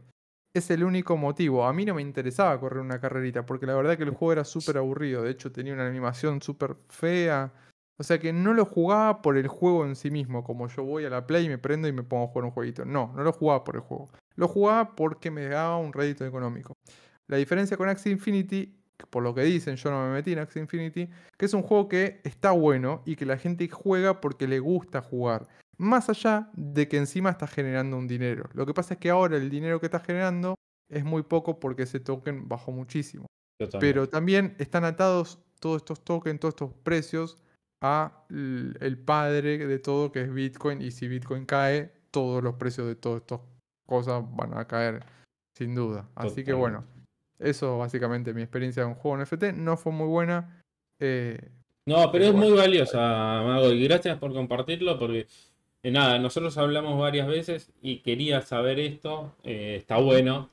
Es el único motivo. A mí no me interesaba correr una carrerita porque la verdad que el juego era súper aburrido. De hecho tenía una animación súper fea. O sea que no lo jugaba por el juego en sí mismo, como yo voy a la Play, y me prendo y me pongo a jugar un jueguito. No, no lo jugaba por el juego. Lo jugaba porque me daba un rédito económico. La diferencia con Axie Infinity por lo que dicen, yo no me metí en Axie Infinity, que es un juego que está bueno y que la gente juega porque le gusta jugar. Más allá de que encima está generando un dinero. Lo que pasa es que ahora el dinero que está generando es muy poco porque ese token bajó muchísimo. Pero también están atados todos estos tokens, todos estos precios a el padre de todo que es Bitcoin y si Bitcoin cae, todos los precios de todas estas cosas van a caer sin duda. Así que bueno, eso básicamente mi experiencia con juego en NFT no fue muy buena. Eh, no, pero es muy valiosa, Mago, y gracias por compartirlo, porque eh, nada, nosotros hablamos varias veces y quería saber esto, eh, está bueno.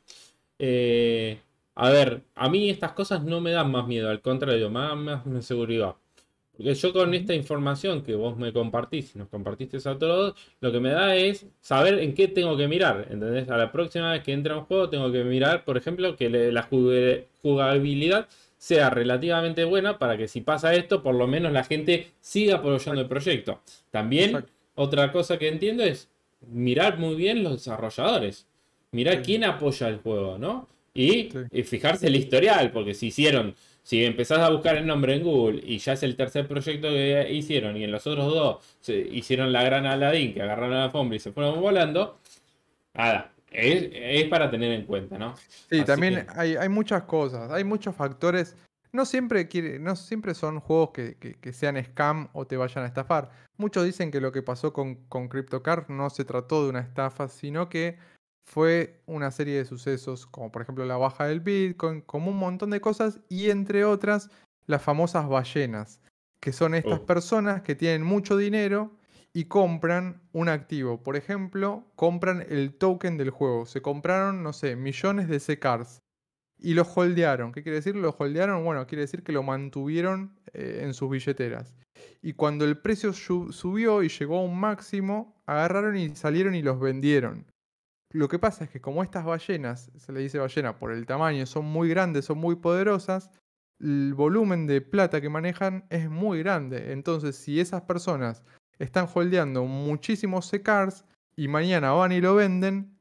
a ver, a mí estas cosas no me dan más miedo, al contrario, me dan más seguridad. Porque yo con esta información que vos me compartís, nos compartisteis a todos, lo que me da es saber en qué tengo que mirar. ¿Entendés? A la próxima vez que entre a un juego tengo que mirar, por ejemplo, que la jugabilidad sea relativamente buena para que si pasa esto, por lo menos la gente siga apoyando el proyecto. También, otra cosa que entiendo es mirar muy bien los desarrolladores. Mirar quién apoya el juego, ¿no? Y, y fijarse el historial, porque si hicieron si empezás a buscar el nombre en Google y ya es el tercer proyecto que hicieron y en los otros dos se hicieron la gran Aladdin, que agarraron la alfombra y se fueron volando, nada, es, para tener en cuenta, ¿no? Sí, también hay, hay, muchas cosas, hay muchos factores. No siempre, no siempre son juegos que, sean scam o te vayan a estafar. Muchos dicen que lo que pasó con, con CryptoCard no se trató de una estafa, sino que fue una serie de sucesos, como por ejemplo la baja del Bitcoin, como un montón de cosas, y entre otras las famosas ballenas, que son estas oh. personas que tienen mucho dinero y compran un activo. Por ejemplo, compran el token del juego. Se compraron, no sé, millones de c y los holdearon. ¿Qué quiere decir? los holdearon, bueno, quiere decir que lo mantuvieron eh, en sus billeteras. Y cuando el precio subió y llegó a un máximo, agarraron y salieron y los vendieron. Lo que pasa es que como estas ballenas, se le dice ballena por el tamaño, son muy grandes, son muy poderosas, el volumen de plata que manejan es muy grande. Entonces, si esas personas están holdeando muchísimos secars y mañana van y lo venden,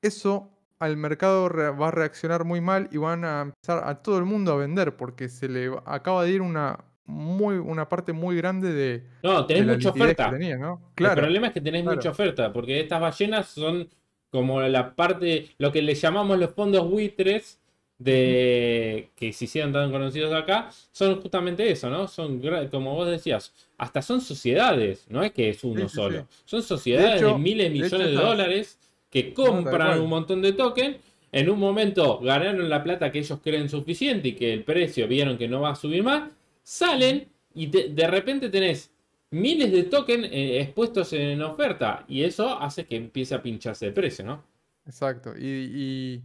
eso al mercado va a reaccionar muy mal y van a empezar a todo el mundo a vender porque se le acaba de ir una, muy, una parte muy grande de. No, tenés mucha oferta. claro, el problema es que tenés mucha oferta porque estas ballenas son como la parte, lo que le llamamos los fondos buitres, de que se hicieron tan conocidos acá, son justamente eso, ¿no? Son, como vos decías, hasta son sociedades, no es que es uno solo, son sociedades de, miles de millones de, dólares que compran un montón de token, en un momento ganaron la plata que ellos creen suficiente y que el precio vieron que no va a subir más, salen y de repente tenés miles de tokens eh, expuestos en oferta y eso hace que empiece a pincharse el precio, ¿no? Exacto. Y,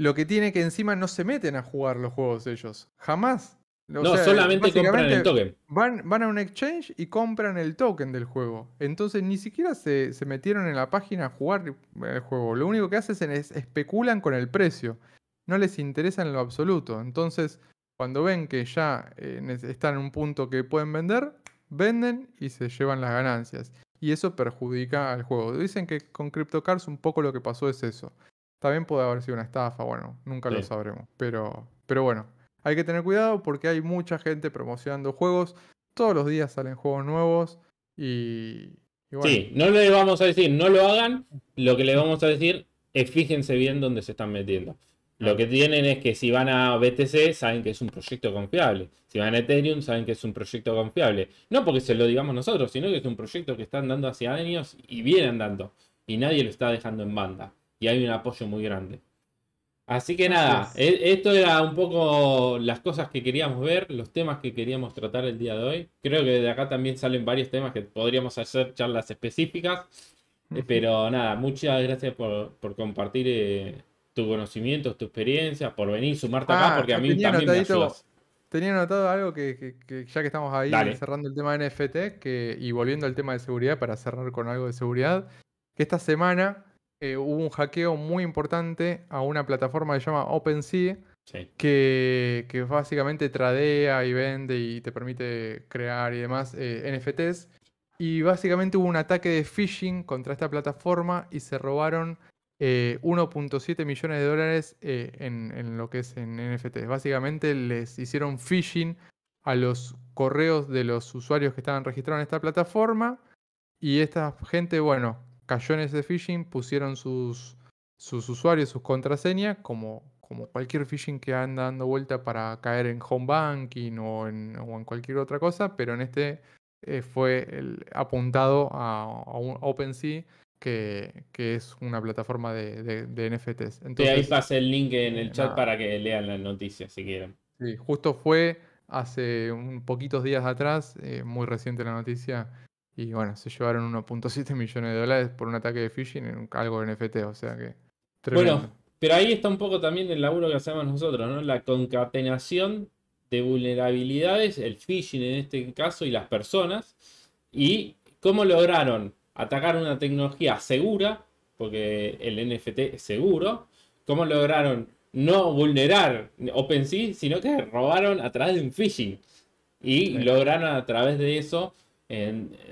lo que tiene que encima no se meten a jugar los juegos ellos. Jamás. no, solamente compran el token. Van, a un exchange y compran el token del juego. Entonces ni siquiera se, metieron en la página a jugar el juego. Lo único que hacen es especulan con el precio. No les interesa en lo absoluto. Entonces, cuando ven que ya eh, están en un punto que pueden vender, venden y se llevan las ganancias. Y eso perjudica al juego. Dicen que con CryptoCars un poco lo que pasó es eso. También puede haber sido una estafa, bueno, nunca lo sabremos. Pero, pero bueno, hay que tener cuidado porque hay mucha gente promocionando juegos. Todos los días salen juegos nuevos y... Sí, no le vamos a decir no lo hagan. Lo que le vamos a decir es fíjense bien dónde se están metiendo. Lo que tienen es que si van a BTC saben que es un proyecto confiable. Si van a Ethereum saben que es un proyecto confiable. No porque se lo digamos nosotros, sino que es un proyecto que están dando hace años y vienen dando. Y nadie lo está dejando en banda. Y hay un apoyo muy grande. Así que nada, e-, esto era un poco las cosas que queríamos ver, los temas que queríamos tratar el día de hoy. Creo que de acá también salen varios temas que podríamos hacer charlas específicas. Pero nada, muchas gracias por, compartir eh, tu conocimiento, tu experiencia, por venir, sumarte acá, ah, porque a mí también me ayudas. Tenía notado algo que, ya que estamos ahí cerrando el tema de NFT y volviendo al tema de seguridad para cerrar con algo de seguridad, que esta semana eh, hubo un hackeo muy importante a una plataforma que se llama OpenSea, que, básicamente tradea y vende y te permite crear y demás eh, NFTs. Y básicamente hubo un ataque de phishing contra esta plataforma y se robaron 1.7 eh, millones de dólares eh, en, lo que es en NFTs. Básicamente les hicieron phishing a los correos de los usuarios que estaban registrados en esta plataforma y esta gente, bueno, cayó en ese phishing, pusieron sus, sus usuarios, sus contraseñas, como, como cualquier phishing que anda dando vuelta para caer en home banking o en, cualquier otra cosa, pero en este eh, fue apuntado a, a, un OpenSea que, es una plataforma de, NFTs. Entonces, ahí pasé el link en el eh, chat para que lean la noticia si quieren. Sí, justo fue hace un poquitos días atrás, eh, muy reciente la noticia, y bueno, se llevaron 1.7 millones de dólares por un ataque de phishing en algo de NFT, o sea que... Bueno, pero ahí está un poco también el laburo que hacemos nosotros, ¿no? La concatenación de vulnerabilidades, el phishing en este caso y las personas, y cómo lograron atacar una tecnología segura, porque el NFT es seguro, cómo lograron no vulnerar OpenSea, sino que robaron a través de un phishing. Y lograron a través de eso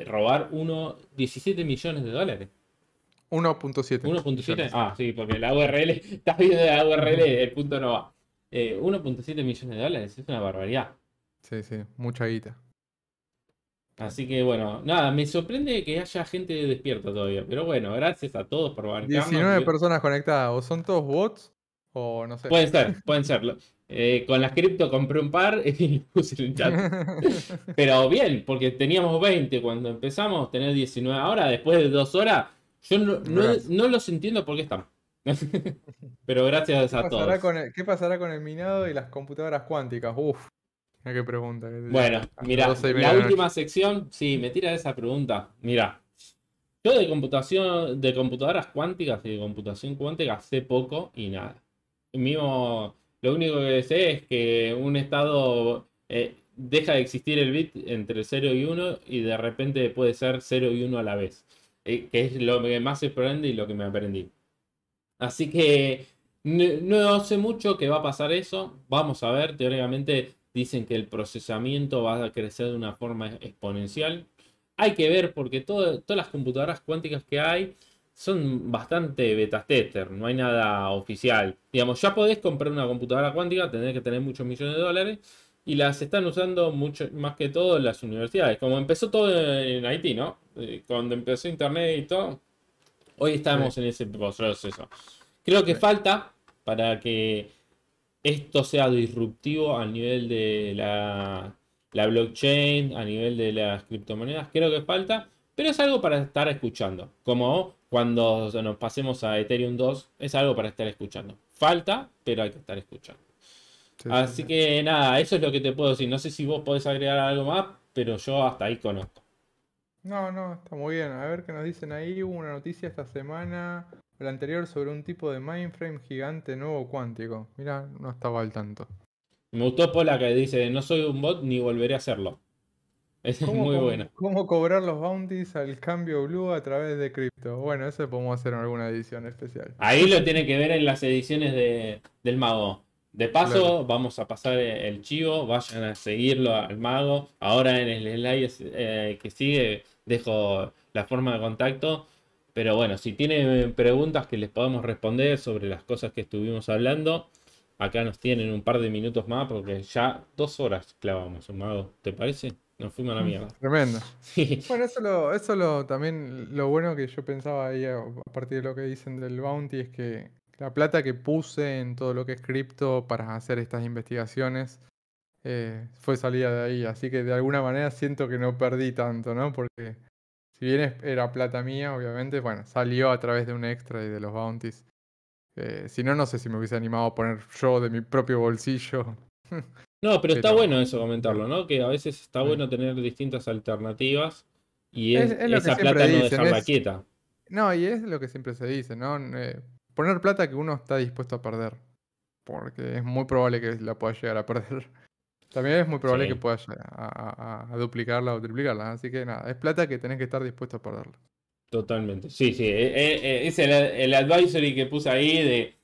robar uno 17 millones de dólares. 1.7. 1.7. Ah, sí, porque la URL, estás viendo la URL, el punto no va. 1.7 eh, millones de dólares, es una barbaridad. Sí, sí, mucha guita. Así que bueno, nada, me sorprende que haya gente despierta todavía. Pero bueno, gracias a todos por bancarnos. 19 personas conectadas, ¿o son todos bots? O no sé. Pueden ser, pueden serlo. Eh, con las cripto compré un par y puse en el chat. Pero bien, porque teníamos 20 cuando empezamos, tener 19 ahora, después de dos horas, yo no, los entiendo por qué están. Pero gracias a todos. ¿Qué pasará con el minado y las computadoras cuánticas? Uf. Ah, pregunta. bueno, mira, la última sección, sí, me tira esa pregunta. Mira, yo de computación, de computadoras cuánticas y de computación cuántica sé poco y nada. Mismo, lo único que sé es que un estado eh, deja de existir el bit entre 0 y 1 y de repente puede ser 0 y 1 a la vez. Eh, que es lo que más se aprende y lo que me aprendí. Así que no, no sé mucho que va a pasar eso. Vamos a ver, teóricamente Dicen que el procesamiento va a crecer de una forma exponencial. Hay que ver porque todas las computadoras cuánticas que hay son bastante beta tester, no hay nada oficial. Digamos, ya podés comprar una computadora cuántica, tenés que tener muchos millones de dólares y las están usando mucho más que todo las universidades. Como empezó todo en Haití, ¿no? Eh, cuando empezó Internet y todo, hoy estamos en ese proceso. Creo que falta para que esto sea disruptivo a nivel de la, blockchain, a nivel de las criptomonedas, creo que falta, pero es algo para estar escuchando. Como cuando nos pasemos a Ethereum 2, es algo para estar escuchando. Falta, pero hay que estar escuchando. Así que nada, eso es lo que te puedo decir. No sé si vos podés agregar algo más, pero yo hasta ahí conozco. No, no, está muy bien. A ver qué nos dicen ahí. Hubo una noticia esta semana el anterior sobre un tipo de mainframe gigante nuevo cuántico. Mira, no estaba al tanto. Me gustó Pola que dice, no soy un bot ni volveré a hacerlo. es muy bueno. ¿Cómo cobrar los bounties al cambio blue a través de cripto? Bueno, eso podemos hacer en alguna edición especial. Ahí lo tiene que ver en las ediciones del mago. De paso, vamos a pasar el chivo, vayan a seguirlo al mago. Ahora en el slide eh, que sigue dejo la forma de contacto pero bueno, si tienen eh, preguntas que les podamos responder sobre las cosas que estuvimos hablando, acá nos tienen un par de minutos más porque ya dos horas clavamos, sumado ¿Te parece? Nos fuimos a la mm, mierda. Tremendo. Bueno, eso, lo, eso lo, también lo bueno que yo pensaba ahí a, partir de lo que dicen del bounty es que la plata que puse en todo lo que es cripto para hacer estas investigaciones eh, fue salida de ahí. Así que de alguna manera siento que no perdí tanto, ¿no? Porque si bien era plata mía, obviamente, bueno, salió a través de un extra y de los bounties. Eh, si no, no sé si me hubiese animado a poner yo de mi propio bolsillo. no, pero, está bueno eso comentarlo, ¿no? Que a veces está bueno tener distintas alternativas y es, esa plata no dejarla quieta. No, y es lo que siempre se dice, ¿no? Eh, poner plata que uno está dispuesto a perder. Porque es muy probable que la pueda llegar a perder. También es muy probable que puedas eh, a, a, duplicarla o triplicarla. Así que nada, es plata que tenés que estar dispuesto a perderla. Totalmente. Sí, sí. Eh, eh, es el, advisory que puse ahí de.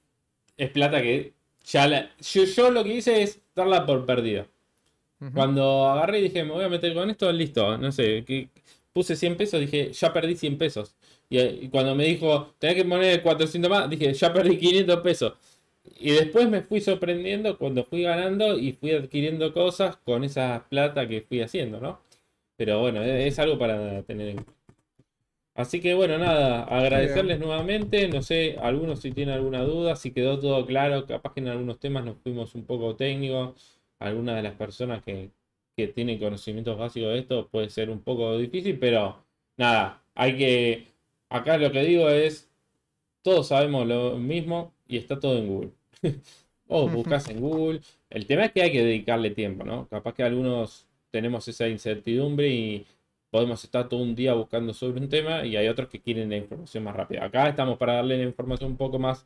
Es plata que ya yo, lo que hice es darla por perdida. Cuando agarré y dije, me voy a meter con esto, listo, no sé, puse 100 pesos, dije, ya perdí 100 pesos. Y, y cuando me dijo, tenés que poner 400 más, dije, ya perdí 500 pesos. Y después me fui sorprendiendo cuando fui ganando y fui adquiriendo cosas con esa plata que fui haciendo, ¿no? Pero bueno, es, algo para tener en cuenta. Así que bueno, nada, agradecerles nuevamente. No sé, algunos si tienen alguna duda, si quedó todo claro, capaz que en algunos temas nos fuimos un poco técnicos. Algunas de las personas que, que tienen conocimientos básicos de esto puede ser un poco difícil, pero nada, hay que. Acá lo que digo es: todos sabemos lo mismo, y está todo en Google. o buscas en Google. El tema es que hay que dedicarle tiempo, ¿no? Capaz que algunos tenemos esa incertidumbre y podemos estar todo un día buscando sobre un tema y hay otros que quieren la información más rápida. Acá estamos para darle la información un poco más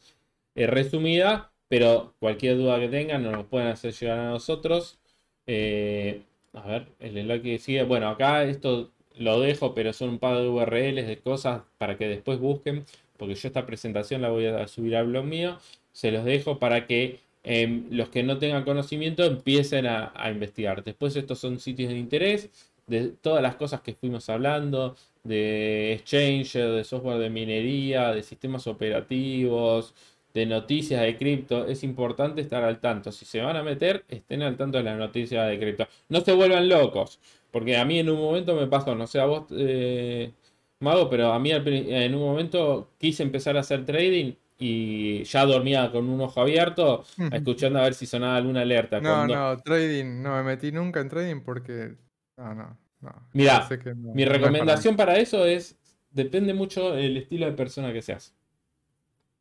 eh, resumida, pero cualquier duda que tengan nos lo pueden hacer llegar a nosotros. Eh, a ver, el enlace que sigue. Bueno, acá esto lo dejo, pero son un par de URLs de cosas para que después busquen porque yo esta presentación la voy a subir al blog mío, se los dejo para que em, los que no tengan conocimiento empiecen a, investigar. Después estos son sitios de interés, de todas las cosas que fuimos hablando, de exchange, de software de minería, de sistemas operativos, de noticias de cripto. Es importante estar al tanto. Si se van a meter, estén al tanto de las noticias de cripto. No se vuelvan locos, porque a mí en un momento me pasó, no sé, a vos... Eh, Mago, pero a mí en un momento quise empezar a hacer trading y ya dormía con un ojo abierto, escuchando a ver si sonaba alguna alerta. No, no, trading, no me metí nunca en trading porque. No, no, no. Mira, mi recomendación para, eso es: depende mucho el estilo de persona que seas.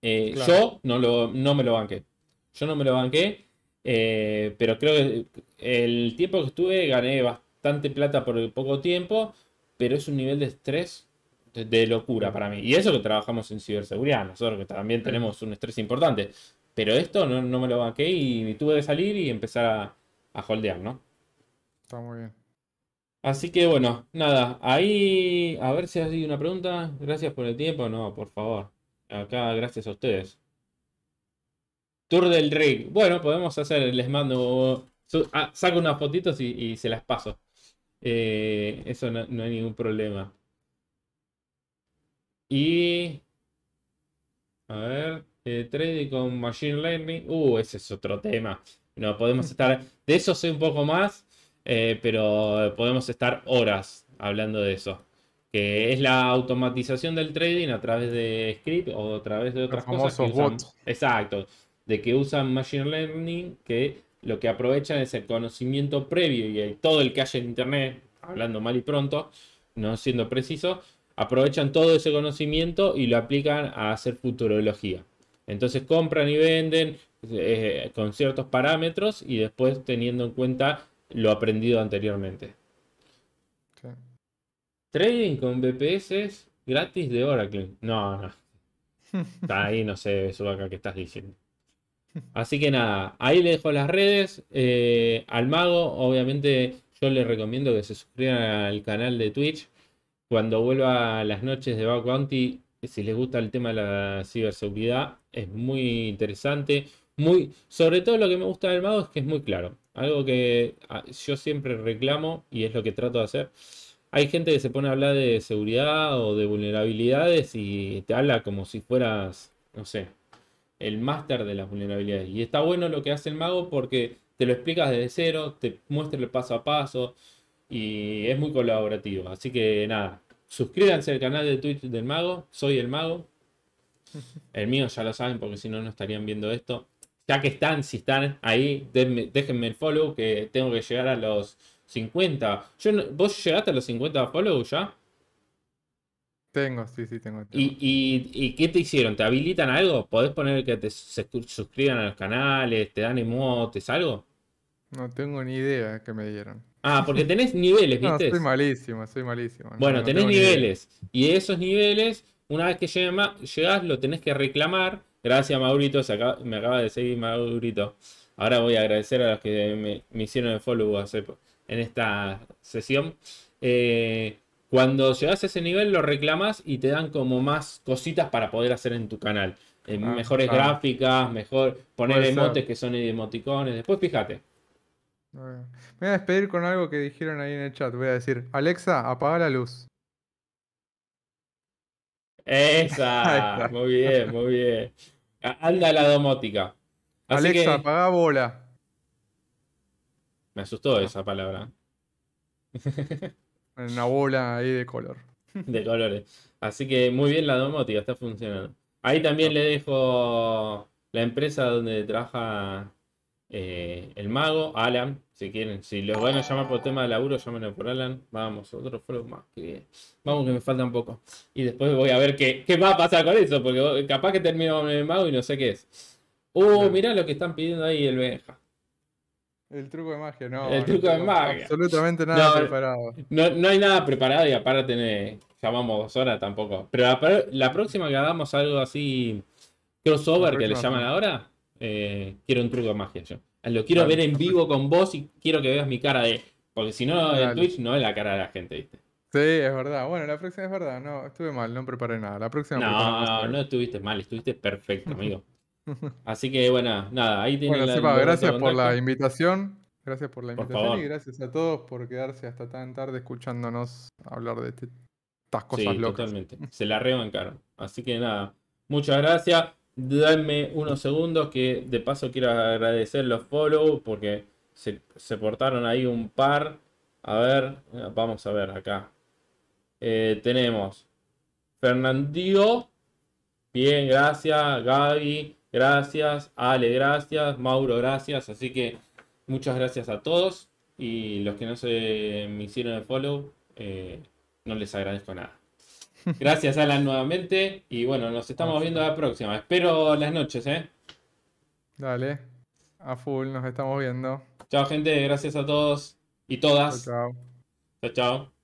Eh, yo no, lo, no me lo banqué. Yo no me lo banqué, eh, pero creo que el tiempo que estuve gané bastante plata por el poco tiempo, pero es un nivel de estrés de locura para mí. Y eso que trabajamos en ciberseguridad, nosotros que también tenemos un estrés importante. Pero esto no, me lo banqué y tuve que salir y empezar a, holdear, ¿no? Está muy bien. Así que bueno, nada, ahí a ver si hay una pregunta. Gracias por el tiempo. No, por favor. Acá gracias a ustedes. Tour del rig. Bueno, podemos hacer, les mando, ah, saco unas fotitos y, se las paso. Eh, eso no, no hay ningún problema. Y. A ver. Eh, trading con Machine Learning. Uh, ese es otro tema. No podemos estar. De eso sé un poco más. Eh, pero podemos estar horas hablando de eso. Que es la automatización del trading a través de script o a través de otras cosas. Que usan, exacto. De que usan Machine Learning. Que lo que aprovechan es el conocimiento previo y todo el que haya en Internet. Hablando mal y pronto. No siendo preciso aprovechan todo ese conocimiento y lo aplican a hacer futurología. Entonces compran y venden eh, con ciertos parámetros y después teniendo en cuenta lo aprendido anteriormente. Trading con BPS gratis de Oracle. No, no. Está ahí, no sé, acá que estás diciendo. Así que nada, ahí le dejo las redes. Eh, al mago, obviamente, yo les recomiendo que se suscriban al canal de Twitch cuando vuelva a las noches de Back Bounty, si les gusta el tema de la ciberseguridad, es muy interesante. Muy, sobre todo lo que me gusta del mago es que es muy claro. Algo que ah, yo siempre reclamo y es lo que trato de hacer. Hay gente que se pone a hablar de seguridad o de vulnerabilidades y te habla como si fueras, no sé, el máster de las vulnerabilidades. Y está bueno lo que hace el mago porque te lo explicas desde cero, te muestra el paso a paso, y es muy colaborativo. Así que nada, suscríbanse al canal de Twitch del Mago, soy el Mago. El mío ya lo saben porque si no, no estarían viendo esto. Ya que están, si están ahí, déjenme el follow que tengo que llegar a los 50. Yo ¿Vos llegaste a los 50 follow ya? Tengo, sí, sí, tengo. ¿Y, y, qué te hicieron? ¿Te habilitan algo? ¿Podés poner que te suscriban a los canales? ¿Te dan emotes? ¿Algo? No tengo ni idea que me dieron. Ah, porque tenés niveles, ¿viste? No, soy malísimo, soy malísimo. Bueno, tenés niveles. Y esos niveles, una vez que llegas, lo tenés que reclamar. Gracias, Maurito. me acaba de seguir Maurito. Ahora voy a agradecer a los que me, hicieron el follow en esta sesión. Eh, cuando llegas a ese nivel, lo reclamas y te dan como más cositas para poder hacer en tu canal. Eh, ah, mejores ah. gráficas, mejor poner emotes que son emoticones. Después, fíjate. Me voy a despedir con algo que dijeron ahí en el chat. Voy a decir, Alexa, apaga la luz. Esa, muy bien, muy bien. Anda la domótica. Alexa, apaga bola. Me asustó ah. esa palabra. Una bola ahí de color. De colores. Así que muy bien la domótica, está funcionando. Ahí también le dejo la empresa donde trabaja eh, el mago, Alan, si quieren, si los van a llamar por tema de laburo, llámenlo por Alan. Vamos, otro fuego más. Que... Vamos, que me falta un poco. Y después voy a ver qué, va a pasar con eso, porque capaz que termino con el mago y no sé qué es. oh, mirá lo que están pidiendo ahí el Benja. El truco de magia, no. El truco de magia. Absolutamente nada preparado. No, hay nada preparado y aparte llamamos dos horas tampoco. Pero la, la próxima que hagamos algo así crossover que le llaman ahora, eh, quiero un truco de magia yo. Lo quiero ver en vivo con vos y quiero que veas mi cara de. Porque si no, en Twitch no es la cara de la gente, ¿viste? Sí, es verdad. Bueno, la próxima es verdad. No, estuve mal, no preparé nada. La próxima. No, no, estuviste mal, estuviste perfecto, amigo. Así que bueno, nada, ahí sepa, gracias por la invitación. Gracias por la invitación y gracias a todos por quedarse hasta tan tarde escuchándonos hablar de este, estas cosas sí, locas. Totalmente. Se la rebancaron. Así que nada, muchas gracias. Dame unos segundos que de paso quiero agradecer los follow porque se, portaron ahí un par. A ver, vamos a ver acá. Eh, tenemos Fernandío. Bien, gracias. Gaby, gracias. Ale, gracias. Mauro, gracias. Así que muchas gracias a todos. Y los que no se me hicieron el follow, eh, no les agradezco nada. Gracias, Alan, nuevamente. Y bueno, nos estamos viendo la próxima. Espero las noches, ¿eh? Dale. A full, nos estamos viendo. Chao, gente. Gracias a todos y todas. Chao, chao. chao.